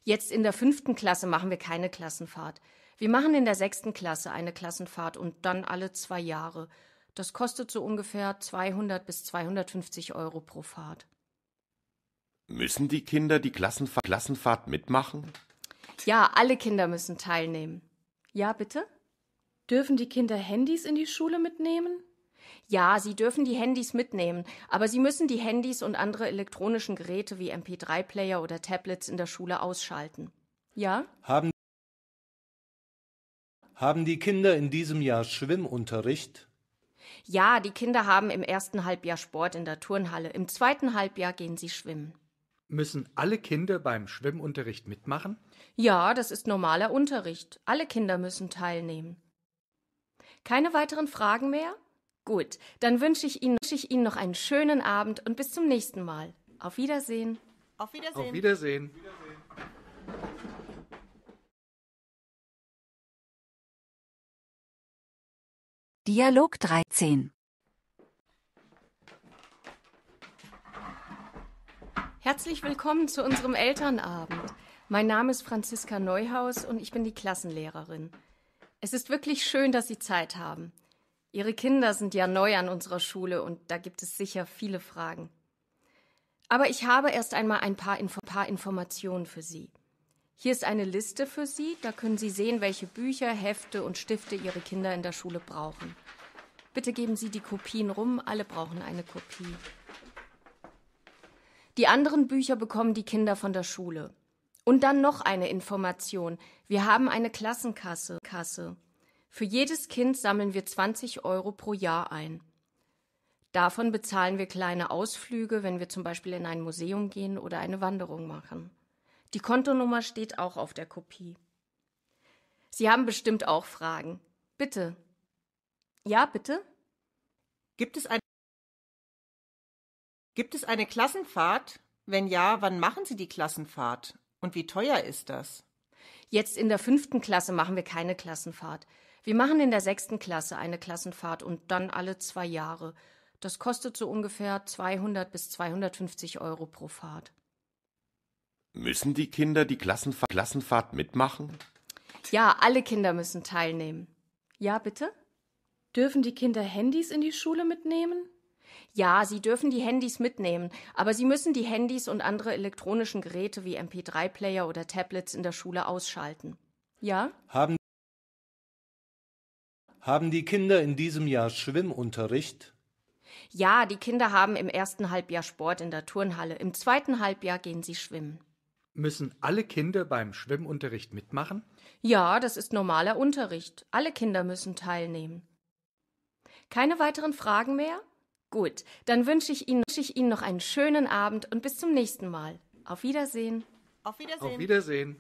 Speaker 6: Jetzt in der fünften Klasse machen wir keine Klassenfahrt. Wir machen in der sechsten Klasse eine Klassenfahrt und dann alle zwei Jahre. Das kostet so ungefähr 200 bis 250 Euro pro Fahrt.
Speaker 4: Müssen die Kinder die Klassenfa Klassenfahrt mitmachen?
Speaker 6: Ja, alle Kinder müssen teilnehmen. Ja, bitte? Dürfen die Kinder Handys in die Schule mitnehmen? Ja, sie dürfen die Handys mitnehmen, aber sie müssen die Handys und andere elektronischen Geräte wie MP3-Player oder Tablets in der Schule ausschalten. Ja?
Speaker 9: Haben,
Speaker 11: haben die Kinder in diesem Jahr Schwimmunterricht?
Speaker 6: Ja, die Kinder haben im ersten Halbjahr Sport in der Turnhalle, im zweiten Halbjahr gehen sie schwimmen.
Speaker 9: Müssen alle Kinder beim Schwimmunterricht mitmachen?
Speaker 6: Ja, das ist normaler Unterricht. Alle Kinder müssen teilnehmen. Keine weiteren Fragen mehr? Gut, dann wünsche ich Ihnen, wünsche ich Ihnen noch einen schönen Abend und bis zum nächsten Mal. Auf Wiedersehen. Auf
Speaker 2: Wiedersehen. Auf
Speaker 9: Wiedersehen.
Speaker 10: Dialog
Speaker 3: 13
Speaker 6: Herzlich willkommen zu unserem Elternabend. Mein Name ist Franziska Neuhaus und ich bin die Klassenlehrerin. Es ist wirklich schön, dass Sie Zeit haben. Ihre Kinder sind ja neu an unserer Schule und da gibt es sicher viele Fragen. Aber ich habe erst einmal ein paar, Info paar Informationen für Sie. Hier ist eine Liste für Sie, da können Sie sehen, welche Bücher, Hefte und Stifte Ihre Kinder in der Schule brauchen. Bitte geben Sie die Kopien rum, alle brauchen eine Kopie. Die anderen Bücher bekommen die Kinder von der Schule. Und dann noch eine Information. Wir haben eine Klassenkasse. Kasse. Für jedes Kind sammeln wir 20 Euro pro Jahr ein. Davon bezahlen wir kleine Ausflüge, wenn wir zum Beispiel in ein Museum gehen oder eine Wanderung machen. Die Kontonummer steht auch auf der Kopie. Sie haben bestimmt auch Fragen. Bitte. Ja, bitte? Gibt es ein Gibt es eine Klassenfahrt? Wenn ja, wann machen Sie die Klassenfahrt? Und wie teuer ist das? Jetzt in der fünften Klasse machen wir keine Klassenfahrt. Wir machen in der sechsten Klasse eine Klassenfahrt und dann alle zwei Jahre. Das kostet so ungefähr 200 bis 250 Euro pro Fahrt.
Speaker 4: Müssen die Kinder die Klassenfa Klassenfahrt mitmachen?
Speaker 6: Ja, alle Kinder müssen teilnehmen. Ja, bitte? Dürfen die Kinder Handys
Speaker 7: in die Schule mitnehmen?
Speaker 6: Ja, Sie dürfen die Handys mitnehmen, aber Sie müssen die Handys und andere elektronischen Geräte wie MP3-Player oder Tablets in der Schule ausschalten. Ja?
Speaker 11: Haben, haben die Kinder in diesem Jahr
Speaker 9: Schwimmunterricht?
Speaker 6: Ja, die Kinder haben im ersten Halbjahr Sport in der Turnhalle, im zweiten Halbjahr gehen sie schwimmen.
Speaker 9: Müssen alle Kinder beim Schwimmunterricht mitmachen?
Speaker 6: Ja, das ist normaler Unterricht. Alle Kinder müssen teilnehmen. Keine weiteren Fragen mehr? Gut, dann wünsche ich, Ihnen, wünsche ich Ihnen noch einen schönen Abend und bis zum
Speaker 3: nächsten Mal. Auf Wiedersehen. Auf Wiedersehen. Auf
Speaker 9: Wiedersehen.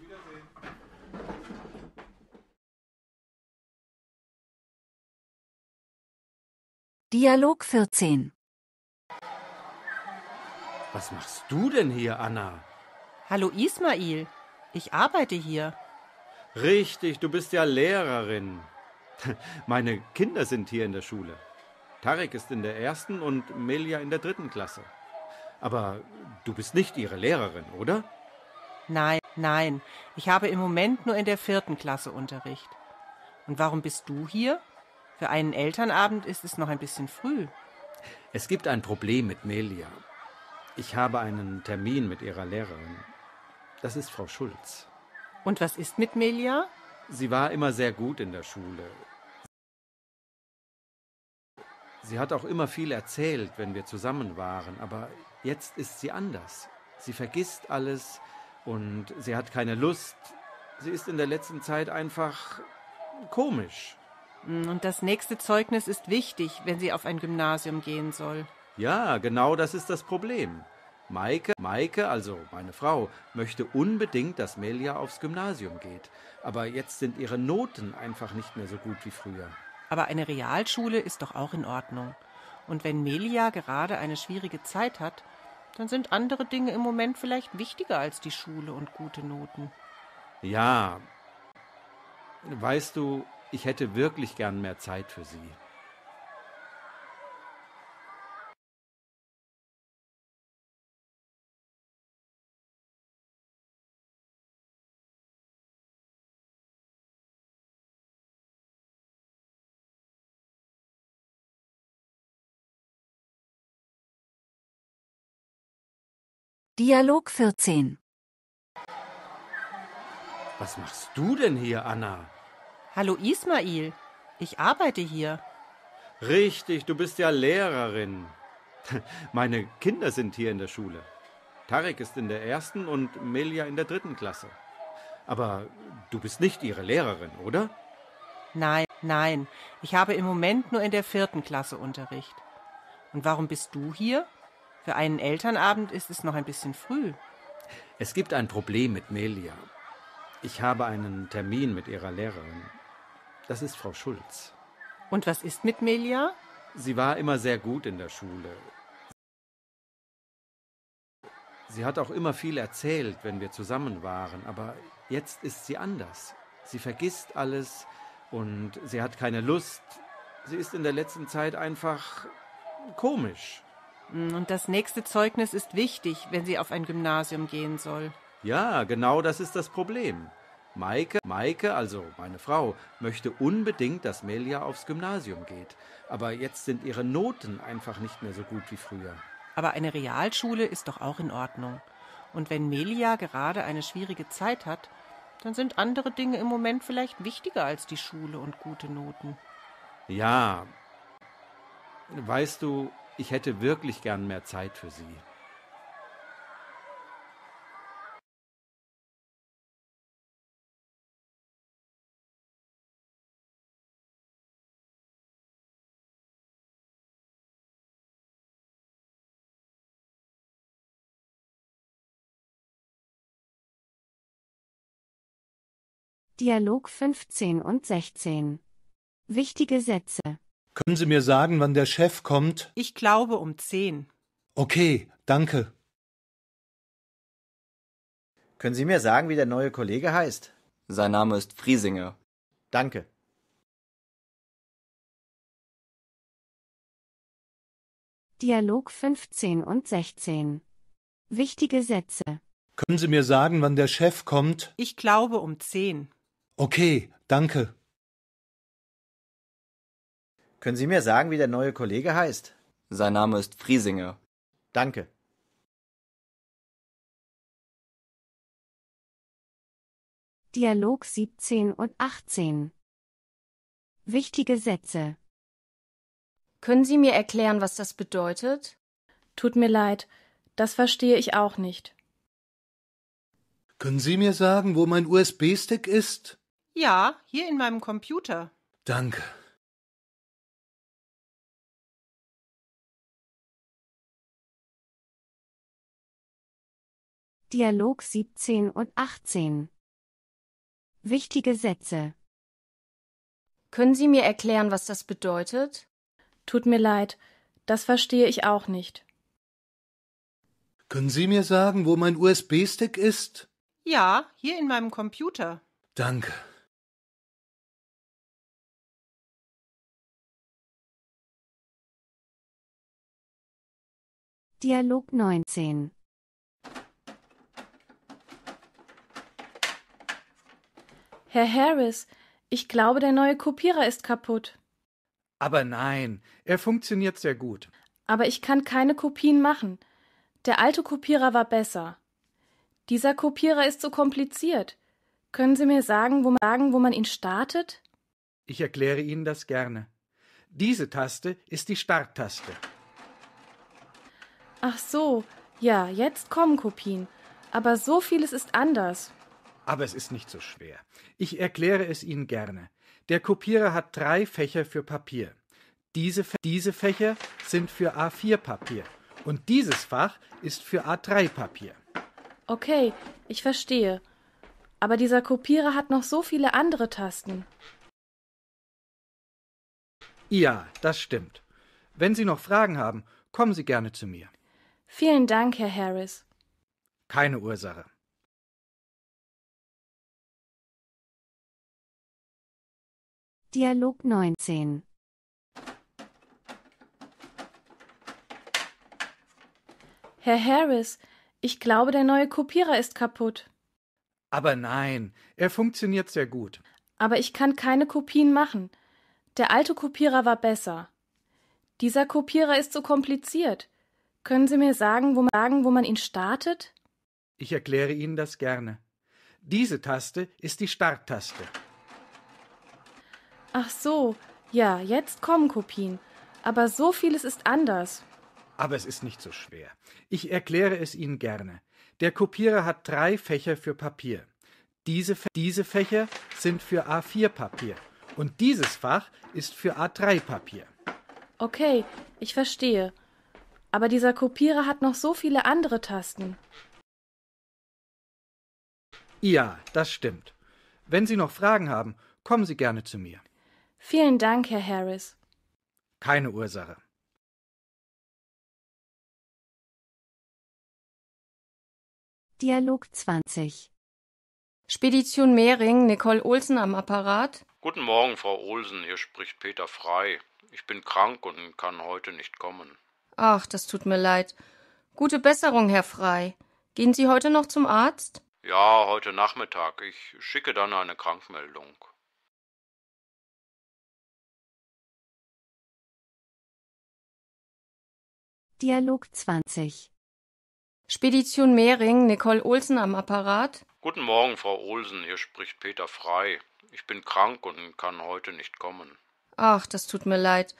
Speaker 2: Dialog 14
Speaker 5: Was machst du denn hier, Anna?
Speaker 2: Hallo Ismail,
Speaker 5: ich arbeite hier. Richtig, du bist ja Lehrerin. Meine Kinder sind hier in der Schule. Tarek ist in der ersten und Melia in der dritten Klasse. Aber du bist nicht ihre Lehrerin, oder?
Speaker 2: Nein, nein. Ich habe im Moment nur in der vierten Klasse Unterricht. Und warum bist du hier? Für einen Elternabend ist es noch
Speaker 5: ein bisschen früh. Es gibt ein Problem mit Melia. Ich habe einen Termin mit ihrer Lehrerin. Das ist Frau Schulz.
Speaker 2: Und was ist mit Melia?
Speaker 5: Sie war immer sehr gut in der Schule. Sie hat auch immer viel erzählt, wenn wir zusammen waren, aber jetzt ist sie anders. Sie vergisst alles und sie hat keine Lust. Sie ist in der letzten Zeit einfach komisch. Hm, und das nächste Zeugnis ist wichtig,
Speaker 2: wenn sie auf ein Gymnasium gehen soll.
Speaker 5: Ja, genau das ist das Problem. Maike, Maike, also meine Frau, möchte unbedingt, dass Melia aufs Gymnasium geht. Aber jetzt sind ihre Noten einfach nicht mehr so gut wie früher. Aber eine Realschule ist doch auch in
Speaker 2: Ordnung. Und wenn Melia gerade eine schwierige Zeit hat, dann sind andere Dinge im Moment vielleicht wichtiger als die Schule und gute Noten.
Speaker 5: Ja. Weißt du, ich hätte wirklich gern mehr Zeit für sie.
Speaker 2: Dialog 14
Speaker 5: Was machst du denn hier, Anna?
Speaker 2: Hallo Ismail, ich arbeite hier.
Speaker 5: Richtig, du bist ja Lehrerin. Meine Kinder sind hier in der Schule. Tarek ist in der ersten und Melia in der dritten Klasse. Aber du bist nicht ihre Lehrerin, oder?
Speaker 2: Nein, nein. Ich habe im Moment nur in der vierten Klasse Unterricht. Und warum bist du hier? Für einen Elternabend ist es noch ein bisschen
Speaker 5: früh. Es gibt ein Problem mit Melia. Ich habe einen Termin mit ihrer Lehrerin. Das ist Frau Schulz.
Speaker 2: Und was ist mit Melia?
Speaker 5: Sie war immer sehr gut in der Schule. Sie hat auch immer viel erzählt, wenn wir zusammen waren, aber jetzt ist sie anders. Sie vergisst alles und sie hat keine Lust. Sie ist in der letzten Zeit einfach komisch. Hm, und das nächste Zeugnis ist wichtig, wenn sie auf
Speaker 2: ein Gymnasium gehen soll.
Speaker 5: Ja, genau das ist das Problem. Maike, Maike, also meine Frau, möchte unbedingt, dass Melia aufs Gymnasium geht. Aber jetzt sind ihre Noten einfach nicht mehr so gut wie früher.
Speaker 2: Aber eine Realschule ist doch auch in Ordnung. Und wenn Melia gerade eine schwierige Zeit hat, dann sind andere Dinge im Moment vielleicht wichtiger als die Schule und gute Noten.
Speaker 5: Ja. Weißt du, ich hätte wirklich gern mehr Zeit für sie.
Speaker 10: Dialog
Speaker 14: 15 und 16. Wichtige Sätze.
Speaker 11: Können Sie mir sagen, wann der Chef kommt? Ich glaube um zehn. Okay, danke. Können Sie mir sagen, wie der neue Kollege heißt? Sein Name ist
Speaker 10: Friesinger. Danke.
Speaker 14: Dialog 15 und 16. Wichtige Sätze.
Speaker 11: Können Sie mir sagen, wann der Chef kommt? Ich glaube um zehn.
Speaker 5: Okay, danke. Können Sie mir sagen, wie der neue Kollege heißt?
Speaker 8: Sein Name ist Friesinger.
Speaker 5: Danke.
Speaker 10: Dialog 17
Speaker 7: und 18 Wichtige Sätze Können Sie mir erklären, was das bedeutet? Tut mir leid, das verstehe ich auch nicht.
Speaker 11: Können Sie mir sagen, wo mein USB-Stick ist?
Speaker 2: Ja, hier in meinem Computer.
Speaker 11: Danke.
Speaker 3: Dialog 17 und 18. Wichtige
Speaker 7: Sätze. Können Sie mir erklären, was das bedeutet? Tut mir leid, das verstehe ich auch nicht.
Speaker 11: Können Sie mir sagen, wo mein USB-Stick ist?
Speaker 7: Ja,
Speaker 2: hier in meinem Computer.
Speaker 11: Danke.
Speaker 3: Dialog 19
Speaker 7: Herr Harris, ich glaube, der neue Kopierer ist kaputt.
Speaker 9: Aber nein, er funktioniert sehr gut.
Speaker 7: Aber ich kann keine Kopien machen. Der alte Kopierer war besser. Dieser Kopierer ist so kompliziert. Können Sie mir sagen, wo man, sagen, wo man ihn startet?
Speaker 9: Ich erkläre Ihnen das gerne. Diese Taste ist die Starttaste.
Speaker 7: Ach so, ja, jetzt kommen Kopien. Aber so vieles ist anders.
Speaker 9: Aber es ist nicht so schwer. Ich erkläre es Ihnen gerne. Der Kopierer hat drei Fächer für Papier. Diese, Fä diese Fächer sind für A4-Papier und dieses Fach ist für A3-Papier.
Speaker 7: Okay, ich verstehe. Aber dieser Kopierer hat noch so viele andere Tasten.
Speaker 9: Ja, das stimmt. Wenn Sie noch Fragen haben, kommen Sie gerne zu mir.
Speaker 7: Vielen Dank, Herr Harris.
Speaker 9: Keine Ursache.
Speaker 14: Dialog 19
Speaker 7: Herr Harris, ich glaube, der neue Kopierer ist kaputt.
Speaker 9: Aber nein, er funktioniert sehr gut.
Speaker 7: Aber ich kann keine Kopien machen. Der alte Kopierer war besser. Dieser Kopierer ist so kompliziert. Können Sie mir sagen, wo man, sagen, wo man ihn startet?
Speaker 9: Ich erkläre Ihnen das gerne. Diese Taste ist die Starttaste.
Speaker 7: Ach so, ja, jetzt kommen Kopien. Aber so vieles ist anders.
Speaker 9: Aber es ist nicht so schwer. Ich erkläre es Ihnen gerne. Der Kopierer hat drei Fächer für Papier. Diese, Fä diese Fächer sind für A4-Papier. Und dieses Fach ist für A3-Papier.
Speaker 12: Okay,
Speaker 7: ich verstehe. Aber dieser Kopierer hat noch so viele andere Tasten.
Speaker 9: Ja, das stimmt. Wenn Sie noch Fragen haben, kommen Sie gerne zu mir.
Speaker 7: Vielen Dank, Herr Harris.
Speaker 9: Keine Ursache.
Speaker 6: Dialog 20 Spedition Mehring, Nicole Olsen am Apparat.
Speaker 15: Guten Morgen, Frau Olsen, hier spricht Peter Frei. Ich bin krank und kann heute nicht kommen.
Speaker 6: Ach, das tut mir leid. Gute Besserung, Herr Frei. Gehen Sie heute noch zum Arzt?
Speaker 15: Ja, heute Nachmittag. Ich schicke dann eine Krankmeldung.
Speaker 3: Dialog 20. Spedition Mehring, Nicole Olsen am Apparat.
Speaker 15: Guten Morgen, Frau Olsen, hier spricht Peter Frei. Ich bin krank und kann heute nicht kommen.
Speaker 6: Ach, das tut mir leid.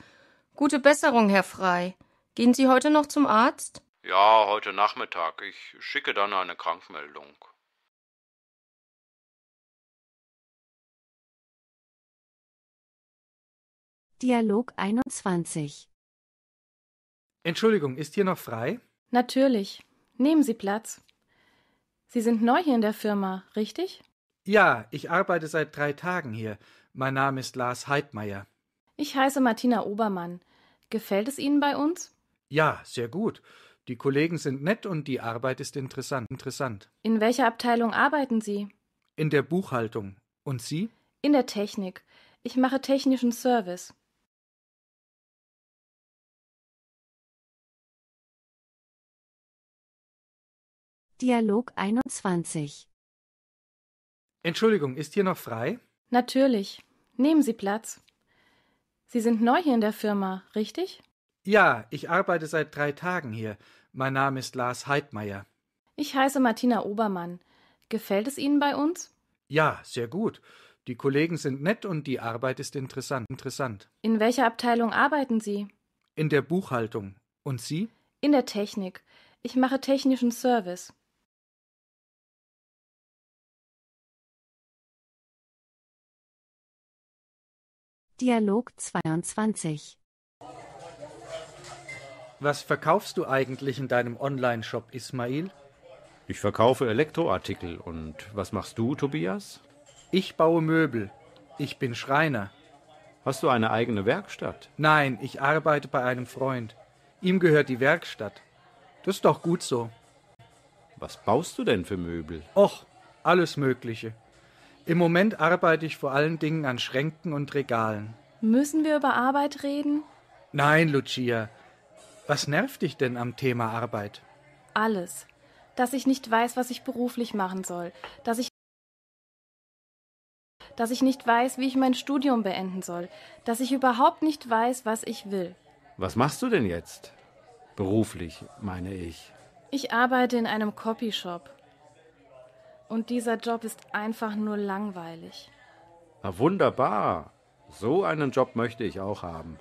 Speaker 6: Gute Besserung,
Speaker 3: Herr Frei. Gehen Sie heute noch zum Arzt?
Speaker 15: Ja, heute Nachmittag. Ich schicke dann eine Krankmeldung.
Speaker 3: Dialog 21
Speaker 9: Entschuldigung, ist hier noch frei?
Speaker 7: Natürlich. Nehmen Sie Platz. Sie sind neu hier in der Firma, richtig?
Speaker 9: Ja, ich arbeite seit drei Tagen hier. Mein Name ist Lars Heidmeier.
Speaker 7: Ich heiße Martina Obermann. Gefällt es Ihnen bei uns?
Speaker 9: Ja, sehr gut. Die Kollegen sind nett und die Arbeit ist interessant. interessant.
Speaker 7: In welcher Abteilung arbeiten Sie?
Speaker 9: In der Buchhaltung. Und Sie?
Speaker 7: In der Technik. Ich mache technischen Service. Dialog 21.
Speaker 9: Entschuldigung, ist hier noch frei?
Speaker 7: Natürlich. Nehmen Sie Platz. Sie sind neu hier in der Firma, richtig?
Speaker 9: Ja, ich arbeite seit drei Tagen hier. Mein Name ist Lars Heidmeier.
Speaker 7: Ich heiße Martina Obermann. Gefällt es Ihnen bei uns?
Speaker 9: Ja, sehr gut. Die Kollegen sind nett und die Arbeit ist interessant. interessant.
Speaker 7: In welcher Abteilung arbeiten Sie?
Speaker 9: In der Buchhaltung. Und Sie?
Speaker 7: In der Technik. Ich mache technischen Service.
Speaker 14: Dialog 22.
Speaker 9: Was verkaufst du eigentlich
Speaker 5: in deinem Online-Shop, Ismail? Ich verkaufe Elektroartikel. Und was machst du, Tobias? Ich baue Möbel. Ich bin Schreiner. Hast du eine eigene Werkstatt?
Speaker 9: Nein, ich arbeite bei einem Freund. Ihm gehört die Werkstatt. Das ist doch gut so.
Speaker 5: Was baust du denn für Möbel?
Speaker 9: Och, alles Mögliche. Im Moment arbeite ich vor allen Dingen an Schränken und Regalen.
Speaker 7: Müssen wir über Arbeit reden?
Speaker 9: Nein, Lucia. Was nervt dich denn am Thema Arbeit?
Speaker 7: Alles. Dass ich nicht weiß, was ich beruflich machen soll. Dass ich dass ich nicht weiß, wie ich mein Studium beenden soll, dass ich überhaupt nicht weiß, was ich will.
Speaker 5: Was machst du denn jetzt? Beruflich, meine ich.
Speaker 7: Ich arbeite in einem Copyshop. Und dieser Job ist einfach nur langweilig.
Speaker 5: Na wunderbar. So einen Job möchte ich auch haben.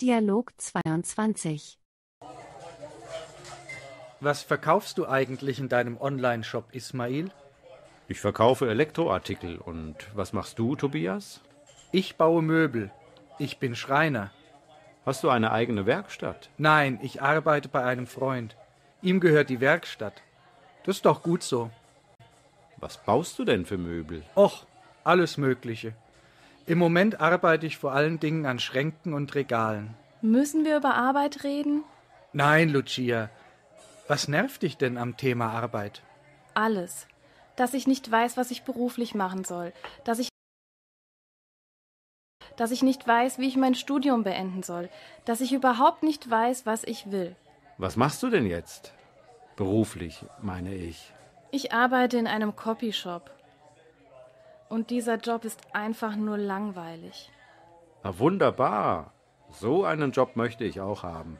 Speaker 3: Dialog 22
Speaker 9: Was verkaufst du eigentlich in deinem Online-Shop, Ismail? Ich verkaufe Elektroartikel. Und
Speaker 5: was machst du, Tobias? Ich baue Möbel. Ich bin Schreiner. Hast du eine eigene Werkstatt?
Speaker 9: Nein, ich arbeite bei einem Freund. Ihm gehört die Werkstatt. Das ist doch gut so.
Speaker 5: Was baust du denn für Möbel?
Speaker 9: Och, alles Mögliche. Im Moment arbeite ich vor allen Dingen an Schränken und Regalen.
Speaker 7: Müssen wir über Arbeit reden?
Speaker 9: Nein, Lucia. Was nervt dich denn am Thema Arbeit?
Speaker 7: Alles. Dass ich nicht weiß, was ich beruflich machen soll. Dass ich dass ich nicht weiß, wie ich mein Studium beenden soll, dass ich überhaupt nicht weiß, was ich will.
Speaker 5: Was machst du denn jetzt? Beruflich, meine ich.
Speaker 7: Ich arbeite in einem Copyshop. Und dieser Job ist einfach nur langweilig.
Speaker 5: Na wunderbar. So einen Job möchte ich auch haben.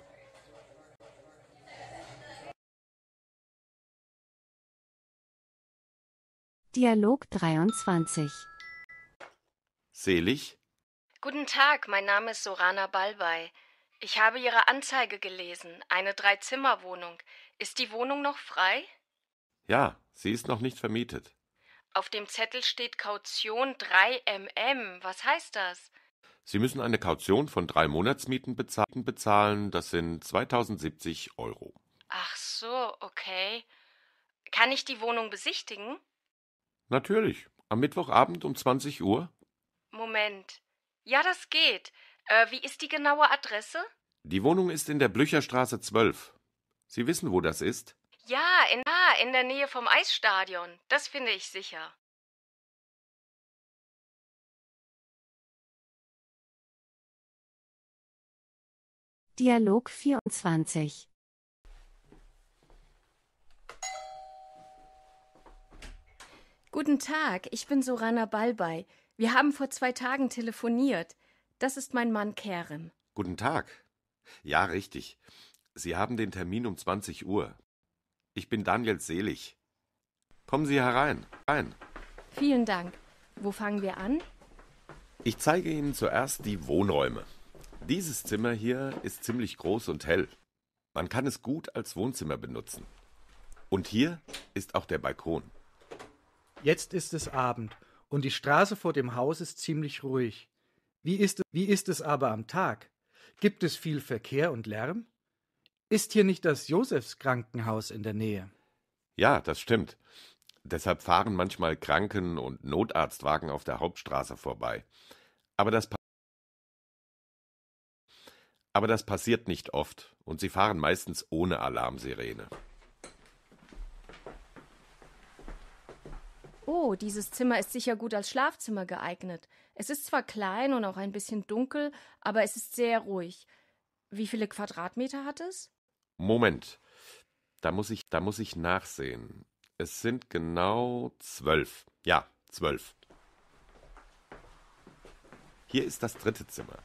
Speaker 3: Dialog 23
Speaker 4: Selig,
Speaker 3: Guten Tag, mein Name ist Sorana Balbay.
Speaker 6: Ich habe Ihre Anzeige gelesen, eine Dreizimmerwohnung. Ist die Wohnung noch frei?
Speaker 4: Ja, sie ist noch nicht vermietet.
Speaker 6: Auf dem Zettel steht Kaution 3 mm. Was heißt das?
Speaker 4: Sie müssen eine Kaution von drei Monatsmieten bezahlen. Das sind 2070 Euro.
Speaker 6: Ach so, okay. Kann ich die Wohnung besichtigen?
Speaker 4: Natürlich. Am Mittwochabend um 20 Uhr.
Speaker 6: Moment. Ja, das geht. Äh, wie ist die genaue Adresse?
Speaker 4: Die Wohnung ist in der Blücherstraße 12. Sie wissen, wo das ist?
Speaker 6: Ja, in, ah, in der Nähe vom Eisstadion. Das finde ich sicher.
Speaker 14: Dialog 24
Speaker 6: Guten Tag, ich bin Sorana Balbay. Wir haben vor zwei Tagen telefoniert. Das ist mein Mann Kerem.
Speaker 4: Guten Tag. Ja, richtig. Sie haben den Termin um 20 Uhr. Ich bin Daniel Selig. Kommen Sie herein. Rein.
Speaker 6: Vielen Dank. Wo fangen wir an?
Speaker 4: Ich zeige Ihnen zuerst die Wohnräume. Dieses Zimmer hier ist ziemlich groß und hell. Man kann es gut als Wohnzimmer benutzen. Und hier ist auch der Balkon.
Speaker 9: Jetzt ist es Abend und die Straße vor dem Haus ist ziemlich ruhig. Wie ist, wie ist es aber am Tag? Gibt es viel Verkehr und Lärm? Ist hier nicht das Josefs Krankenhaus in der Nähe?
Speaker 4: Ja, das stimmt. Deshalb fahren manchmal Kranken- und Notarztwagen auf der Hauptstraße vorbei. Aber das, aber das passiert nicht oft und sie fahren meistens ohne Alarmsirene.
Speaker 6: Oh, dieses Zimmer ist sicher gut als Schlafzimmer geeignet. Es ist zwar klein und auch ein bisschen dunkel, aber es ist sehr ruhig. Wie viele Quadratmeter hat es?
Speaker 4: Moment. Da muss ich, da muss ich nachsehen. Es sind genau zwölf. Ja, zwölf. Hier ist das dritte Zimmer.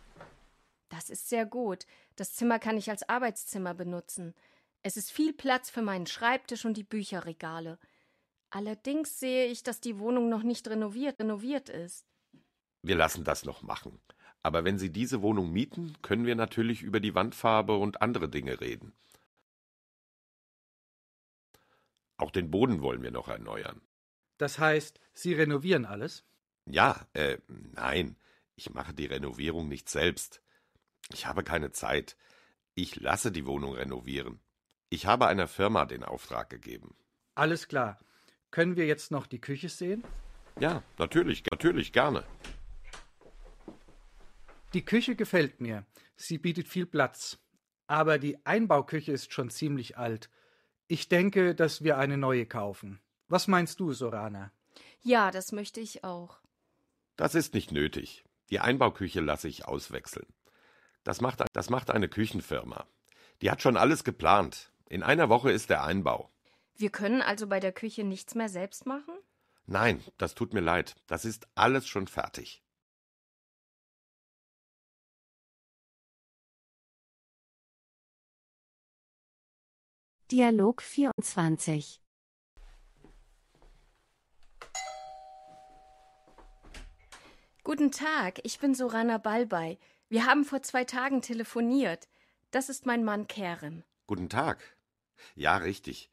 Speaker 6: Das ist sehr gut. Das Zimmer kann ich als Arbeitszimmer benutzen. Es ist viel Platz für meinen Schreibtisch und die Bücherregale. Allerdings sehe ich, dass die Wohnung noch nicht renoviert, renoviert
Speaker 7: ist.
Speaker 4: Wir lassen das noch machen. Aber wenn Sie diese Wohnung mieten, können wir natürlich über die Wandfarbe und andere Dinge reden. Auch den Boden wollen wir noch erneuern.
Speaker 9: Das heißt, Sie renovieren alles?
Speaker 4: Ja, äh, nein. Ich mache die Renovierung nicht selbst. Ich habe keine Zeit. Ich lasse die Wohnung renovieren. Ich habe einer Firma den Auftrag gegeben.
Speaker 9: Alles klar. Können wir jetzt noch die Küche sehen?
Speaker 4: Ja, natürlich, natürlich, gerne.
Speaker 9: Die Küche gefällt mir. Sie bietet viel Platz. Aber die Einbauküche ist schon ziemlich alt. Ich denke, dass wir eine neue kaufen. Was meinst du, Sorana?
Speaker 6: Ja, das möchte ich auch.
Speaker 4: Das ist nicht nötig. Die Einbauküche lasse ich auswechseln. Das macht, das macht eine Küchenfirma. Die hat schon alles geplant. In einer Woche ist der Einbau.
Speaker 6: Wir können also bei der Küche nichts mehr selbst machen?
Speaker 4: Nein, das tut mir leid. Das ist alles schon fertig.
Speaker 3: Dialog 24
Speaker 6: Guten Tag, ich bin Sorana Balbay. Wir haben vor zwei Tagen telefoniert. Das ist mein Mann Kerem.
Speaker 4: Guten Tag. Ja, richtig.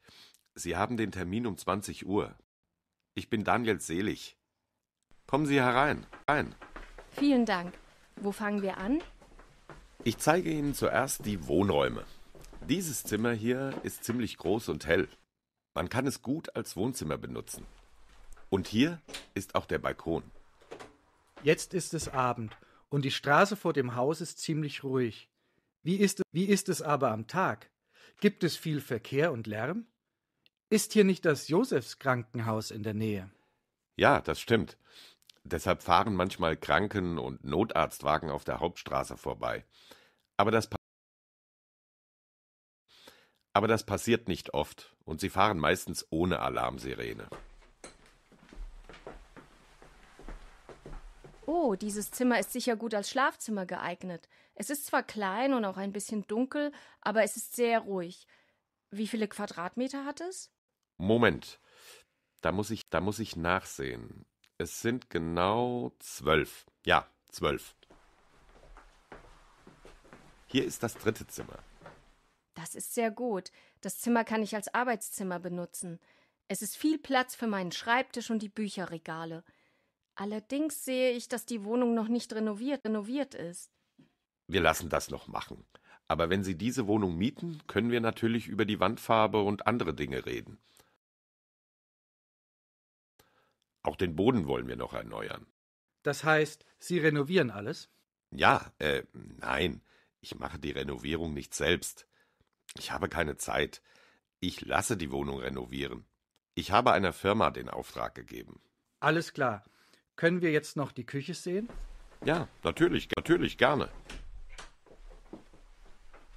Speaker 4: Sie haben den Termin um 20 Uhr. Ich bin Daniel Selig. Kommen Sie herein. Rein.
Speaker 6: Vielen Dank. Wo fangen wir an?
Speaker 4: Ich zeige Ihnen zuerst die Wohnräume. Dieses Zimmer hier ist ziemlich groß und hell. Man kann es gut als Wohnzimmer benutzen. Und hier ist auch der Balkon.
Speaker 9: Jetzt ist es Abend und die Straße vor dem Haus ist ziemlich ruhig. Wie ist, wie ist es aber am Tag? Gibt es viel Verkehr und Lärm? Ist hier nicht das Josefs Krankenhaus in der Nähe?
Speaker 4: Ja, das stimmt. Deshalb fahren manchmal Kranken- und Notarztwagen auf der Hauptstraße vorbei. Aber das, Aber das passiert nicht oft und sie fahren meistens ohne Alarmsirene.
Speaker 6: Oh, dieses Zimmer ist sicher gut als Schlafzimmer geeignet. Es ist zwar klein und auch ein bisschen dunkel, aber es ist sehr ruhig. Wie viele Quadratmeter hat es?
Speaker 4: Moment, da muss ich, da muss ich nachsehen. Es sind genau zwölf. Ja, zwölf. Hier ist das dritte Zimmer.
Speaker 6: Das ist sehr gut. Das Zimmer kann ich als Arbeitszimmer benutzen. Es ist viel Platz für meinen Schreibtisch und die Bücherregale. Allerdings sehe ich, dass die Wohnung noch nicht renoviert, renoviert ist.
Speaker 4: Wir lassen das noch machen. Aber wenn Sie diese Wohnung mieten, können wir natürlich über die Wandfarbe und andere Dinge reden. Auch den Boden wollen wir noch erneuern.
Speaker 9: Das heißt, Sie renovieren alles?
Speaker 4: Ja, äh, nein, ich mache die Renovierung nicht selbst. Ich habe keine Zeit. Ich lasse die Wohnung renovieren. Ich habe einer Firma den Auftrag gegeben.
Speaker 9: Alles klar. Können wir jetzt noch die Küche sehen?
Speaker 4: Ja, natürlich, natürlich, gerne.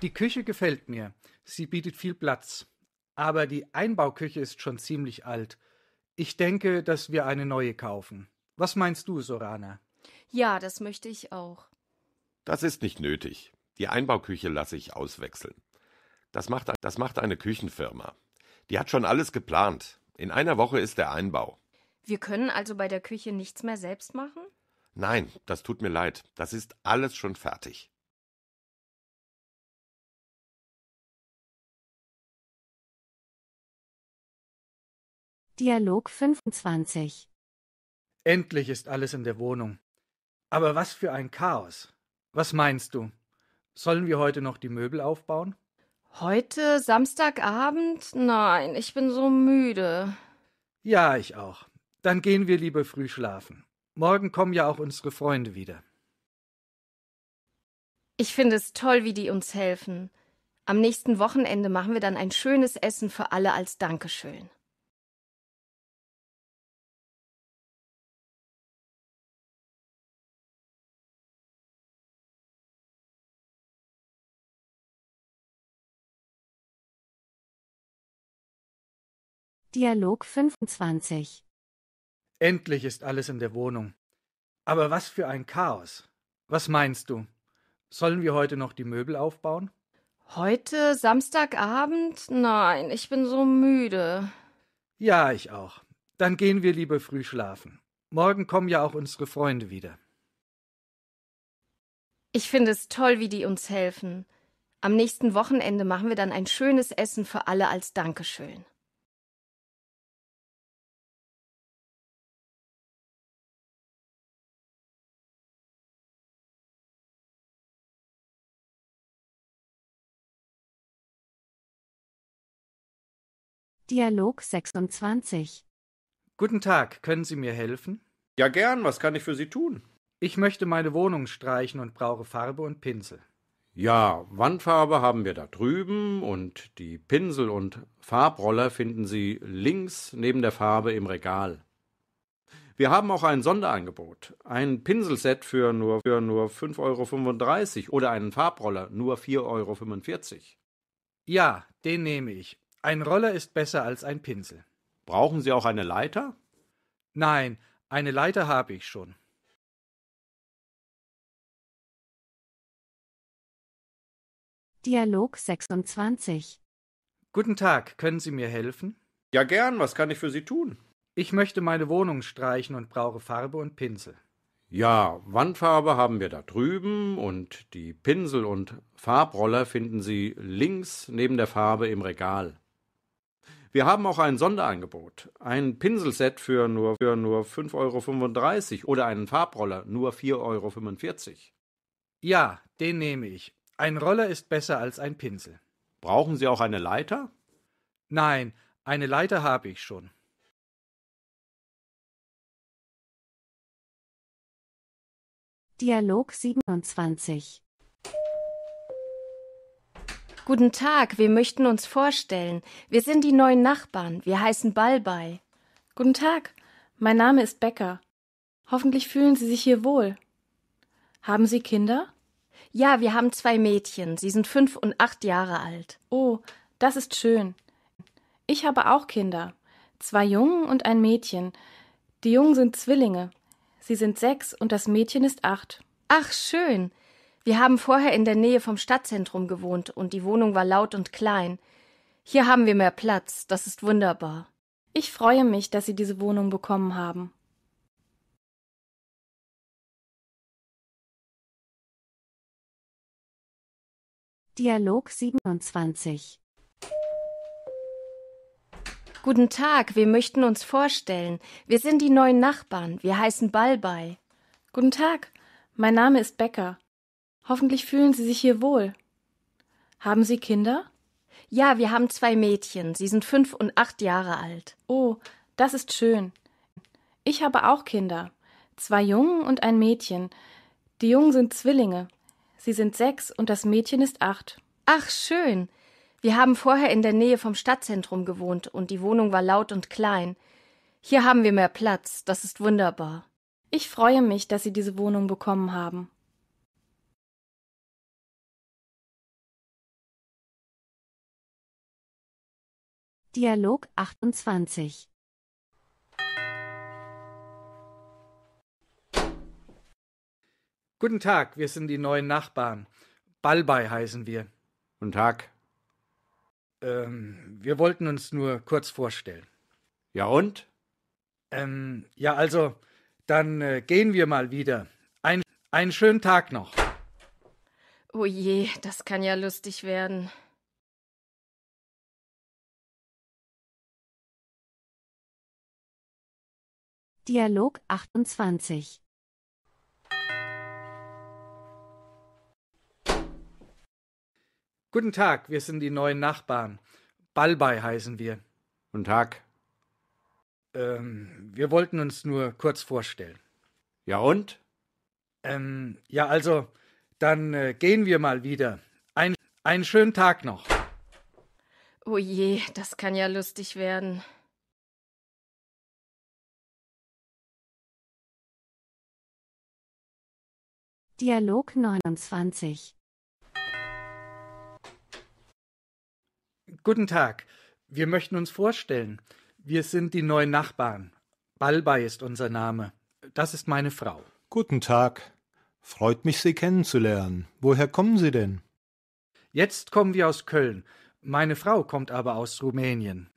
Speaker 9: Die Küche gefällt mir. Sie bietet viel Platz. Aber die Einbauküche ist schon ziemlich alt. Ich denke, dass wir eine neue kaufen. Was meinst du, Sorana?
Speaker 6: Ja, das möchte ich auch.
Speaker 4: Das ist nicht nötig. Die Einbauküche lasse ich auswechseln. Das macht, das macht eine Küchenfirma. Die hat schon alles geplant. In einer Woche ist der Einbau.
Speaker 6: Wir können also bei der Küche nichts mehr selbst machen?
Speaker 4: Nein, das tut mir leid. Das ist alles schon fertig.
Speaker 14: Dialog 25
Speaker 9: Endlich ist alles in der Wohnung. Aber was für ein Chaos. Was meinst du? Sollen wir heute noch die Möbel aufbauen?
Speaker 6: Heute Samstagabend? Nein, ich bin so müde.
Speaker 9: Ja, ich auch. Dann gehen wir lieber früh schlafen. Morgen kommen ja auch unsere Freunde wieder.
Speaker 6: Ich finde es toll,
Speaker 3: wie die uns helfen. Am nächsten Wochenende machen wir dann ein schönes Essen für alle als Dankeschön.
Speaker 14: Dialog 25
Speaker 9: Endlich ist alles in der Wohnung. Aber was für ein Chaos. Was meinst du? Sollen wir heute noch die Möbel aufbauen?
Speaker 6: Heute Samstagabend? Nein, ich bin so müde.
Speaker 9: Ja, ich auch. Dann gehen wir lieber früh schlafen. Morgen kommen ja auch unsere Freunde wieder.
Speaker 6: Ich finde es toll, wie die uns helfen. Am nächsten Wochenende machen wir dann ein schönes Essen für alle als Dankeschön.
Speaker 3: Dialog 26.
Speaker 9: Guten Tag, können Sie mir helfen? Ja, gern, was kann ich für Sie tun? Ich möchte meine Wohnung streichen und brauche Farbe und Pinsel.
Speaker 5: Ja, Wandfarbe haben wir da drüben und die Pinsel und Farbroller finden Sie links neben der Farbe im Regal. Wir haben auch ein Sonderangebot. Ein Pinselset für nur, für nur 5,35 Euro oder einen Farbroller nur 4,45 Euro.
Speaker 9: Ja, den nehme ich. Ein Roller ist besser als ein Pinsel. Brauchen Sie auch eine Leiter? Nein, eine Leiter habe ich
Speaker 10: schon.
Speaker 14: Dialog 26
Speaker 9: Guten Tag, können Sie mir helfen?
Speaker 5: Ja, gern, was kann ich für Sie tun?
Speaker 9: Ich möchte meine Wohnung streichen und brauche Farbe und Pinsel.
Speaker 5: Ja, Wandfarbe haben wir da drüben und die Pinsel und Farbroller finden Sie links neben der Farbe im Regal. Wir haben auch ein Sonderangebot. Ein Pinselset für nur, für nur 5,35 Euro oder einen Farbroller nur 4,45 Euro.
Speaker 9: Ja, den nehme ich. Ein Roller ist besser als ein Pinsel.
Speaker 5: Brauchen Sie auch eine Leiter? Nein, eine
Speaker 9: Leiter habe ich schon.
Speaker 14: Dialog 27 Guten Tag, wir möchten uns vorstellen. Wir sind die neuen Nachbarn.
Speaker 7: Wir heißen Balbei. Guten Tag, mein Name ist Becker. Hoffentlich fühlen Sie sich hier wohl. Haben Sie Kinder? Ja, wir haben zwei Mädchen. Sie sind fünf und acht Jahre alt. Oh, das ist schön. Ich habe auch Kinder. Zwei Jungen und ein Mädchen. Die Jungen sind Zwillinge. Sie sind sechs und das Mädchen ist acht. Ach, schön. Wir haben vorher in der Nähe vom
Speaker 6: Stadtzentrum gewohnt und die Wohnung war laut und klein. Hier haben wir mehr Platz, das ist wunderbar. Ich freue mich, dass Sie diese Wohnung bekommen haben. Dialog 27 Guten Tag, wir möchten uns vorstellen. Wir sind die neuen Nachbarn. Wir heißen Balbei.
Speaker 7: Guten Tag, mein Name ist Becker. Hoffentlich fühlen Sie sich hier wohl. Haben Sie Kinder? Ja, wir haben zwei Mädchen. Sie sind fünf und acht Jahre alt. Oh, das ist schön. Ich habe auch Kinder. Zwei Jungen und ein Mädchen. Die Jungen sind Zwillinge. Sie sind sechs und das Mädchen ist acht. Ach, schön. Wir haben vorher in der Nähe vom Stadtzentrum gewohnt und die
Speaker 6: Wohnung war laut und klein. Hier haben wir mehr Platz. Das ist wunderbar. Ich freue mich, dass Sie diese Wohnung bekommen haben.
Speaker 10: Dialog
Speaker 14: 28
Speaker 9: Guten Tag, wir sind die neuen Nachbarn. Balbei heißen wir. Guten Tag. Ähm, wir wollten uns nur kurz vorstellen. Ja und? Ähm, ja, also, dann äh, gehen wir mal wieder. Ein, einen schönen Tag noch.
Speaker 6: Oh je, das kann ja lustig werden.
Speaker 3: Dialog 28
Speaker 9: Guten Tag, wir sind die neuen Nachbarn. Balbei heißen wir. Guten Tag. Ähm, wir wollten uns nur kurz vorstellen. Ja und? Ähm, ja, also, dann äh, gehen wir mal wieder. Ein, einen schönen Tag noch.
Speaker 6: Oh je, das kann ja lustig
Speaker 10: werden.
Speaker 3: Dialog 29.
Speaker 9: Guten Tag. Wir möchten uns vorstellen. Wir sind die neuen Nachbarn. Balbay ist unser Name. Das ist meine Frau.
Speaker 11: Guten Tag. Freut mich, Sie kennenzulernen. Woher kommen Sie denn?
Speaker 9: Jetzt kommen wir aus Köln. Meine Frau kommt aber aus Rumänien.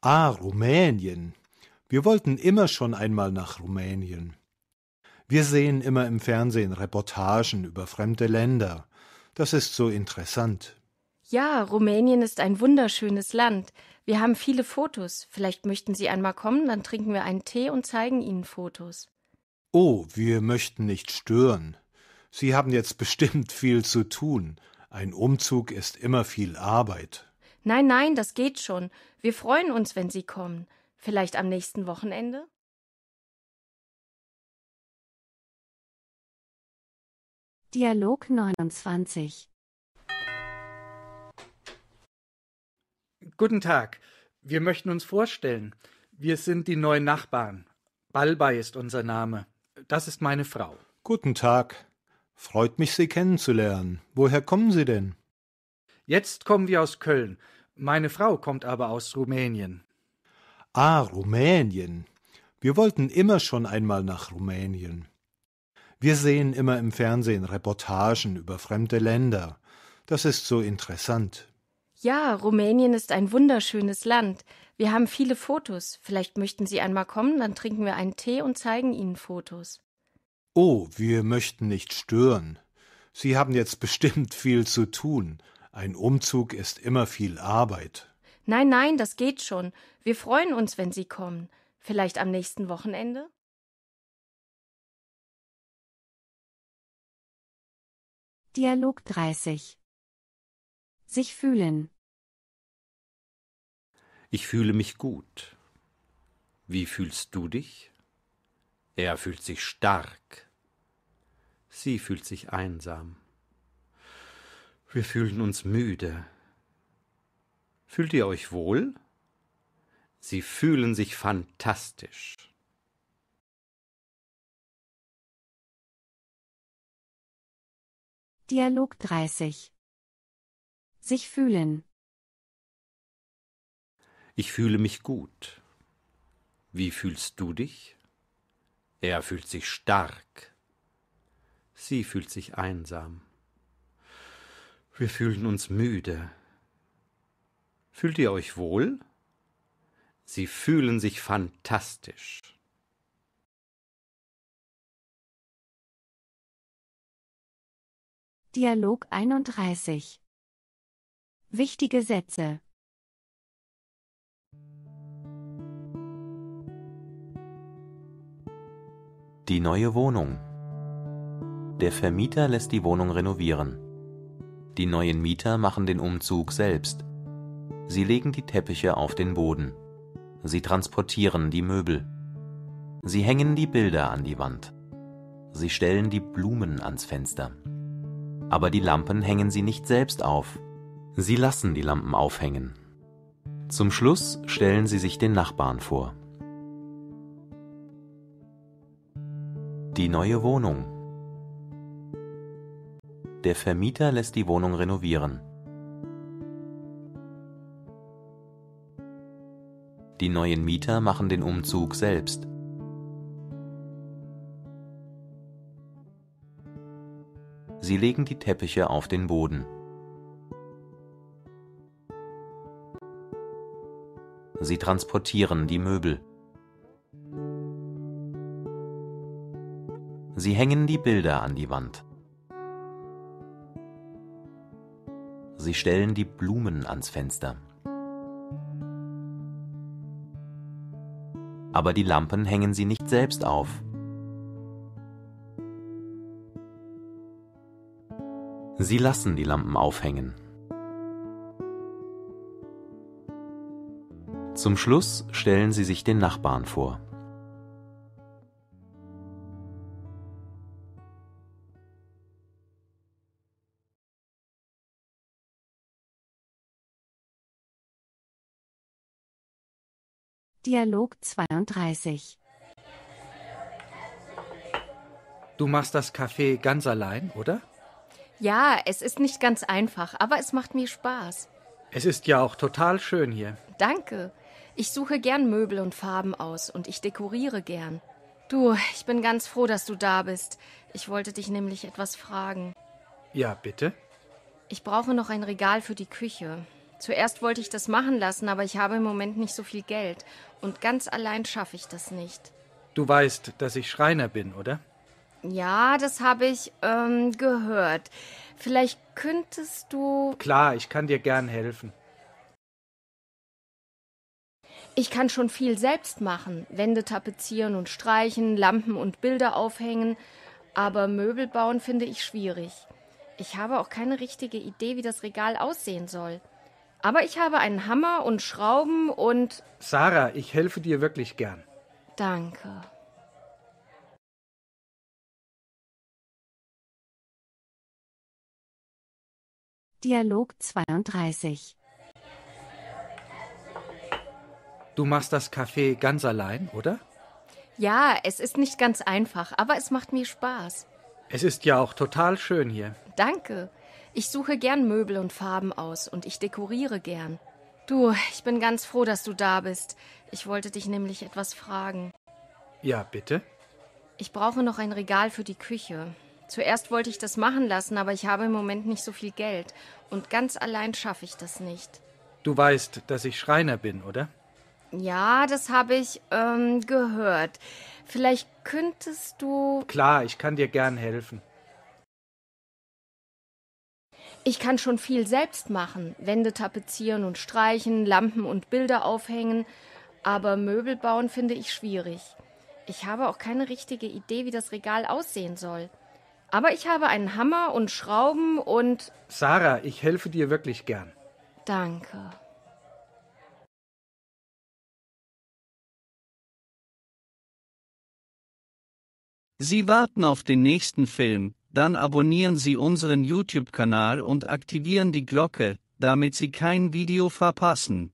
Speaker 11: Ah, Rumänien. Wir wollten immer schon einmal nach Rumänien. Wir sehen immer im Fernsehen Reportagen über fremde Länder. Das ist so interessant.
Speaker 6: Ja, Rumänien ist ein wunderschönes Land. Wir haben viele Fotos. Vielleicht möchten Sie einmal kommen, dann trinken wir einen Tee und zeigen Ihnen Fotos.
Speaker 11: Oh, wir möchten nicht stören. Sie haben jetzt bestimmt viel zu tun. Ein Umzug ist immer viel Arbeit.
Speaker 6: Nein, nein, das geht schon. Wir freuen uns, wenn Sie kommen. Vielleicht am nächsten Wochenende?
Speaker 3: Dialog 29.
Speaker 9: Guten Tag. Wir möchten uns vorstellen. Wir sind die neuen Nachbarn. Balbay ist unser Name. Das ist meine Frau.
Speaker 11: Guten Tag. Freut mich, Sie kennenzulernen. Woher kommen Sie denn?
Speaker 9: Jetzt kommen wir aus Köln. Meine Frau kommt aber aus Rumänien.
Speaker 11: Ah, Rumänien. Wir wollten immer schon einmal nach Rumänien. Wir sehen immer im Fernsehen Reportagen über fremde Länder. Das ist so interessant.
Speaker 6: Ja, Rumänien ist ein wunderschönes Land. Wir haben viele Fotos. Vielleicht möchten Sie einmal kommen, dann trinken wir einen Tee und zeigen Ihnen Fotos.
Speaker 11: Oh, wir möchten nicht stören. Sie haben jetzt bestimmt viel zu tun. Ein Umzug ist immer viel Arbeit.
Speaker 6: Nein, nein, das geht schon. Wir freuen uns, wenn Sie kommen. Vielleicht am nächsten Wochenende?
Speaker 3: Dialog 30 Sich fühlen
Speaker 5: Ich fühle mich gut. Wie fühlst du dich? Er fühlt sich stark. Sie fühlt sich einsam. Wir fühlen uns müde. Fühlt ihr euch wohl? Sie fühlen sich fantastisch.
Speaker 3: Dialog 30 Sich fühlen
Speaker 5: Ich fühle mich gut. Wie fühlst du dich? Er fühlt sich stark. Sie fühlt sich einsam. Wir fühlen uns müde. Fühlt ihr euch wohl? Sie fühlen sich fantastisch.
Speaker 10: Dialog 31
Speaker 3: Wichtige Sätze
Speaker 12: Die neue
Speaker 16: Wohnung Der Vermieter lässt die Wohnung renovieren. Die neuen Mieter machen den Umzug selbst. Sie legen die Teppiche auf den Boden. Sie transportieren die Möbel. Sie hängen die Bilder an die Wand. Sie stellen die Blumen ans Fenster aber die Lampen hängen sie nicht selbst auf. Sie lassen die Lampen aufhängen. Zum Schluss stellen sie sich den Nachbarn vor. Die neue Wohnung. Der Vermieter lässt die Wohnung renovieren. Die neuen Mieter machen den Umzug selbst. Sie legen die Teppiche auf den Boden. Sie transportieren die Möbel. Sie hängen die Bilder an die Wand. Sie stellen die Blumen ans Fenster. Aber die Lampen hängen sie nicht selbst auf. Sie lassen die Lampen aufhängen. Zum Schluss stellen Sie sich den Nachbarn vor.
Speaker 6: Dialog 32
Speaker 9: Du machst das Kaffee ganz allein, oder?
Speaker 6: Ja, es ist nicht ganz einfach, aber es macht mir Spaß.
Speaker 9: Es ist ja auch total schön hier.
Speaker 6: Danke. Ich suche gern Möbel und Farben aus und ich dekoriere gern. Du, ich bin ganz froh, dass du da bist. Ich wollte dich nämlich etwas fragen.
Speaker 9: Ja, bitte?
Speaker 6: Ich brauche noch ein Regal für die Küche. Zuerst wollte ich das machen lassen, aber ich habe im Moment nicht so viel Geld. Und ganz allein schaffe ich das nicht.
Speaker 9: Du weißt, dass ich Schreiner bin, oder?
Speaker 6: Ja, das habe ich ähm, gehört. Vielleicht könntest du.
Speaker 9: Klar, ich kann dir gern helfen.
Speaker 6: Ich kann schon viel selbst machen. Wände tapezieren und streichen, Lampen und Bilder aufhängen. Aber Möbel bauen finde ich schwierig. Ich habe auch keine richtige Idee, wie das Regal aussehen soll. Aber ich habe einen Hammer und Schrauben und.
Speaker 9: Sarah, ich helfe dir wirklich gern.
Speaker 6: Danke. Dialog 32.
Speaker 9: Du machst das Kaffee ganz allein, oder?
Speaker 6: Ja, es ist nicht ganz einfach, aber es macht mir Spaß.
Speaker 9: Es ist ja auch total schön hier.
Speaker 6: Danke. Ich suche gern Möbel und Farben aus und ich dekoriere gern. Du, ich bin ganz froh, dass du da bist. Ich wollte dich nämlich etwas fragen. Ja, bitte? Ich brauche noch ein Regal für die Küche. Zuerst wollte ich das machen lassen, aber ich habe im Moment nicht so viel Geld. Und ganz allein schaffe ich das nicht.
Speaker 9: Du weißt, dass ich Schreiner bin, oder?
Speaker 6: Ja, das habe ich ähm, gehört. Vielleicht könntest du.
Speaker 9: Klar, ich kann dir gern helfen.
Speaker 6: Ich kann schon viel selbst machen. Wände tapezieren und streichen, Lampen und Bilder aufhängen. Aber Möbel bauen finde ich schwierig. Ich habe auch keine richtige Idee, wie das Regal aussehen soll. Aber ich habe einen Hammer und Schrauben und.
Speaker 9: Sarah, ich helfe dir wirklich gern.
Speaker 6: Danke.
Speaker 10: Sie
Speaker 9: warten auf den nächsten Film, dann abonnieren Sie unseren YouTube-Kanal und aktivieren die Glocke, damit Sie kein Video verpassen.